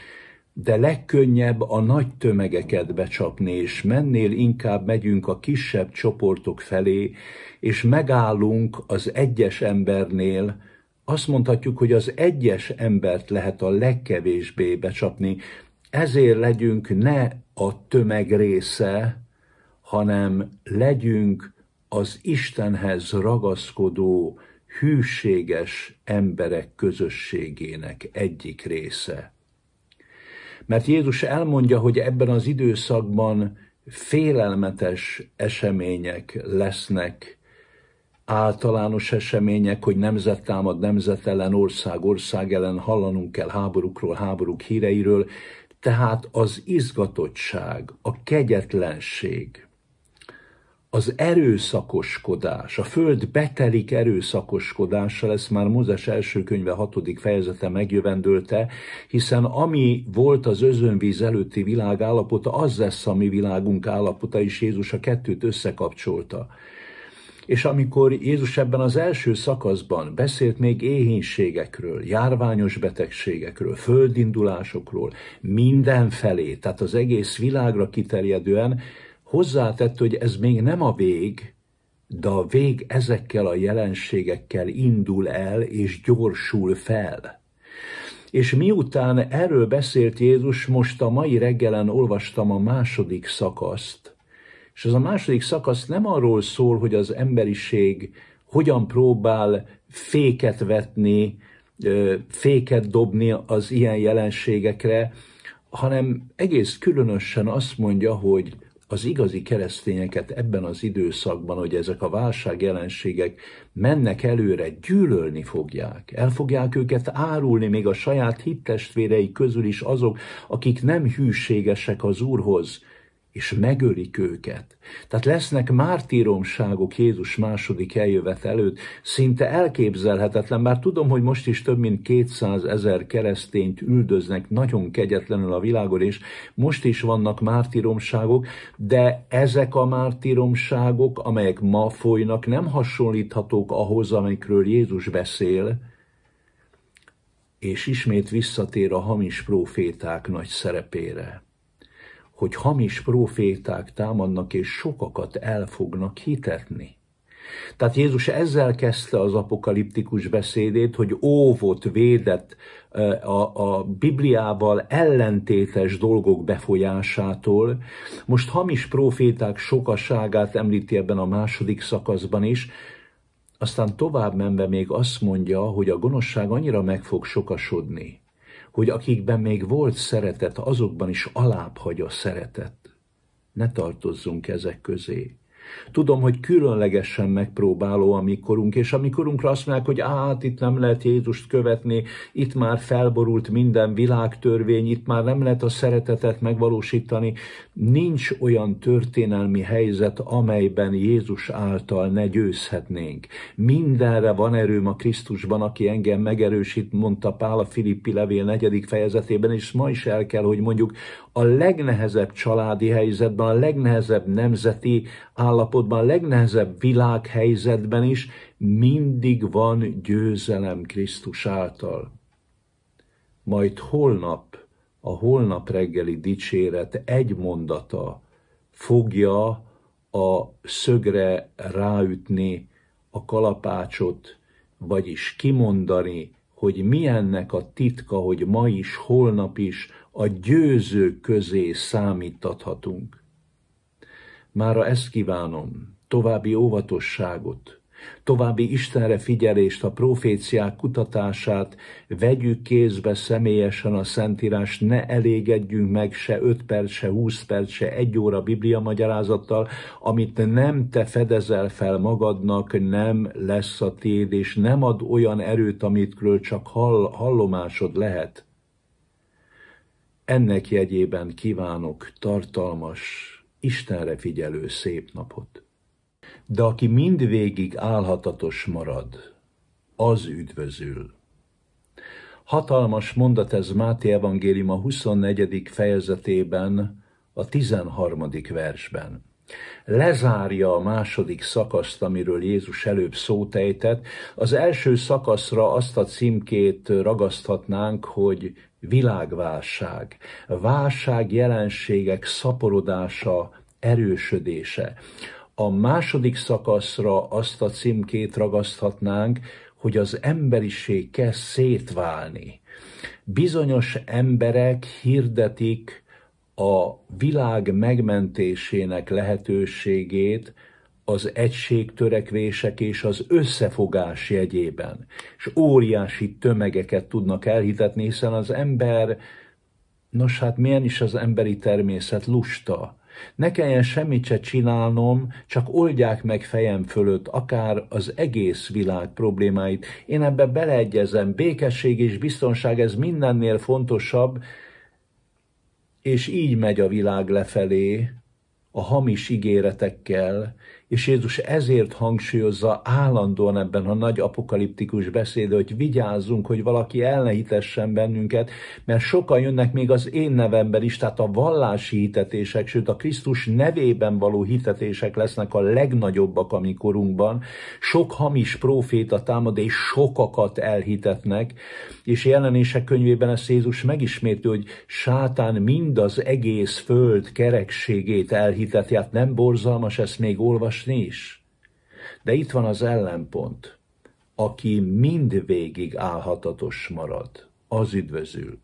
de legkönnyebb a nagy tömegeket becsapni, és mennél inkább megyünk a kisebb csoportok felé, és megállunk az egyes embernél, azt mondhatjuk, hogy az egyes embert lehet a legkevésbé becsapni, ezért legyünk ne a tömeg része, hanem legyünk az Istenhez ragaszkodó, hűséges emberek közösségének egyik része. Mert Jézus elmondja, hogy ebben az időszakban félelmetes események lesznek, általános események, hogy nemzet támad nemzet ellen, ország ország ellen, hallanunk kell háborúkról, háborúk híreiről, tehát az izgatottság, a kegyetlenség, az erőszakoskodás, a föld betelik erőszakoskodással, ezt már Mózes első könyve hatodik fejezete megjövendőlte, hiszen ami volt az özönvíz előtti világ állapota, az lesz a mi világunk állapota, és Jézus a kettőt összekapcsolta. És amikor Jézus ebben az első szakaszban beszélt még éhénységekről, járványos betegségekről, földindulásokról, mindenfelé, tehát az egész világra kiterjedően, Hozzátett, hogy ez még nem a vég, de a vég ezekkel a jelenségekkel indul el és gyorsul fel. És miután erről beszélt Jézus, most a mai reggelen olvastam a második szakaszt, és az a második szakasz nem arról szól, hogy az emberiség hogyan próbál féket vetni, féket dobni az ilyen jelenségekre, hanem egész különösen azt mondja, hogy az igazi keresztényeket ebben az időszakban, hogy ezek a válság jelenségek mennek előre, gyűlölni fogják. El fogják őket árulni még a saját hittestvérei közül is azok, akik nem hűségesek az Úrhoz, és megölik őket. Tehát lesznek mártíromságok Jézus második eljövet előtt, szinte elképzelhetetlen, bár tudom, hogy most is több mint 200 ezer keresztényt üldöznek nagyon kegyetlenül a világon, és most is vannak mártíromságok, de ezek a mártíromságok, amelyek ma folynak, nem hasonlíthatók ahhoz, amikről Jézus beszél, és ismét visszatér a hamis proféták nagy szerepére hogy hamis proféták támadnak és sokakat el fognak hitetni. Tehát Jézus ezzel kezdte az apokaliptikus beszédét, hogy óvott, védett a, a Bibliával ellentétes dolgok befolyásától. Most hamis proféták sokaságát említi ebben a második szakaszban is, aztán tovább menve még azt mondja, hogy a gonoszság annyira meg fog sokasodni, hogy akikben még volt szeretet, azokban is alább hagy a szeretet. Ne tartozzunk ezek közé. Tudom, hogy különlegesen megpróbáló a korunk, és a azt mondják, hogy hát itt nem lehet Jézust követni, itt már felborult minden világtörvény, itt már nem lehet a szeretetet megvalósítani. Nincs olyan történelmi helyzet, amelyben Jézus által ne győzhetnénk. Mindenre van erőm a Krisztusban, aki engem megerősít, mondta Pál a Filippi levél negyedik fejezetében, és ma is el kell, hogy mondjuk a legnehezebb családi helyzetben, a legnehezebb nemzeti állapotban, a legnehezebb világhelyzetben is mindig van győzelem Krisztus által. Majd holnap a holnap reggeli dicséret egy mondata fogja a szögre ráütni a kalapácsot, vagyis kimondani, hogy milyennek a titka, hogy ma is, holnap is a győző közé számítathatunk. Mára ezt kívánom, további óvatosságot, További Istenre figyelést, a proféciák kutatását, vegyük kézbe személyesen a Szentírás, ne elégedjünk meg se 5 perc, se 20 perc, se 1 óra Biblia magyarázattal, amit nem te fedezel fel magadnak, nem lesz a tiéd, és nem ad olyan erőt, amitről csak hall, hallomásod lehet. Ennek jegyében kívánok tartalmas, Istenre figyelő szép napot! de aki mindvégig álhatatos marad, az üdvözül. Hatalmas mondat ez Máté Evangélium a 24. fejezetében, a 13. versben. Lezárja a második szakaszt, amiről Jézus előbb szót ejtett. Az első szakaszra azt a címkét ragaszthatnánk, hogy világválság, válság jelenségek szaporodása, erősödése. A második szakaszra azt a címkét ragaszthatnánk, hogy az emberiség kezd szétválni. Bizonyos emberek hirdetik a világ megmentésének lehetőségét, az egység törekvések és az összefogás jegyében. És óriási tömegeket tudnak elhitetni, hiszen az ember, nos hát milyen is az emberi természet lusta. Ne kelljen semmit se csinálnom, csak oldják meg fejem fölött akár az egész világ problémáit. Én ebbe beleegyezem, békesség és biztonság, ez mindennél fontosabb, és így megy a világ lefelé, a hamis ígéretekkel, és Jézus ezért hangsúlyozza állandóan ebben a nagy apokaliptikus beszéde, hogy vigyázzunk, hogy valaki elnehitessen bennünket, mert sokan jönnek még az én nevemben is, tehát a vallási hitetések, sőt a Krisztus nevében való hitetések lesznek a legnagyobbak a mi korunkban. Sok hamis próféta támad, és sokakat elhitetnek, és jelenések könyvében ezt Jézus megismétli, hogy sátán mind az egész föld kerekségét elhitetnek, hitet, hát nem borzalmas ezt még olvasni is? De itt van az ellenpont, aki mindvégig álhatatos marad, az üdvözül.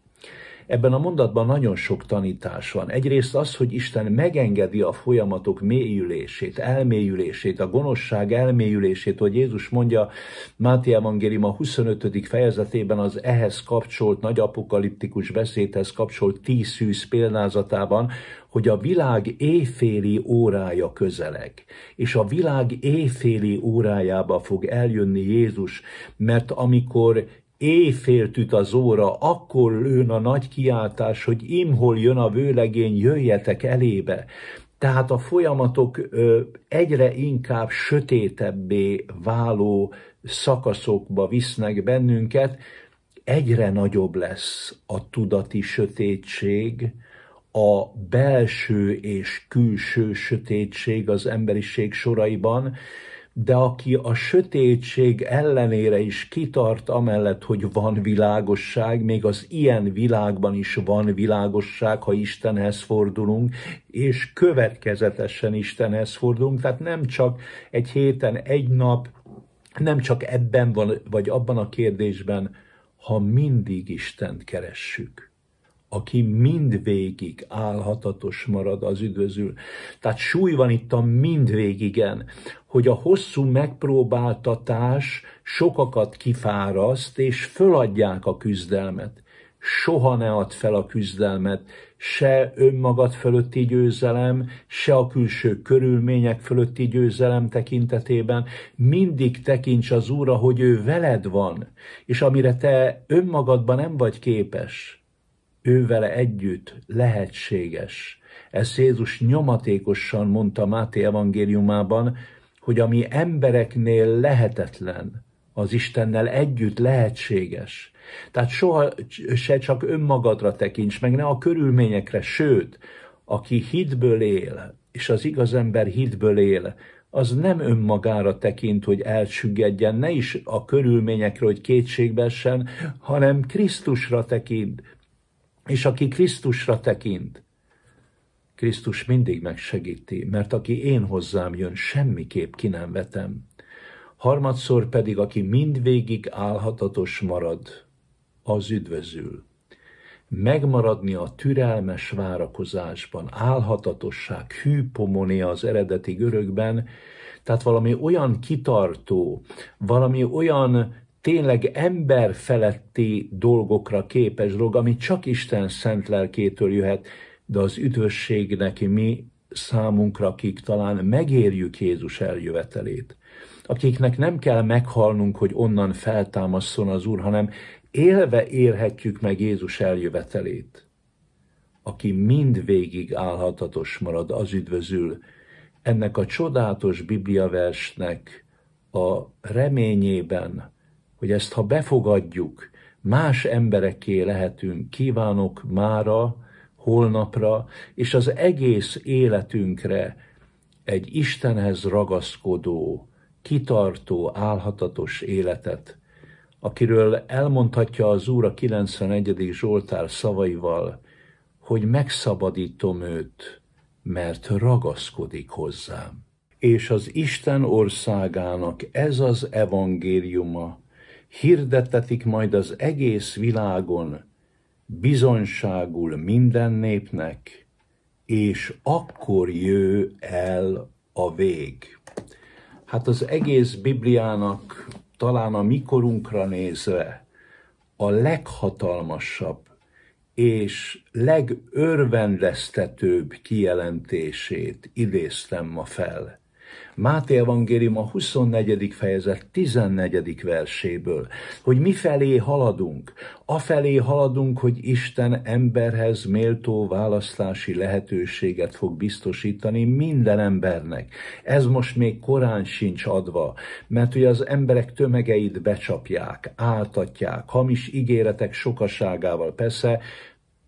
Ebben a mondatban nagyon sok tanítás van. Egyrészt az, hogy Isten megengedi a folyamatok mélyülését, elmélyülését, a gonoszság elmélyülését, hogy Jézus mondja Máté Evangélium a 25. fejezetében az ehhez kapcsolt nagy apokaliptikus beszédhez kapcsolt tíz szűz példázatában, hogy a világ éjféli órája közeleg, és a világ éjféli órájába fog eljönni Jézus, mert amikor éjfélt az óra, akkor lőn a nagy kiáltás, hogy imhol jön a vőlegény, jöjjetek elébe. Tehát a folyamatok egyre inkább sötétebbé váló szakaszokba visznek bennünket, egyre nagyobb lesz a tudati sötétség, a belső és külső sötétség az emberiség soraiban, de aki a sötétség ellenére is kitart amellett, hogy van világosság, még az ilyen világban is van világosság, ha Istenhez fordulunk, és következetesen Istenhez fordulunk, tehát nem csak egy héten, egy nap, nem csak ebben van, vagy abban a kérdésben, ha mindig Istent keressük aki mindvégig álhatatos marad az üdvözül. Tehát súly van itt a mindvégigen, hogy a hosszú megpróbáltatás sokakat kifáraszt, és föladják a küzdelmet. Soha ne add fel a küzdelmet, se önmagad fölötti győzelem, se a külső körülmények fölötti győzelem tekintetében. Mindig tekints az Úrra, hogy ő veled van, és amire te önmagadban nem vagy képes – ővele együtt lehetséges. Ezt Jézus nyomatékosan mondta Máté evangéliumában, hogy ami embereknél lehetetlen, az Istennel együtt lehetséges. Tehát soha se csak önmagadra tekints, meg ne a körülményekre, sőt, aki hitből él, és az igaz ember hitből él, az nem önmagára tekint, hogy elsüggedjen, ne is a körülményekre, hogy kétségbe essen, hanem Krisztusra tekint, és aki Krisztusra tekint, Krisztus mindig megsegíti, mert aki én hozzám jön, semmiképp ki nem vetem. Harmadszor pedig, aki mindvégig álhatatos marad, az üdvözül. Megmaradni a türelmes várakozásban, álhatatosság, hűpomonia az eredeti görögben, tehát valami olyan kitartó, valami olyan tényleg ember feletti dolgokra képes dolog, ami csak Isten szent lelkétől jöhet, de az üdvösség neki mi számunkra, akik talán megérjük Jézus eljövetelét, akiknek nem kell meghalnunk, hogy onnan feltámasszon az Úr, hanem élve érhetjük meg Jézus eljövetelét, aki mindvégig állhatatos marad, az üdvözül. Ennek a csodálatos bibliaversnek a reményében, hogy ezt ha befogadjuk, más embereké lehetünk, kívánok mára, holnapra, és az egész életünkre egy Istenhez ragaszkodó, kitartó, álhatatos életet, akiről elmondhatja az Úr a 91. Zsoltár szavaival, hogy megszabadítom őt, mert ragaszkodik hozzám. És az Isten országának ez az evangéliuma, hirdetetik majd az egész világon, bizonságul minden népnek, és akkor jő el a vég. Hát az egész Bibliának talán a mikorunkra nézve a leghatalmasabb és legörvendeztetőbb kijelentését idéztem ma fel. Máté Evangélium a 24. fejezet 14. verséből, hogy mi felé haladunk. Afelé haladunk, hogy Isten emberhez méltó választási lehetőséget fog biztosítani minden embernek. Ez most még korán sincs adva, mert ugye az emberek tömegeit becsapják, áltatják, hamis ígéretek sokaságával. Persze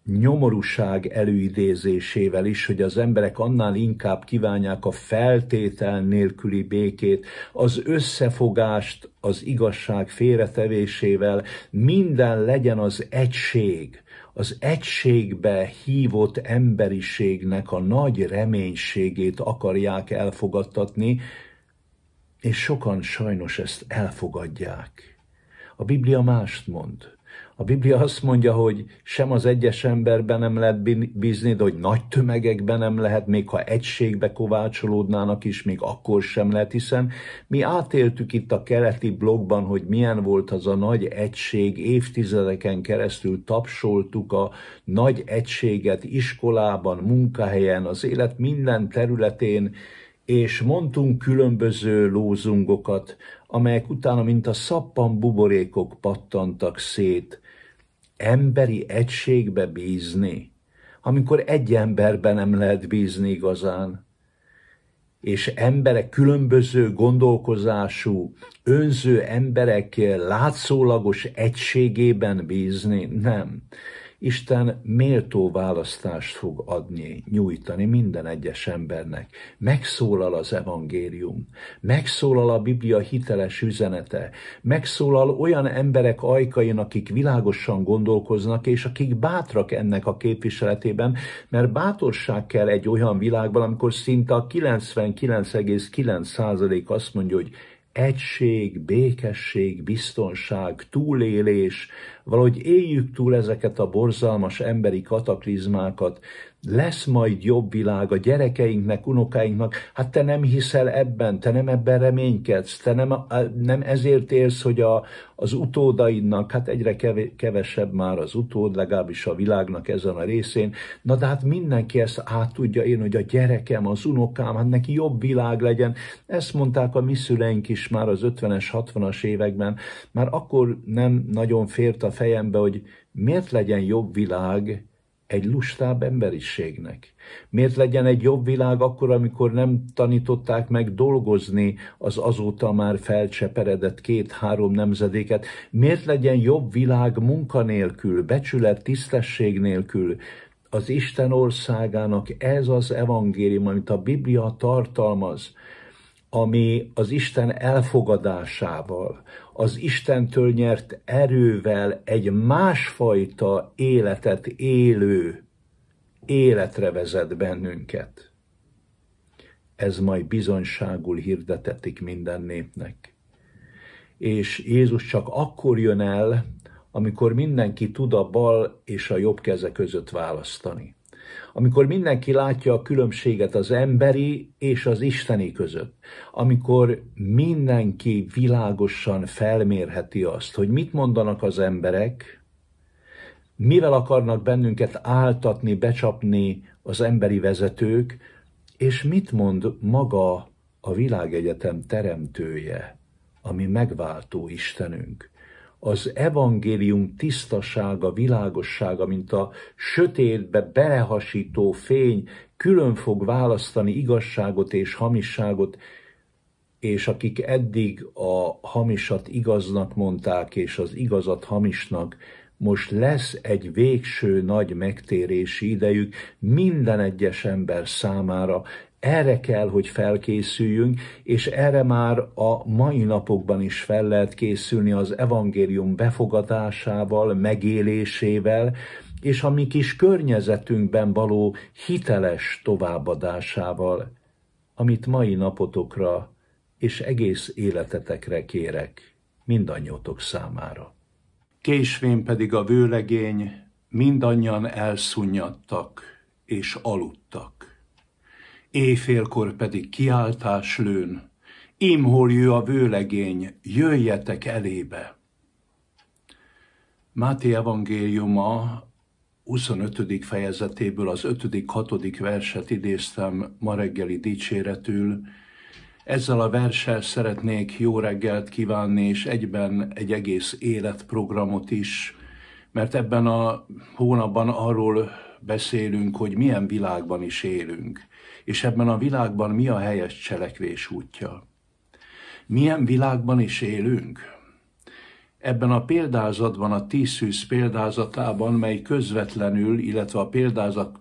nyomorúság előidézésével is, hogy az emberek annál inkább kívánják a feltétel nélküli békét, az összefogást az igazság félretevésével, minden legyen az egység, az egységbe hívott emberiségnek a nagy reménységét akarják elfogadtatni, és sokan sajnos ezt elfogadják. A Biblia mást mond. A Biblia azt mondja, hogy sem az egyes emberben nem lehet bízni, de hogy nagy tömegekben nem lehet, még ha egységbe kovácsolódnának is, még akkor sem lehet, hiszen mi átéltük itt a keleti blogban, hogy milyen volt az a nagy egység, évtizedeken keresztül tapsoltuk a nagy egységet iskolában, munkahelyen, az élet minden területén, és mondtunk különböző lózungokat, amelyek utána, mint a szappan buborékok pattantak szét, emberi egységbe bízni, amikor egy emberben nem lehet bízni igazán, és emberek különböző gondolkozású, önző emberek látszólagos egységében bízni, nem. Isten méltó választást fog adni, nyújtani minden egyes embernek. Megszólal az evangélium, megszólal a Biblia hiteles üzenete, megszólal olyan emberek ajkain, akik világosan gondolkoznak, és akik bátrak ennek a képviseletében, mert bátorság kell egy olyan világban, amikor szinte a 99,9% azt mondja, hogy egység, békesség, biztonság, túlélés, valahogy éljük túl ezeket a borzalmas emberi kataklizmákat, lesz majd jobb világ a gyerekeinknek, unokáinknak, hát te nem hiszel ebben, te nem ebben reménykedsz, te nem, nem ezért élsz, hogy a, az utódaidnak, hát egyre kevesebb már az utód, legalábbis a világnak ezen a részén, na de hát mindenki ezt át tudja én, hogy a gyerekem, az unokám, hát neki jobb világ legyen. Ezt mondták a mi szüleink is már az 50-es, 60-as években, már akkor nem nagyon fért a fejembe, hogy miért legyen jobb világ, egy lustább emberiségnek? Miért legyen egy jobb világ akkor, amikor nem tanították meg dolgozni az azóta már felcseperedett két-három nemzedéket? Miért legyen jobb világ munkanélkül, becsület, tisztesség nélkül? Az Isten országának ez az evangélium, amit a Biblia tartalmaz, ami az Isten elfogadásával, az Istentől nyert erővel egy másfajta életet élő életre vezet bennünket. Ez majd bizonyságul hirdetetik minden népnek. És Jézus csak akkor jön el, amikor mindenki tud a bal és a jobb keze között választani amikor mindenki látja a különbséget az emberi és az isteni között, amikor mindenki világosan felmérheti azt, hogy mit mondanak az emberek, mivel akarnak bennünket áltatni, becsapni az emberi vezetők, és mit mond maga a világegyetem teremtője, ami megváltó Istenünk az evangélium tisztasága, világossága, mint a sötétbe belehasító fény külön fog választani igazságot és hamisságot, és akik eddig a hamisat igaznak mondták, és az igazat hamisnak, most lesz egy végső nagy megtérési idejük minden egyes ember számára, erre kell, hogy felkészüljünk, és erre már a mai napokban is fel lehet készülni az evangélium befogadásával, megélésével, és a mi kis környezetünkben való hiteles továbbadásával, amit mai napotokra és egész életetekre kérek, mindannyiótok számára. Késvén pedig a vőlegény mindannyian elszunnyadtak és aludtak éjfélkor pedig kiáltás lőn, imholjő a vőlegény, jöjjetek elébe. Máté evangéliuma 25. fejezetéből az 5.-6. verset idéztem ma reggeli dicséretül. Ezzel a verssel szeretnék jó reggelt kívánni, és egyben egy egész életprogramot is, mert ebben a hónapban arról beszélünk, hogy milyen világban is élünk és ebben a világban mi a helyes cselekvés útja. Milyen világban is élünk? Ebben a példázatban, a tízszűz példázatában, mely közvetlenül, illetve a, példázat,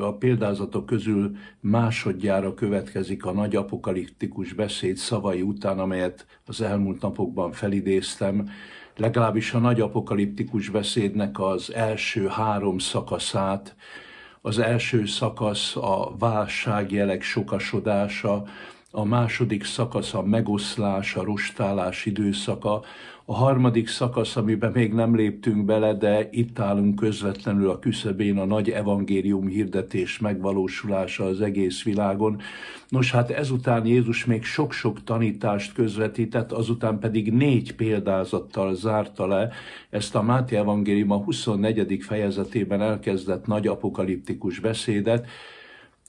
a példázatok közül másodjára következik a nagy apokaliptikus beszéd szavai után, amelyet az elmúlt napokban felidéztem, legalábbis a nagy apokaliptikus beszédnek az első három szakaszát, az első szakasz a válságjelek sokasodása, a második szakasz a megoszlás, a rostálás időszaka, a harmadik szakasz, amiben még nem léptünk bele, de itt állunk közvetlenül a küszöbén a nagy evangélium hirdetés megvalósulása az egész világon. Nos, hát ezután Jézus még sok-sok tanítást közvetített, azután pedig négy példázattal zárta le ezt a Máté evangélium a 24. fejezetében elkezdett nagy apokaliptikus beszédet,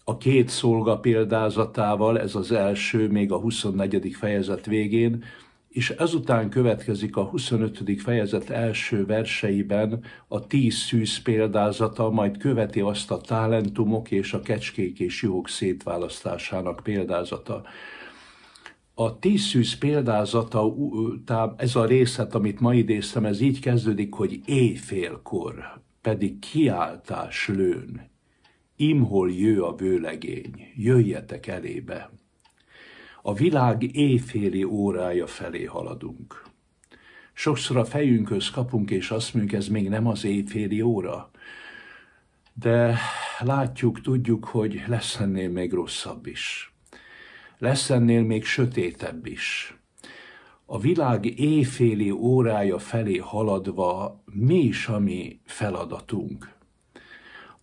a két szolga példázatával, ez az első, még a 24. fejezet végén, és ezután következik a 25. fejezet első verseiben a tíz szűz példázata, majd követi azt a talentumok és a kecskék és juhok szétválasztásának példázata. A tíz szűz példázata, ez a részlet, amit ma idéztem, ez így kezdődik, hogy éjfélkor, pedig kiáltás lőn, imhol jő a vőlegény, jöjjetek elébe a világ éjféli órája felé haladunk. Sokszor a fejünkhöz kapunk, és azt mondjuk, ez még nem az éjféli óra. De látjuk, tudjuk, hogy lesz ennél még rosszabb is. Lesz ennél még sötétebb is. A világ éjféli órája felé haladva mi is a mi feladatunk?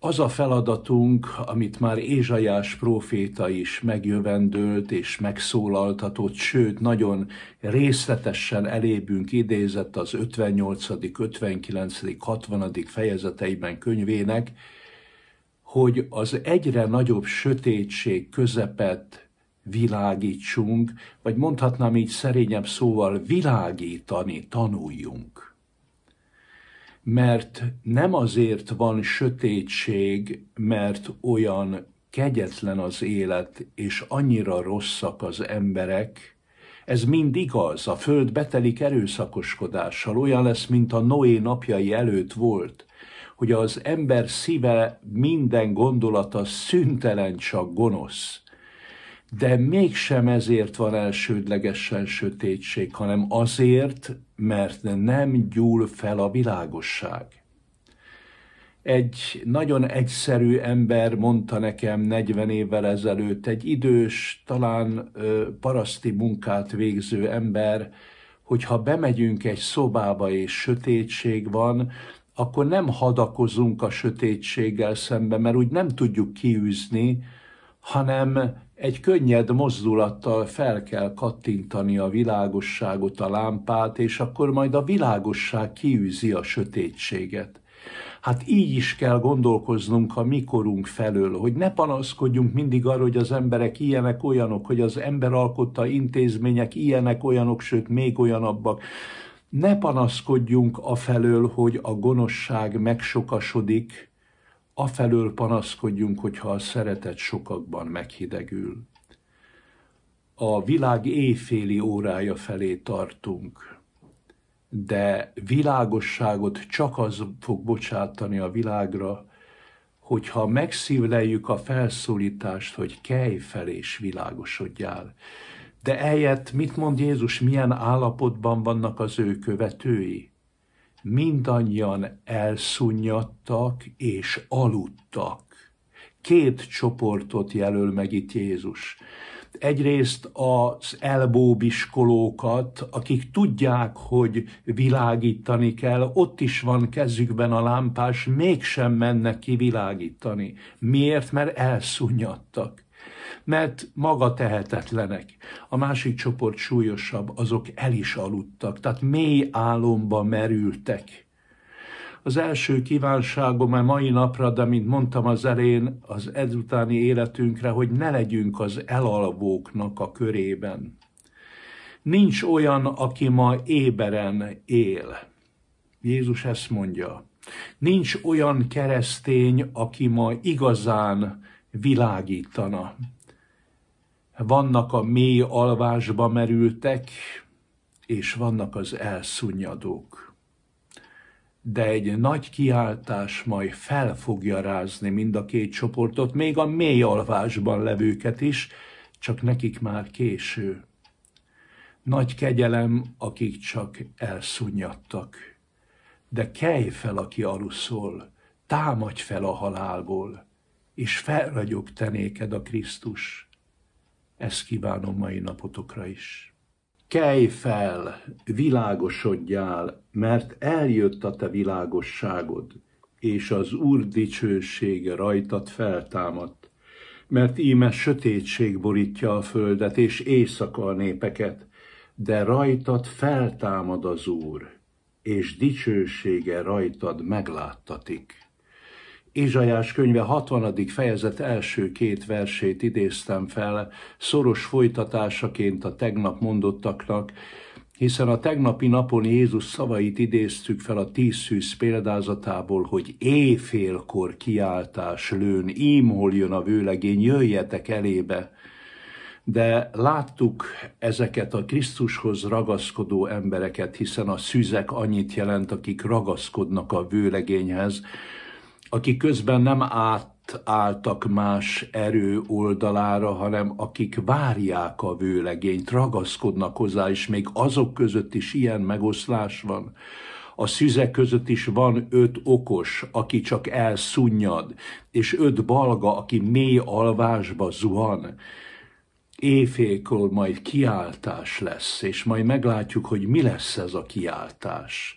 az a feladatunk, amit már Ézsajás próféta is megjövendőlt és megszólaltatott, sőt, nagyon részletesen elébünk idézett az 58., 59., 60. fejezeteiben könyvének, hogy az egyre nagyobb sötétség közepet világítsunk, vagy mondhatnám így szerényebb szóval világítani tanuljunk mert nem azért van sötétség, mert olyan kegyetlen az élet, és annyira rosszak az emberek, ez mind igaz, a föld betelik erőszakoskodással, olyan lesz, mint a Noé napjai előtt volt, hogy az ember szíve minden gondolata szüntelen csak gonosz de mégsem ezért van elsődlegesen sötétség, hanem azért, mert nem gyúl fel a világosság. Egy nagyon egyszerű ember mondta nekem 40 évvel ezelőtt, egy idős, talán ö, paraszti munkát végző ember, hogy ha bemegyünk egy szobába és sötétség van, akkor nem hadakozunk a sötétséggel szembe, mert úgy nem tudjuk kiűzni, hanem egy könnyed mozdulattal fel kell kattintani a világosságot, a lámpát, és akkor majd a világosság kiűzi a sötétséget. Hát így is kell gondolkoznunk a mikorunk felől, hogy ne panaszkodjunk mindig arra, hogy az emberek ilyenek, olyanok, hogy az ember alkotta intézmények ilyenek, olyanok, sőt még olyanabbak. Ne panaszkodjunk a felől, hogy a gonoszság megsokasodik, afelől panaszkodjunk, hogyha a szeretet sokakban meghidegül. A világ éjféli órája felé tartunk, de világosságot csak az fog bocsátani a világra, hogyha megszívleljük a felszólítást, hogy kelj fel és világosodjál. De eljött, mit mond Jézus, milyen állapotban vannak az ő követői? mindannyian elszunnyadtak és aludtak. Két csoportot jelöl meg itt Jézus. Egyrészt az elbóbiskolókat, akik tudják, hogy világítani kell, ott is van kezükben a lámpás, mégsem mennek ki világítani. Miért? Mert elszunyadtak mert maga tehetetlenek. A másik csoport súlyosabb, azok el is aludtak, tehát mély álomba merültek. Az első kívánságom a mai napra, de mint mondtam az elén, az ezutáni életünkre, hogy ne legyünk az elalvóknak a körében. Nincs olyan, aki ma éberen él. Jézus ezt mondja. Nincs olyan keresztény, aki ma igazán világítana. Vannak a mély alvásba merültek, és vannak az elszunnyadók. De egy nagy kiáltás majd fel fogja rázni mind a két csoportot, még a mély alvásban levőket is, csak nekik már késő. Nagy kegyelem, akik csak elszunnyadtak. De kelj fel, aki aluszol, támadj fel a halálból, és felragyog tenéked a Krisztus ezt kívánom mai napotokra is. Kelj fel, világosodjál, mert eljött a te világosságod, és az Úr dicsősége rajtad feltámadt. Mert íme sötétség borítja a földet, és éjszaka a népeket, de rajtad feltámad az Úr, és dicsősége rajtad megláttatik. Izsajás könyve 60. fejezet első két versét idéztem fel, szoros folytatásaként a tegnap mondottaknak, hiszen a tegnapi napon Jézus szavait idéztük fel a tízszűz példázatából, hogy éjfélkor kiáltás lőn, ímhol jön a vőlegény, jöjjetek elébe. De láttuk ezeket a Krisztushoz ragaszkodó embereket, hiszen a szüzek annyit jelent, akik ragaszkodnak a vőlegényhez, akik közben nem átálltak más erő oldalára, hanem akik várják a vőlegényt, ragaszkodnak hozzá, és még azok között is ilyen megoszlás van. A szüzek között is van öt okos, aki csak elszunnyad, és öt balga, aki mély alvásba zuhan éjfélkor majd kiáltás lesz, és majd meglátjuk, hogy mi lesz ez a kiáltás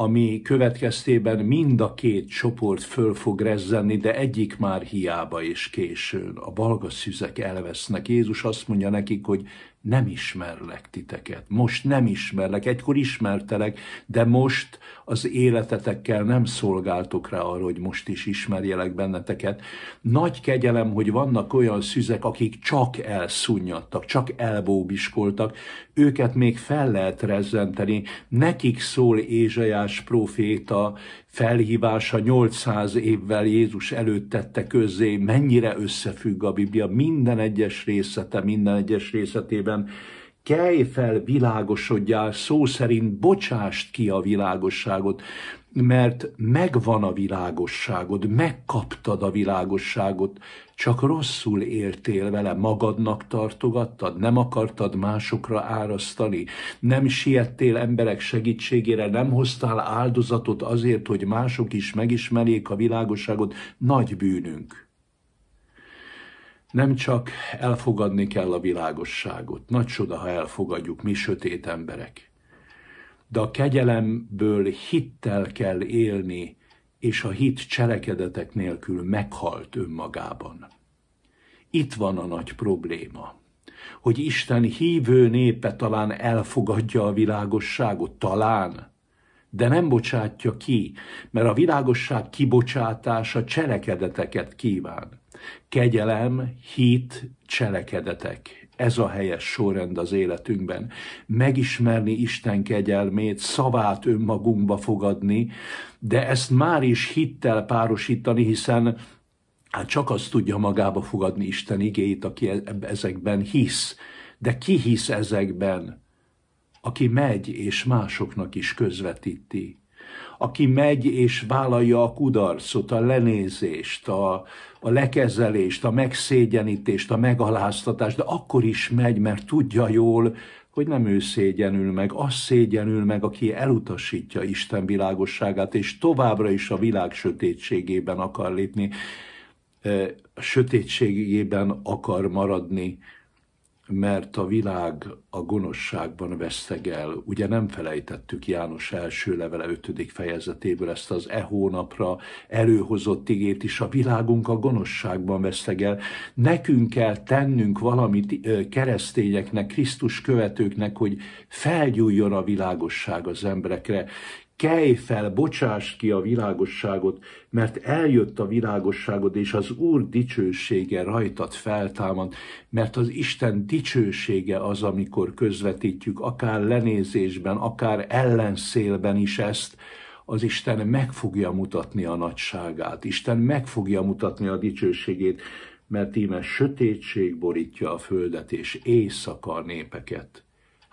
ami következtében mind a két csoport föl fog rezzenni, de egyik már hiába és későn. A balga szüzek elvesznek. Jézus azt mondja nekik, hogy nem ismerlek titeket, most nem ismerlek, egykor ismertelek, de most az életetekkel nem szolgáltok rá arra, hogy most is ismerjelek benneteket. Nagy kegyelem, hogy vannak olyan szüzek, akik csak elszunnyadtak, csak elbóbiskoltak, őket még fel lehet rezzenteni. Nekik szól Ézsajás proféta felhívása 800 évvel Jézus előtt tette közzé, mennyire összefügg a Biblia minden egyes részete, minden egyes részetében kelj fel, világosodjál, szó szerint bocsást ki a világosságot, mert megvan a világosságod, megkaptad a világosságot, csak rosszul éltél vele, magadnak tartogattad, nem akartad másokra árasztani, nem siettél emberek segítségére, nem hoztál áldozatot azért, hogy mások is megismerjék a világosságot, nagy bűnünk. Nem csak elfogadni kell a világosságot, nagy csoda, ha elfogadjuk mi sötét emberek, de a kegyelemből hittel kell élni, és a hit cselekedetek nélkül meghalt önmagában. Itt van a nagy probléma, hogy Isten hívő népe talán elfogadja a világosságot, talán, de nem bocsátja ki, mert a világosság kibocsátása cselekedeteket kíván. Kegyelem, hit, cselekedetek. Ez a helyes sorrend az életünkben. Megismerni Isten kegyelmét, szavát önmagunkba fogadni, de ezt már is hittel párosítani, hiszen hát csak azt tudja magába fogadni Isten igéit, aki e- ezekben hisz. De ki hisz ezekben? Aki megy és másoknak is közvetíti aki megy és vállalja a kudarcot, a lenézést, a, a lekezelést, a megszégyenítést, a megaláztatást, de akkor is megy, mert tudja jól, hogy nem ő szégyenül meg, az szégyenül meg, aki elutasítja Isten világosságát, és továbbra is a világ sötétségében akar lépni, a sötétségében akar maradni, mert a világ a gonoszságban vesztegel. Ugye nem felejtettük János első levele 5. fejezetéből ezt az e hónapra előhozott igét is, a világunk a gonoszságban vesztegel. Nekünk kell tennünk valamit keresztényeknek, Krisztus követőknek, hogy felgyújjon a világosság az emberekre kelj fel, bocsáss ki a világosságot, mert eljött a világosságod, és az Úr dicsősége rajtad feltámad, mert az Isten dicsősége az, amikor közvetítjük, akár lenézésben, akár ellenszélben is ezt, az Isten meg fogja mutatni a nagyságát, Isten meg fogja mutatni a dicsőségét, mert íme sötétség borítja a földet, és éjszaka a népeket.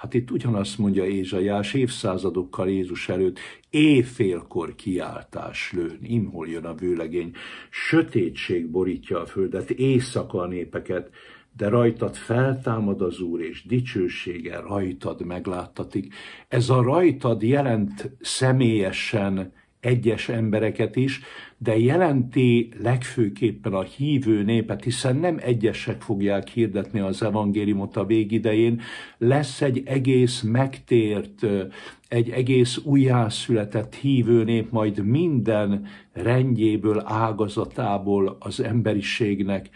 Hát itt ugyanazt mondja Ézsaiás évszázadokkal Jézus előtt, éjfélkor kiáltás lőn, imhol jön a vőlegény, sötétség borítja a földet, éjszaka a népeket, de rajtad feltámad az Úr, és dicsősége rajtad megláttatik. Ez a rajtad jelent személyesen egyes embereket is, de jelenti legfőképpen a hívő népet, hiszen nem egyesek fogják hirdetni az evangéliumot a végidején, lesz egy egész megtért, egy egész újjászületett hívő nép majd minden rendjéből, ágazatából az emberiségnek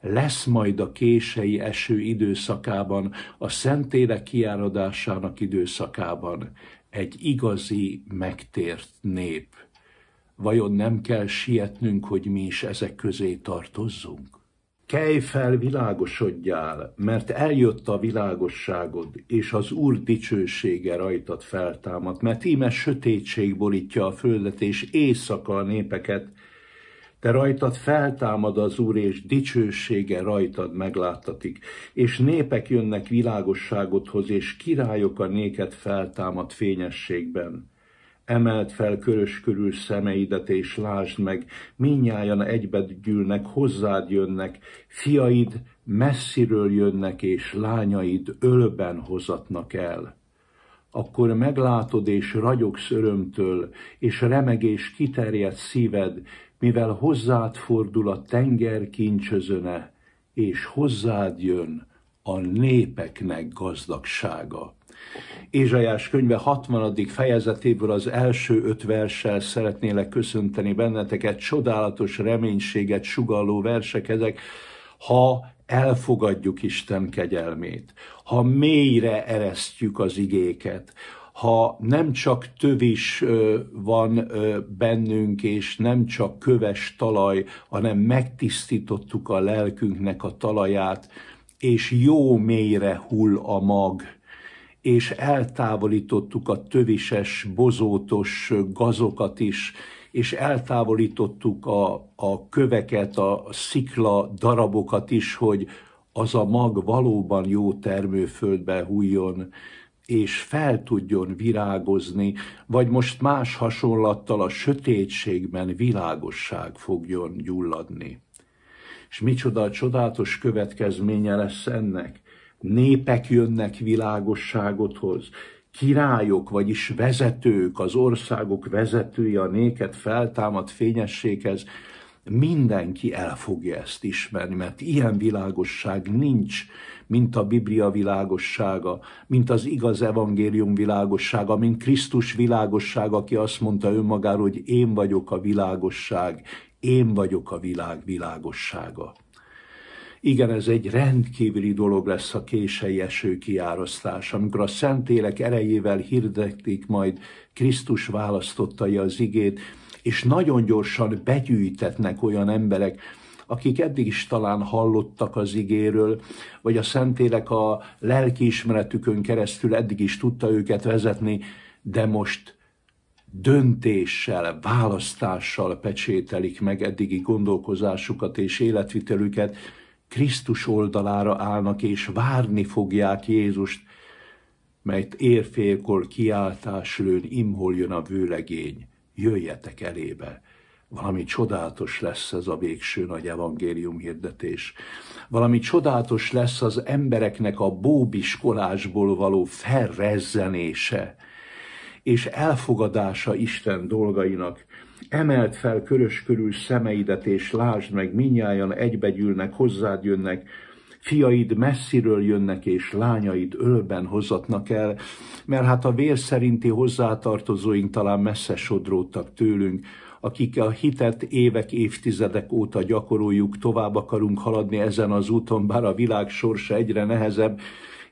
lesz majd a kései eső időszakában, a Szentélek kiáradásának időszakában egy igazi megtért nép. Vajon nem kell sietnünk, hogy mi is ezek közé tartozzunk? Kelj fel, világosodjál, mert eljött a világosságod, és az Úr dicsősége rajtad feltámad, mert íme sötétség borítja a földet, és éjszaka a népeket, de rajtad feltámad az Úr, és dicsősége rajtad megláttatik, és népek jönnek világosságodhoz, és királyok a néket feltámad fényességben. Emelt fel körös körül szemeidet, és lásd meg, minnyájan egybed gyűlnek, hozzád jönnek, fiaid messziről jönnek, és lányaid ölben hozatnak el. Akkor meglátod, és ragyogsz örömtől, és remegés kiterjed szíved, mivel hozzád fordul a tenger kincsözöne, és hozzád jön a népeknek gazdagsága. Ézsajás könyve 60. fejezetéből az első öt verssel szeretnélek köszönteni benneteket, csodálatos reménységet sugalló versek ezek, ha elfogadjuk Isten kegyelmét, ha mélyre eresztjük az igéket, ha nem csak tövis van bennünk, és nem csak köves talaj, hanem megtisztítottuk a lelkünknek a talaját, és jó mélyre hull a mag, és eltávolítottuk a tövises, bozótos gazokat is, és eltávolítottuk a, a köveket, a szikla darabokat is, hogy az a mag valóban jó termőföldbe hújjon, és fel tudjon virágozni, vagy most más hasonlattal a sötétségben világosság fogjon gyulladni. És micsoda csodálatos következménye lesz ennek? népek jönnek világosságot hoz, királyok, vagyis vezetők, az országok vezetői a néket feltámad fényességhez, mindenki el fogja ezt ismerni, mert ilyen világosság nincs, mint a Biblia világossága, mint az igaz evangélium világossága, mint Krisztus világossága, aki azt mondta önmagáról, hogy én vagyok a világosság, én vagyok a világ világossága. Igen, ez egy rendkívüli dolog lesz a kései eső kiárasztás, amikor a szentélek erejével hirdetik majd Krisztus választottai az igét, és nagyon gyorsan begyűjtetnek olyan emberek, akik eddig is talán hallottak az igéről, vagy a Szentélek a lelkiismeretükön keresztül eddig is tudta őket vezetni, de most döntéssel, választással pecsételik meg eddigi gondolkozásukat és életvitelüket, Krisztus oldalára állnak és várni fogják Jézust, melyt érfélkor kiáltás lőn, imhol jön a vőlegény, jöjjetek elébe. Valami csodálatos lesz ez a végső nagy evangélium hirdetés. Valami csodálatos lesz az embereknek a bóbiskolásból való felrezzenése és elfogadása Isten dolgainak, Emelt fel körös körül szemeidet, és lásd meg, minnyáján egybegyűlnek, hozzád jönnek, fiaid messziről jönnek, és lányaid ölben hozatnak el, mert hát a vér szerinti hozzátartozóink talán messze sodródtak tőlünk, akik a hitet évek, évtizedek óta gyakoroljuk, tovább akarunk haladni ezen az úton, bár a világ sorsa egyre nehezebb,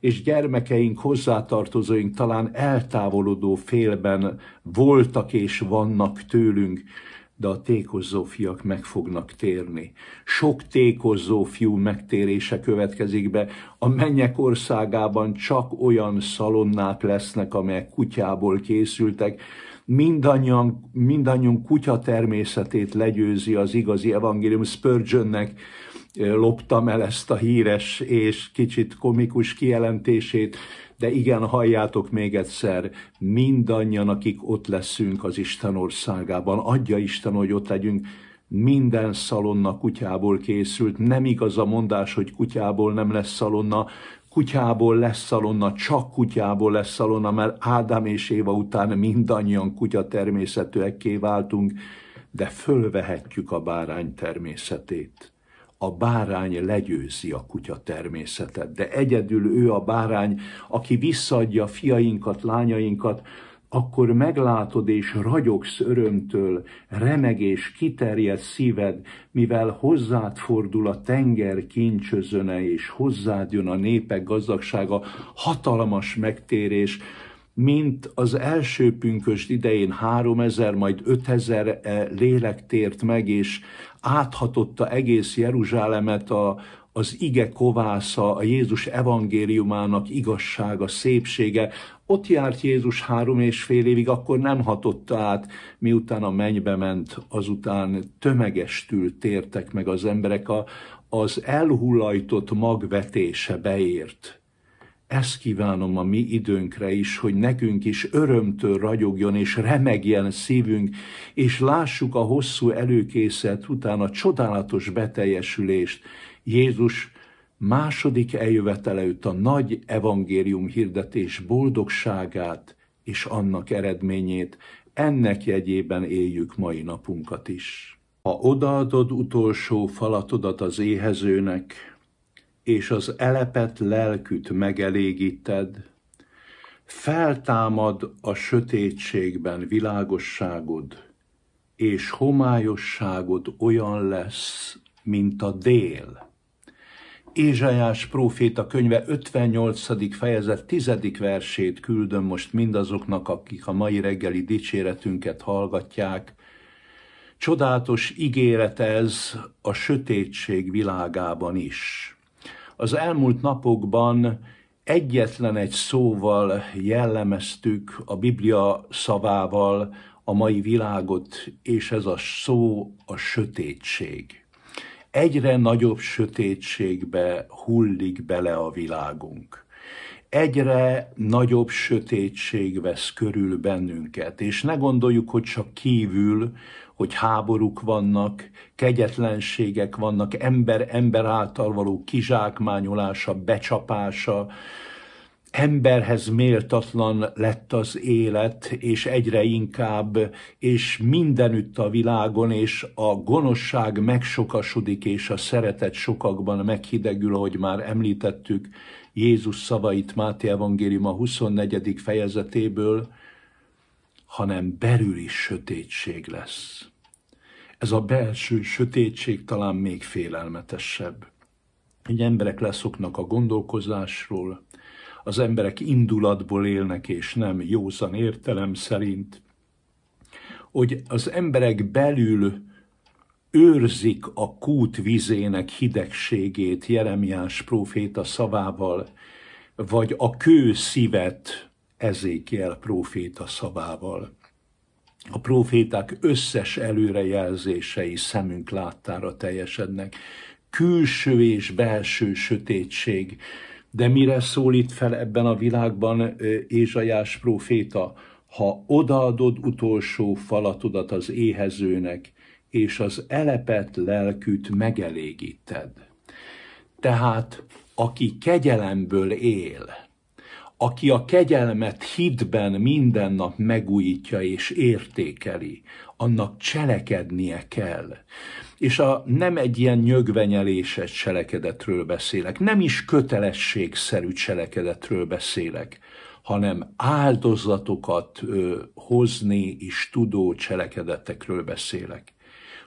és gyermekeink, hozzátartozóink talán eltávolodó félben voltak és vannak tőlünk, de a tékozó fiak meg fognak térni. Sok tékozó fiú megtérése következik be. A mennyek országában csak olyan szalonnák lesznek, amelyek kutyából készültek. Mindannyian, mindannyian kutya természetét legyőzi az igazi evangélium Spurgeonnek, loptam el ezt a híres és kicsit komikus kijelentését, de igen, halljátok még egyszer, mindannyian, akik ott leszünk az Isten országában, adja Isten, hogy ott legyünk, minden szalonna kutyából készült, nem igaz a mondás, hogy kutyából nem lesz szalonna, kutyából lesz szalonna, csak kutyából lesz szalonna, mert Ádám és Éva után mindannyian kutya természetűekké váltunk, de fölvehetjük a bárány természetét a bárány legyőzi a kutya természetet, de egyedül ő a bárány, aki visszadja fiainkat, lányainkat, akkor meglátod és ragyogsz örömtől, remeg és kiterjed szíved, mivel hozzád fordul a tenger kincsözöne, és hozzád jön a népek gazdagsága, hatalmas megtérés, mint az első pünkösd idején 3000, majd 5000 e lélek tért meg, és áthatotta egész Jeruzsálemet a, az ige kovásza, a Jézus evangéliumának igazsága, szépsége. Ott járt Jézus három és fél évig, akkor nem hatotta át, miután a mennybe ment, azután tömegestül tértek meg az emberek, a, az elhullajtott magvetése beért ezt kívánom a mi időnkre is, hogy nekünk is örömtől ragyogjon és remegjen szívünk, és lássuk a hosszú előkészet után a csodálatos beteljesülést. Jézus második eljövetele a nagy evangélium hirdetés boldogságát és annak eredményét, ennek jegyében éljük mai napunkat is. Ha odaadod utolsó falatodat az éhezőnek, és az elepet lelküt megelégíted, feltámad a sötétségben világosságod, és homályosságod olyan lesz, mint a dél. Ézsajás próféta könyve 58. fejezet 10. versét küldöm most mindazoknak, akik a mai reggeli dicséretünket hallgatják. Csodálatos ígéret ez a sötétség világában is. Az elmúlt napokban egyetlen egy szóval jellemeztük a Biblia szavával a mai világot, és ez a szó a sötétség. Egyre nagyobb sötétségbe hullik bele a világunk egyre nagyobb sötétség vesz körül bennünket, és ne gondoljuk, hogy csak kívül, hogy háborúk vannak, kegyetlenségek vannak, ember ember által való kizsákmányolása, becsapása, emberhez méltatlan lett az élet, és egyre inkább, és mindenütt a világon, és a gonoszság megsokasodik, és a szeretet sokakban meghidegül, ahogy már említettük Jézus szavait Máté Evangélium a 24. fejezetéből, hanem belül is sötétség lesz. Ez a belső sötétség talán még félelmetesebb. Egy emberek leszoknak a gondolkozásról, az emberek indulatból élnek, és nem józan értelem szerint, hogy az emberek belül őrzik a kút vizének hidegségét Jeremiás próféta szavával, vagy a kő szívet Ezékiel próféta szavával. A proféták összes előrejelzései szemünk láttára teljesednek. Külső és belső sötétség. De mire szólít fel ebben a világban Ézsajás próféta? Ha odaadod utolsó falatodat az éhezőnek, és az elepet lelküt megelégíted. Tehát, aki kegyelemből él, aki a kegyelmet hitben minden nap megújítja és értékeli, annak cselekednie kell. És a, nem egy ilyen nyögvenyeléses cselekedetről beszélek, nem is kötelességszerű cselekedetről beszélek, hanem áldozatokat ö, hozni is tudó cselekedetekről beszélek.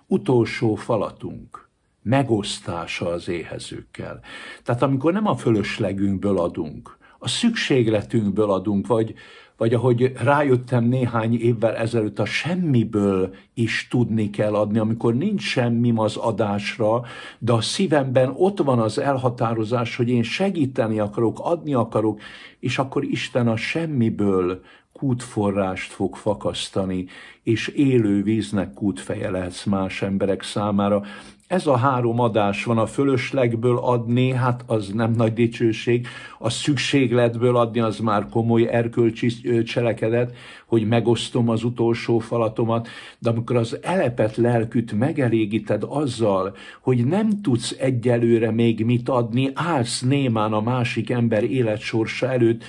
Utolsó falatunk, megosztása az éhezőkkel. Tehát amikor nem a fölöslegünkből adunk, a szükségletünkből adunk, vagy, vagy ahogy rájöttem néhány évvel ezelőtt, a semmiből is tudni kell adni, amikor nincs semmi az adásra, de a szívemben ott van az elhatározás, hogy én segíteni akarok, adni akarok, és akkor Isten a semmiből kútforrást fog fakasztani, és élő víznek kútfeje lehetsz más emberek számára ez a három adás van, a fölöslegből adni, hát az nem nagy dicsőség, a szükségletből adni, az már komoly erkölcsi cselekedet, hogy megosztom az utolsó falatomat, de amikor az elepet lelküt megelégíted azzal, hogy nem tudsz egyelőre még mit adni, állsz némán a másik ember életsorsa előtt,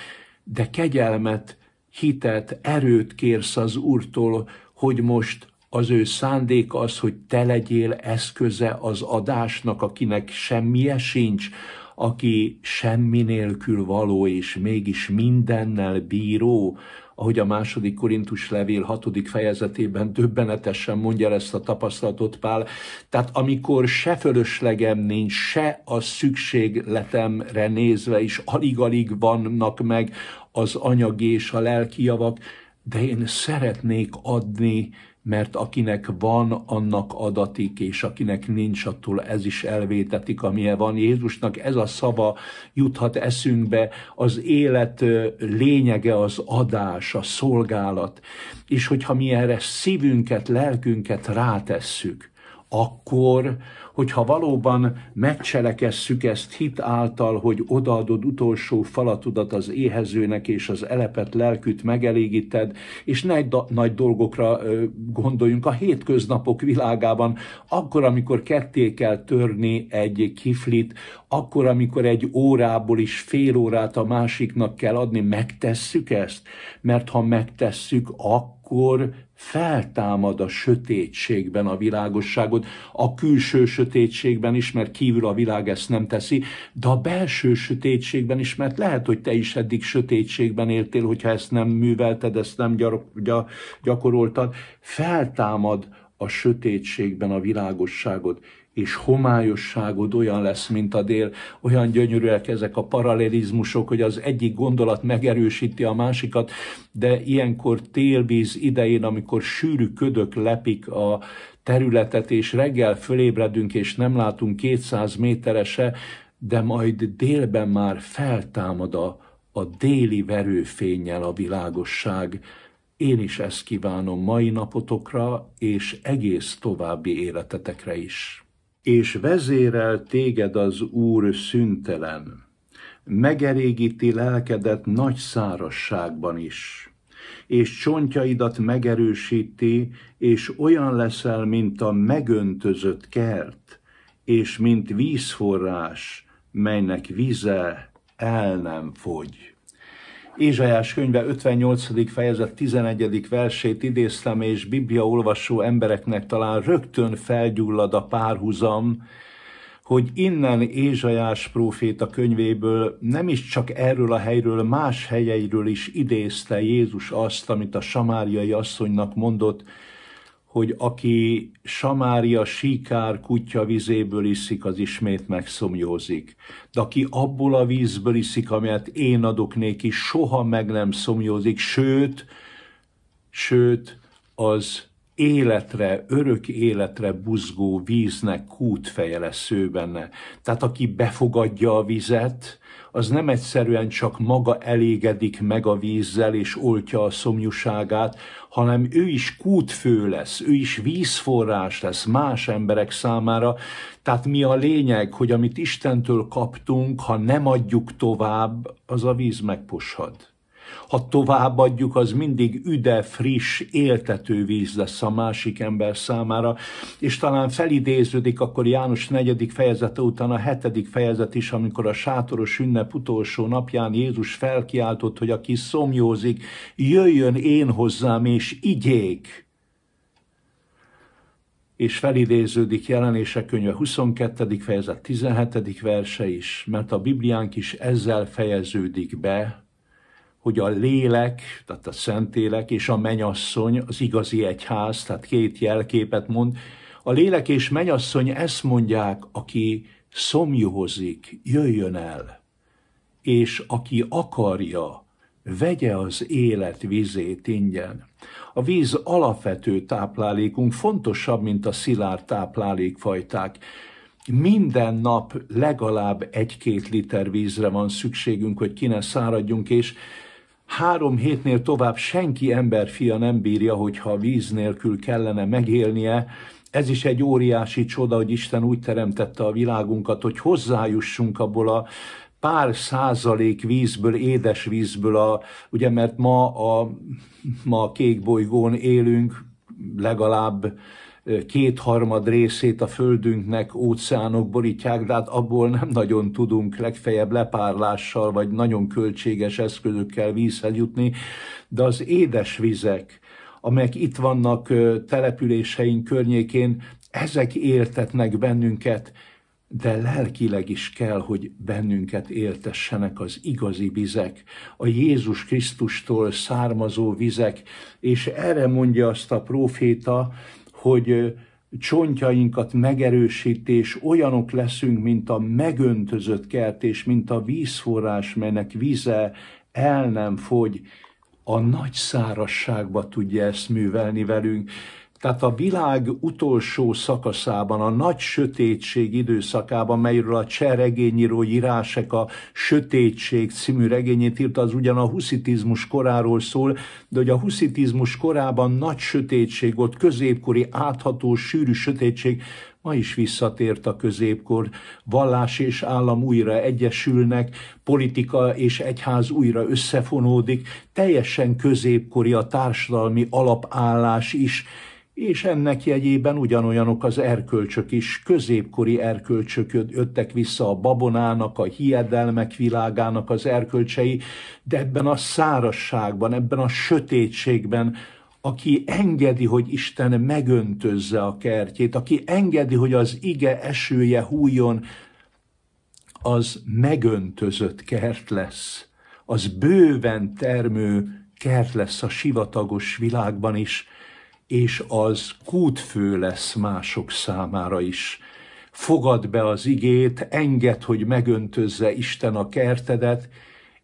de kegyelmet, hitet, erőt kérsz az Úrtól, hogy most az ő szándéka az, hogy te legyél eszköze az adásnak, akinek semmije sincs, aki semmi nélkül való és mégis mindennel bíró, ahogy a második Korintus levél hatodik fejezetében döbbenetesen mondja ezt a tapasztalatot Pál. Tehát amikor se fölöslegem nincs, se a szükségletemre nézve is alig-alig vannak meg az anyagi és a lelki javak, de én szeretnék adni mert akinek van, annak adatik, és akinek nincs, attól ez is elvétetik, amilyen van. Jézusnak ez a szava juthat eszünkbe, az élet lényege az adás, a szolgálat, és hogyha mi erre szívünket, lelkünket rátesszük, akkor hogyha valóban megcselekesszük ezt hit által, hogy odaadod utolsó falatudat az éhezőnek és az elepet lelküt megelégíted, és nagy, nagy dolgokra gondoljunk a hétköznapok világában, akkor, amikor ketté kell törni egy kiflit, akkor, amikor egy órából is fél órát a másiknak kell adni, megtesszük ezt? Mert ha megtesszük, akkor feltámad a sötétségben a világosságot, a külső sötétségben is, mert kívül a világ ezt nem teszi, de a belső sötétségben is, mert lehet, hogy te is eddig sötétségben éltél, hogyha ezt nem művelted, ezt nem gyakoroltad, feltámad a sötétségben a világosságot, és homályosságod olyan lesz, mint a dél. Olyan gyönyörűek ezek a paralelizmusok, hogy az egyik gondolat megerősíti a másikat, de ilyenkor télvíz idején, amikor sűrű ködök lepik a területet, és reggel fölébredünk, és nem látunk 200 méterese, de majd délben már feltámad a, a déli verőfényel a világosság. Én is ezt kívánom mai napotokra és egész további életetekre is és vezérel téged az Úr szüntelen, megerégíti lelkedet nagy szárasságban is, és csontjaidat megerősíti, és olyan leszel, mint a megöntözött kert, és mint vízforrás, melynek vize el nem fogy. Ézsajás könyve 58. fejezet 11. versét idéztem, és Biblia olvasó embereknek talán rögtön felgyullad a párhuzam, hogy innen Ézsajás próféta könyvéből nem is csak erről a helyről, más helyeiről is idézte Jézus azt, amit a samáriai asszonynak mondott, hogy aki Samária síkár kutya vizéből iszik, az ismét megszomjózik. De aki abból a vízből iszik, amelyet én adok néki, soha meg nem szomjózik, sőt, sőt, az életre, örök életre buzgó víznek kútfeje lesz ő benne. Tehát aki befogadja a vizet, az nem egyszerűen csak maga elégedik meg a vízzel és oltja a szomjúságát, hanem ő is kútfő lesz, ő is vízforrás lesz más emberek számára. Tehát mi a lényeg, hogy amit Istentől kaptunk, ha nem adjuk tovább, az a víz megpushad. Ha továbbadjuk, az mindig üde, friss, éltető víz lesz a másik ember számára, és talán felidéződik akkor János negyedik fejezete után a hetedik fejezet is, amikor a sátoros ünnep utolsó napján Jézus felkiáltott, hogy aki szomjózik, jöjjön én hozzám és igyék és felidéződik jelenések könyve 22. fejezet 17. verse is, mert a Bibliánk is ezzel fejeződik be, hogy a lélek, tehát a szentélek és a menyasszony, az igazi egyház, tehát két jelképet mond, a lélek és menyasszony ezt mondják, aki szomjúhozik, jöjjön el, és aki akarja, vegye az élet vizét ingyen. A víz alapvető táplálékunk fontosabb, mint a szilárd táplálékfajták. Minden nap legalább egy-két liter vízre van szükségünk, hogy ki ne száradjunk, és Három hétnél tovább senki fia nem bírja, hogyha víz nélkül kellene megélnie. Ez is egy óriási csoda, hogy Isten úgy teremtette a világunkat, hogy hozzájussunk abból a pár százalék vízből, édes vízből, a, ugye mert ma a, ma a kék bolygón élünk, legalább kétharmad részét a földünknek óceánok borítják, de hát abból nem nagyon tudunk legfeljebb lepárlással vagy nagyon költséges eszközökkel vízhez jutni, de az édesvizek, amelyek itt vannak településeink környékén, ezek éltetnek bennünket, de lelkileg is kell, hogy bennünket éltessenek az igazi vizek, a Jézus Krisztustól származó vizek, és erre mondja azt a próféta, hogy csontjainkat megerősítés, olyanok leszünk, mint a megöntözött kert, és mint a vízforrás, melynek vize el nem fogy, a nagy szárasságba tudja ezt művelni velünk tehát a világ utolsó szakaszában, a nagy sötétség időszakában, melyről a cseh regényíró írásek a Sötétség című regényét írta, az ugyan a huszitizmus koráról szól, de hogy a huszitizmus korában nagy sötétség, volt, középkori átható, sűrű sötétség, ma is visszatért a középkor. Vallás és állam újra egyesülnek, politika és egyház újra összefonódik, teljesen középkori a társadalmi alapállás is, és ennek jegyében ugyanolyanok az erkölcsök is, középkori erkölcsök jöttek vissza a babonának, a hiedelmek világának az erkölcsei, de ebben a szárasságban, ebben a sötétségben, aki engedi, hogy Isten megöntözze a kertjét, aki engedi, hogy az ige esője hújon, az megöntözött kert lesz, az bőven termő kert lesz a sivatagos világban is, és az kútfő lesz mások számára is. Fogad be az igét, enged, hogy megöntözze Isten a kertedet,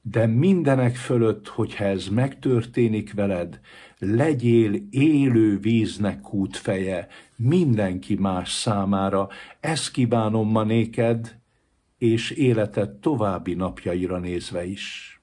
de mindenek fölött, hogyha ez megtörténik veled, legyél élő víznek kútfeje mindenki más számára. Ezt kívánom ma néked, és életed további napjaira nézve is.